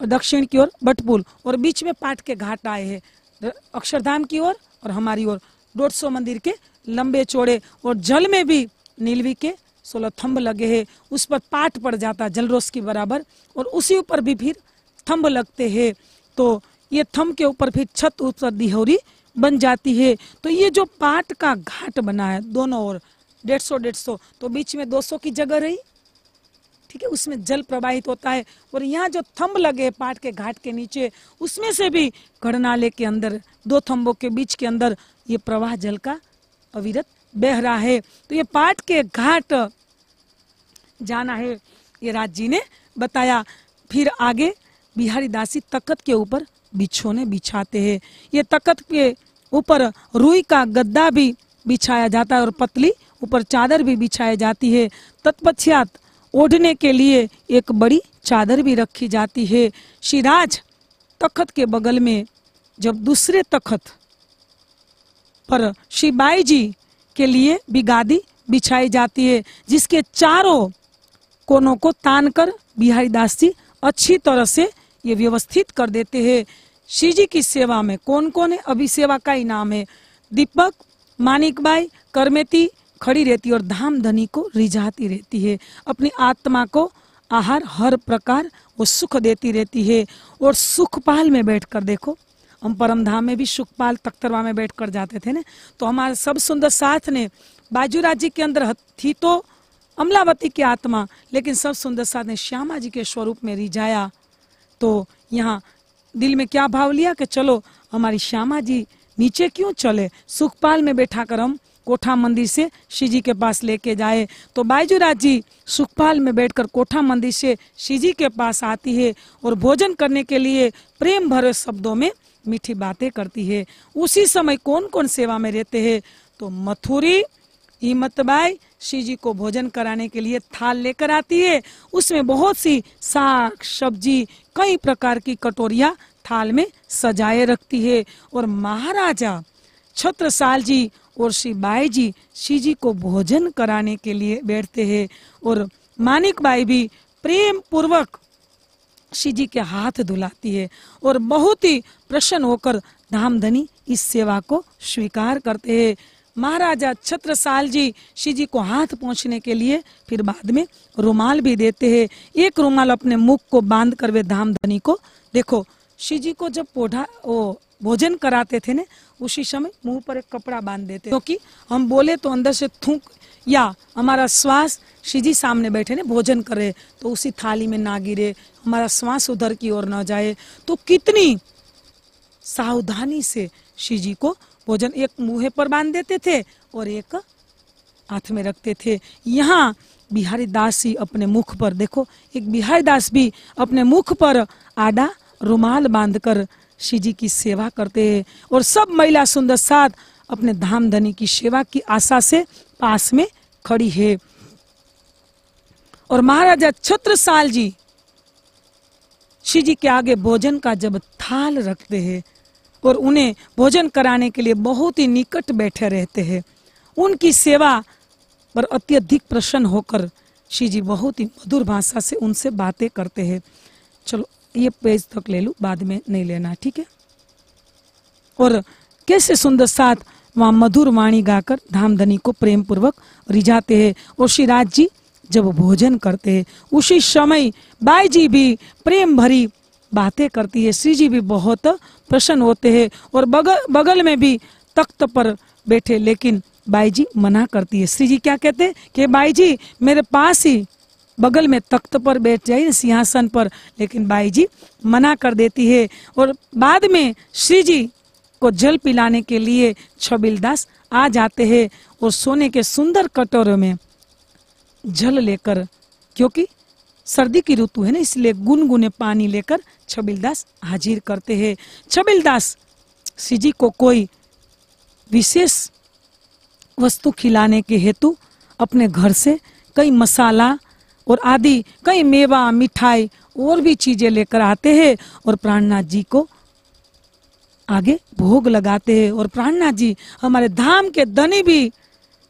और दक्षिण की ओर बटपुल और बीच में पाट के घाट आए हैं अक्षरधाम की ओर और हमारी ओर डोडसो मंदिर के लंबे चौड़े और जल में भी नीलवी के सोलह थम्ब लगे हैं उस पर पाट पड़ जाता है जलरोस के बराबर और उसी ऊपर भी फिर थम्ब लगते हैं तो ये थम्ब के ऊपर फिर छत ऊपर दिहोरी बन जाती है तो ये जो पाट का घाट बना है दोनों ओर डेढ़ सौ डेढ़ सौ तो बीच में दो सौ की जगह रही ठीक है उसमें जल प्रवाहित होता है और यहाँ जो थंब लगे है पाट के घाट के नीचे उसमें से भी गढ़नाले के अंदर दो थंबों के बीच के अंदर ये प्रवाह जल का अविरत बह रहा है तो ये पाट के घाट जाना है ये राज जी ने बताया फिर आगे बिहारी दासी तकत के ऊपर बिछोने बिछाते हैं ये तकत के ऊपर रुई का गद्दा भी बिछाया जाता है और पतली ऊपर चादर भी बिछाई जाती है तत्पश्चात ओढ़ने के लिए एक बड़ी चादर भी रखी जाती है सिराज तखत के बगल में जब दूसरे तखत पर शिबाई जी के लिए भी गादी बिछाई जाती है जिसके चारों कोनों को तान कर बिहारी दास जी अच्छी तरह से ये व्यवस्थित कर देते हैं शिव जी की सेवा में कौन कौन है अभी सेवा का इनाम है दीपक मानिक बाई करमेती खड़ी रहती और धाम धनी को रिझाती रहती है अपनी आत्मा को आहार हर प्रकार वो सुख देती रहती है और सुखपाल में बैठकर देखो हम परम धाम में भी सुखपाल तख्तरवा में बैठ कर जाते थे ना तो हमारे सब सुंदर साथ ने बाजूराज जी के अंदर थी तो अमलावती की आत्मा लेकिन सब सुंदर साथ ने श्यामा जी के स्वरूप में रिझाया तो यहाँ दिल में क्या भाव लिया कि चलो हमारी श्यामा जी नीचे क्यों चले सुखपाल में बैठा कर हम कोठा मंदिर से शिव जी के पास लेके जाए तो बाइजूराज जी सुखपाल में बैठकर कोठा मंदिर से शिव जी के पास आती है और भोजन करने के लिए प्रेम भरे शब्दों में मीठी बातें करती है उसी समय कौन कौन सेवा में रहते हैं तो मथुरी हिम्मतबाई श्री जी को भोजन कराने के लिए थाल लेकर आती है उसमें बहुत सी साग सब्जी कई प्रकार की कटोरिया थाल में सजाए रखती है और महाराजा छत्रसाल जी और श्री बाई जी श्री जी को भोजन कराने के लिए बैठते हैं और मानिक बाई भी प्रेम पूर्वक श्री जी के हाथ धुलाती है और बहुत ही प्रसन्न होकर धाम धनी इस सेवा को स्वीकार करते हैं महाराजा छत्रसाल जी श्री जी को हाथ पहुंचने के लिए फिर बाद में रुमाल भी देते हैं एक रुमाल अपने मुख को बांध कर वे धाम धनी को देखो श्री जी को जब पोढ़ा ओ भोजन कराते थे ने उसी समय मुंह पर एक कपड़ा बांध देते क्योंकि तो हम बोले तो अंदर से थूक या हमारा श्वास श्री जी सामने बैठे ने भोजन करे तो उसी थाली में ना गिरे हमारा श्वास उधर की ओर ना जाए तो कितनी सावधानी से शिव जी को भोजन एक मुहे पर बांध देते थे और एक हाथ में रखते थे यहाँ बिहारी दास ही अपने मुख पर देखो एक बिहारी दास भी अपने मुख पर आडा रुमाल बांधकर शिव जी की सेवा करते हैं और सब महिला सुंदर साथ अपने धाम धनी की सेवा की आशा से पास में खड़ी है और महाराजा छत्रसाल जी शिव जी के आगे भोजन का जब थाल रखते हैं और उन्हें भोजन कराने के लिए बहुत ही निकट बैठे रहते हैं उनकी सेवा पर अत्यधिक प्रसन्न होकर श्री जी बहुत ही मधुर भाषा से उनसे बातें करते हैं चलो ये पेज तक ले लूँ बाद में नहीं लेना ठीक है और कैसे सुंदर साथ वहाँ मधुर वाणी गाकर धामधनी को प्रेम पूर्वक रिझाते हैं और श्री राज जी जब भोजन करते हैं उसी समय बाई जी भी प्रेम भरी बातें करती है श्री जी भी बहुत प्रसन्न होते हैं और बगल बगल में भी तख्त पर बैठे लेकिन बाई जी मना करती है श्री जी क्या कहते हैं कि बाई जी मेरे पास ही बगल में तख्त पर बैठ जाइए सिंहासन पर लेकिन बाई जी मना कर देती है और बाद में श्री जी को जल पिलाने के लिए दास आ जाते हैं और सोने के सुंदर कटोरे में जल लेकर क्योंकि सर्दी की ऋतु है ना इसलिए गुनगुने पानी लेकर छबिल दास हाजिर करते हैं छबिलदास दास को कोई विशेष वस्तु खिलाने के हेतु अपने घर से कई मसाला और आदि कई मेवा मिठाई और भी चीज़ें लेकर आते हैं और प्राणनाथ जी को आगे भोग लगाते हैं और प्राणनाथ जी हमारे धाम के धनी भी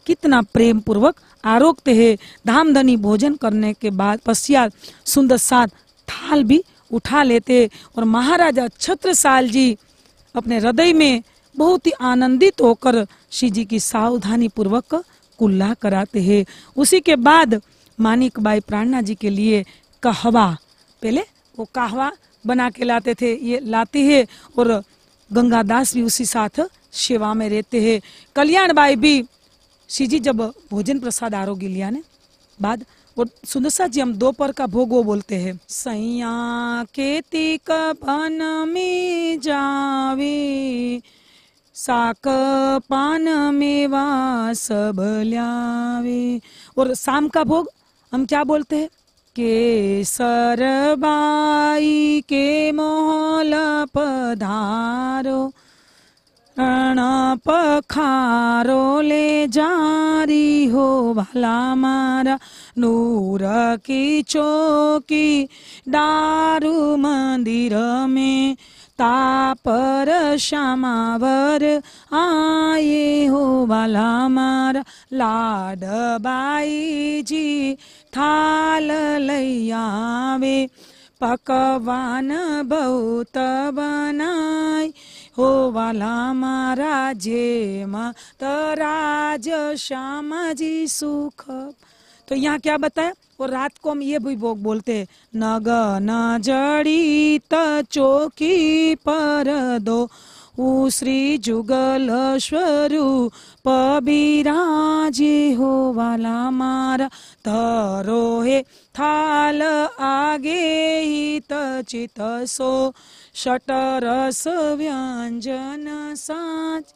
कितना प्रेम पूर्वक आरोक्त है धाम धनी भोजन करने के बाद पश्चात सुंदर सात थाल भी उठा लेते और महाराजा छत्रसाल जी अपने हृदय में बहुत ही आनंदित होकर श्री जी की सावधानी पूर्वक कुल्ला कराते हैं उसी के बाद मानिक बाई प्राणा जी के लिए कहवा पहले वो कहवा बना के लाते थे ये लाते हैं और गंगादास भी उसी साथ सेवा में रहते हैं कल्याण बाई भी जी जब भोजन प्रसाद आरोग्य लिया ने बाद वो सुंदर सा जी हम दोपहर का भोग वो बोलते हैं सैया खेती कपन में जावे साक पान मेवा सब लियावे और शाम का भोग हम क्या बोलते हैं के सरबाई के मोहल पधारो अणा पखारो ले जारी हो भला मारा नूर की चौकी दारू मंदिर में तापर श्यामावर आए हो भला मारा लाड बाई जी थाल लैयावे पकवान बहुत बनाई हो वाला હોવાલા મારા જેમાં તરાજ जी सुख तो यहाँ क्या बताया और रात को हम ये भी भोग बोलते हैं नग न जड़ित चौकी पर दो ऊ श्री जुगल स्वरूप पबीराजे हो वाला मारा धरो थाल आगे ही तचित सो शटरस व्यंजन साज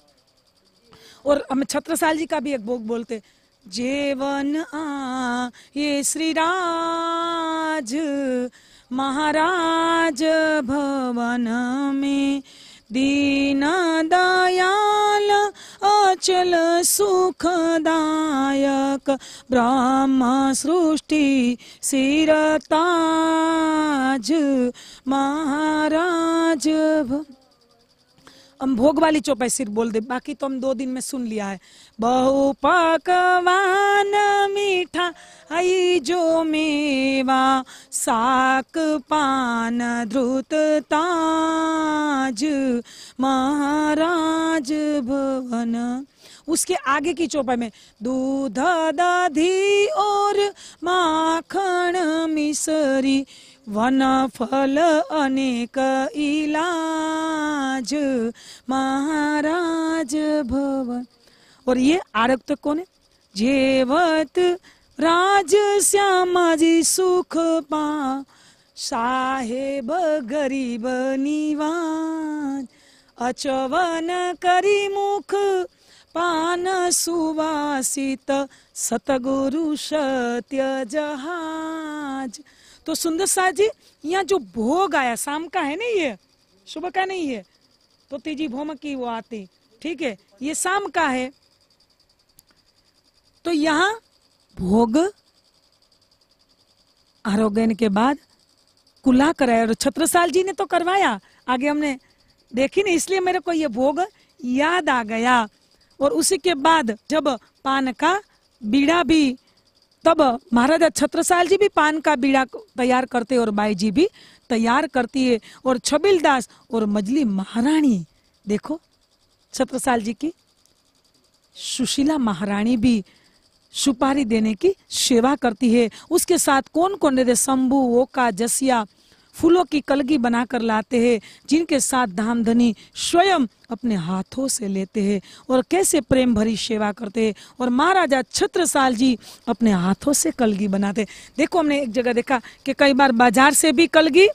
और हम छत्रसाल जी का भी एक भोग बोलते जेवन आ ये श्री राज महाराज भवन में दीना दयाल अचल सुखदायक ब्रह्म सृष्टि सिरताज महाराज हम भोग वाली चौपाई सिर्फ बोल दे बाकी तो हम दो दिन में सुन लिया है बहु पकवान मीठा आई जो मेवा साक पान ध्रुत ताज महाराज भवन उसके आगे की चौपाई में दूध दधी और माखन मिसरी वन फल अनेक इलाज महाराज भवन और ये आरक्त कौन है जेवत राज श्यामा जी सुख पा साहेब गरीब निवान अचवन करी मुख पान सुवासित सतगुरु सत्य जहाज तो सुंदर शाह जी यहाँ जो भोग आया शाम का है ना ये सुबह का नहीं है तो तेजी भोम की वो आती ठीक है ये शाम का है तो यहाँ भोग आरोग्यन के बाद कुला कराया और छत्रसाल जी ने तो करवाया आगे हमने देखी नहीं इसलिए मेरे को ये भोग याद आ गया और उसी के बाद जब पान का बीड़ा भी तब महाराजा छत्रसाल जी भी पान का बीड़ा तैयार करते और बाई जी भी तैयार करती है और छबिल दास और मजली महारानी देखो छत्रसाल जी की सुशीला महारानी भी सुपारी देने की सेवा करती है उसके साथ कौन कौन रहते शंभू ओका जसिया फूलों की कलगी बनाकर लाते हैं जिनके साथ धामधनी स्वयं अपने हाथों से लेते हैं और कैसे प्रेम भरी सेवा करते हैं और महाराजा छत्रसाल जी अपने हाथों से कलगी बनाते देखो हमने एक जगह देखा कि कई बार बाजार से भी कलगी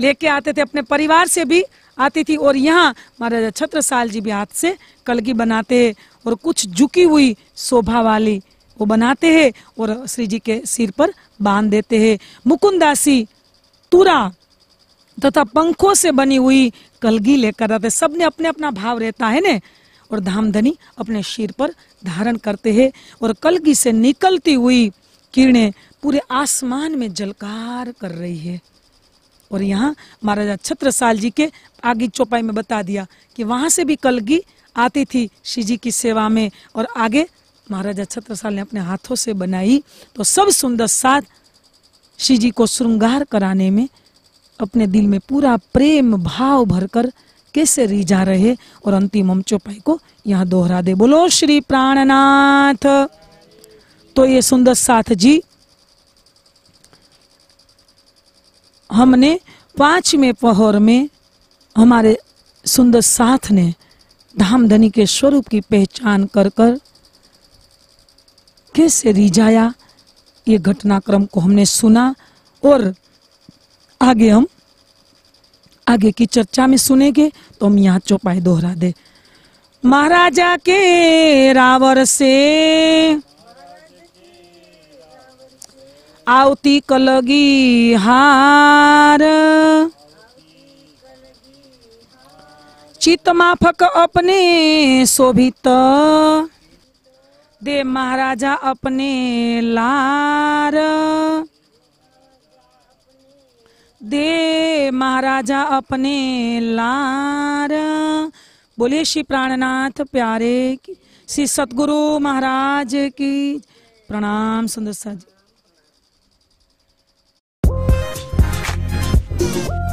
लेके आते थे अपने परिवार से भी आती थी और यहाँ महाराजा छत्रसाल जी भी हाथ से कलगी बनाते हैं और कुछ झुकी हुई शोभा वाली वो बनाते हैं और श्री जी के सिर पर बांध देते हैं मुकुंदासी तुरा तथा पंखों से बनी हुई कलगी लेकर आते सबने अपने अपना भाव रहता है ने और धामधनी अपने शीर पर धारण करते हैं और कलगी से निकलती हुई किरणें पूरे आसमान में जलकार कर रही है और यहाँ महाराजा छत्रसाल जी के आगे चौपाई में बता दिया कि वहां से भी कलगी आती थी शिव जी की सेवा में और आगे महाराजा छत्रसाल ने अपने हाथों से बनाई तो सब सुंदर साथ श्री जी को श्रृंगार कराने में अपने दिल में पूरा प्रेम भाव भरकर कैसे जा रहे और अंतिम हम चौपाई को यहाँ दोहरा दे बोलो श्री प्राणनाथ तो ये सुंदर साथ जी हमने पांचवे पहर में हमारे सुंदर साथ ने धामधनी के स्वरूप की पहचान कर कर कैसे रिझाया ये घटनाक्रम को हमने सुना और आगे हम आगे की चर्चा में सुनेंगे तो हम यहाँ चौपाई दोहरा दे महाराजा के रावर से आवती कलगी हार चित माफक अपने शोभित दे महाराजा अपने लार दे महाराजा अपने लार बोले श्री प्राणनाथ प्यारे की श्री सतगुरु महाराज की प्रणाम सुंदर साहब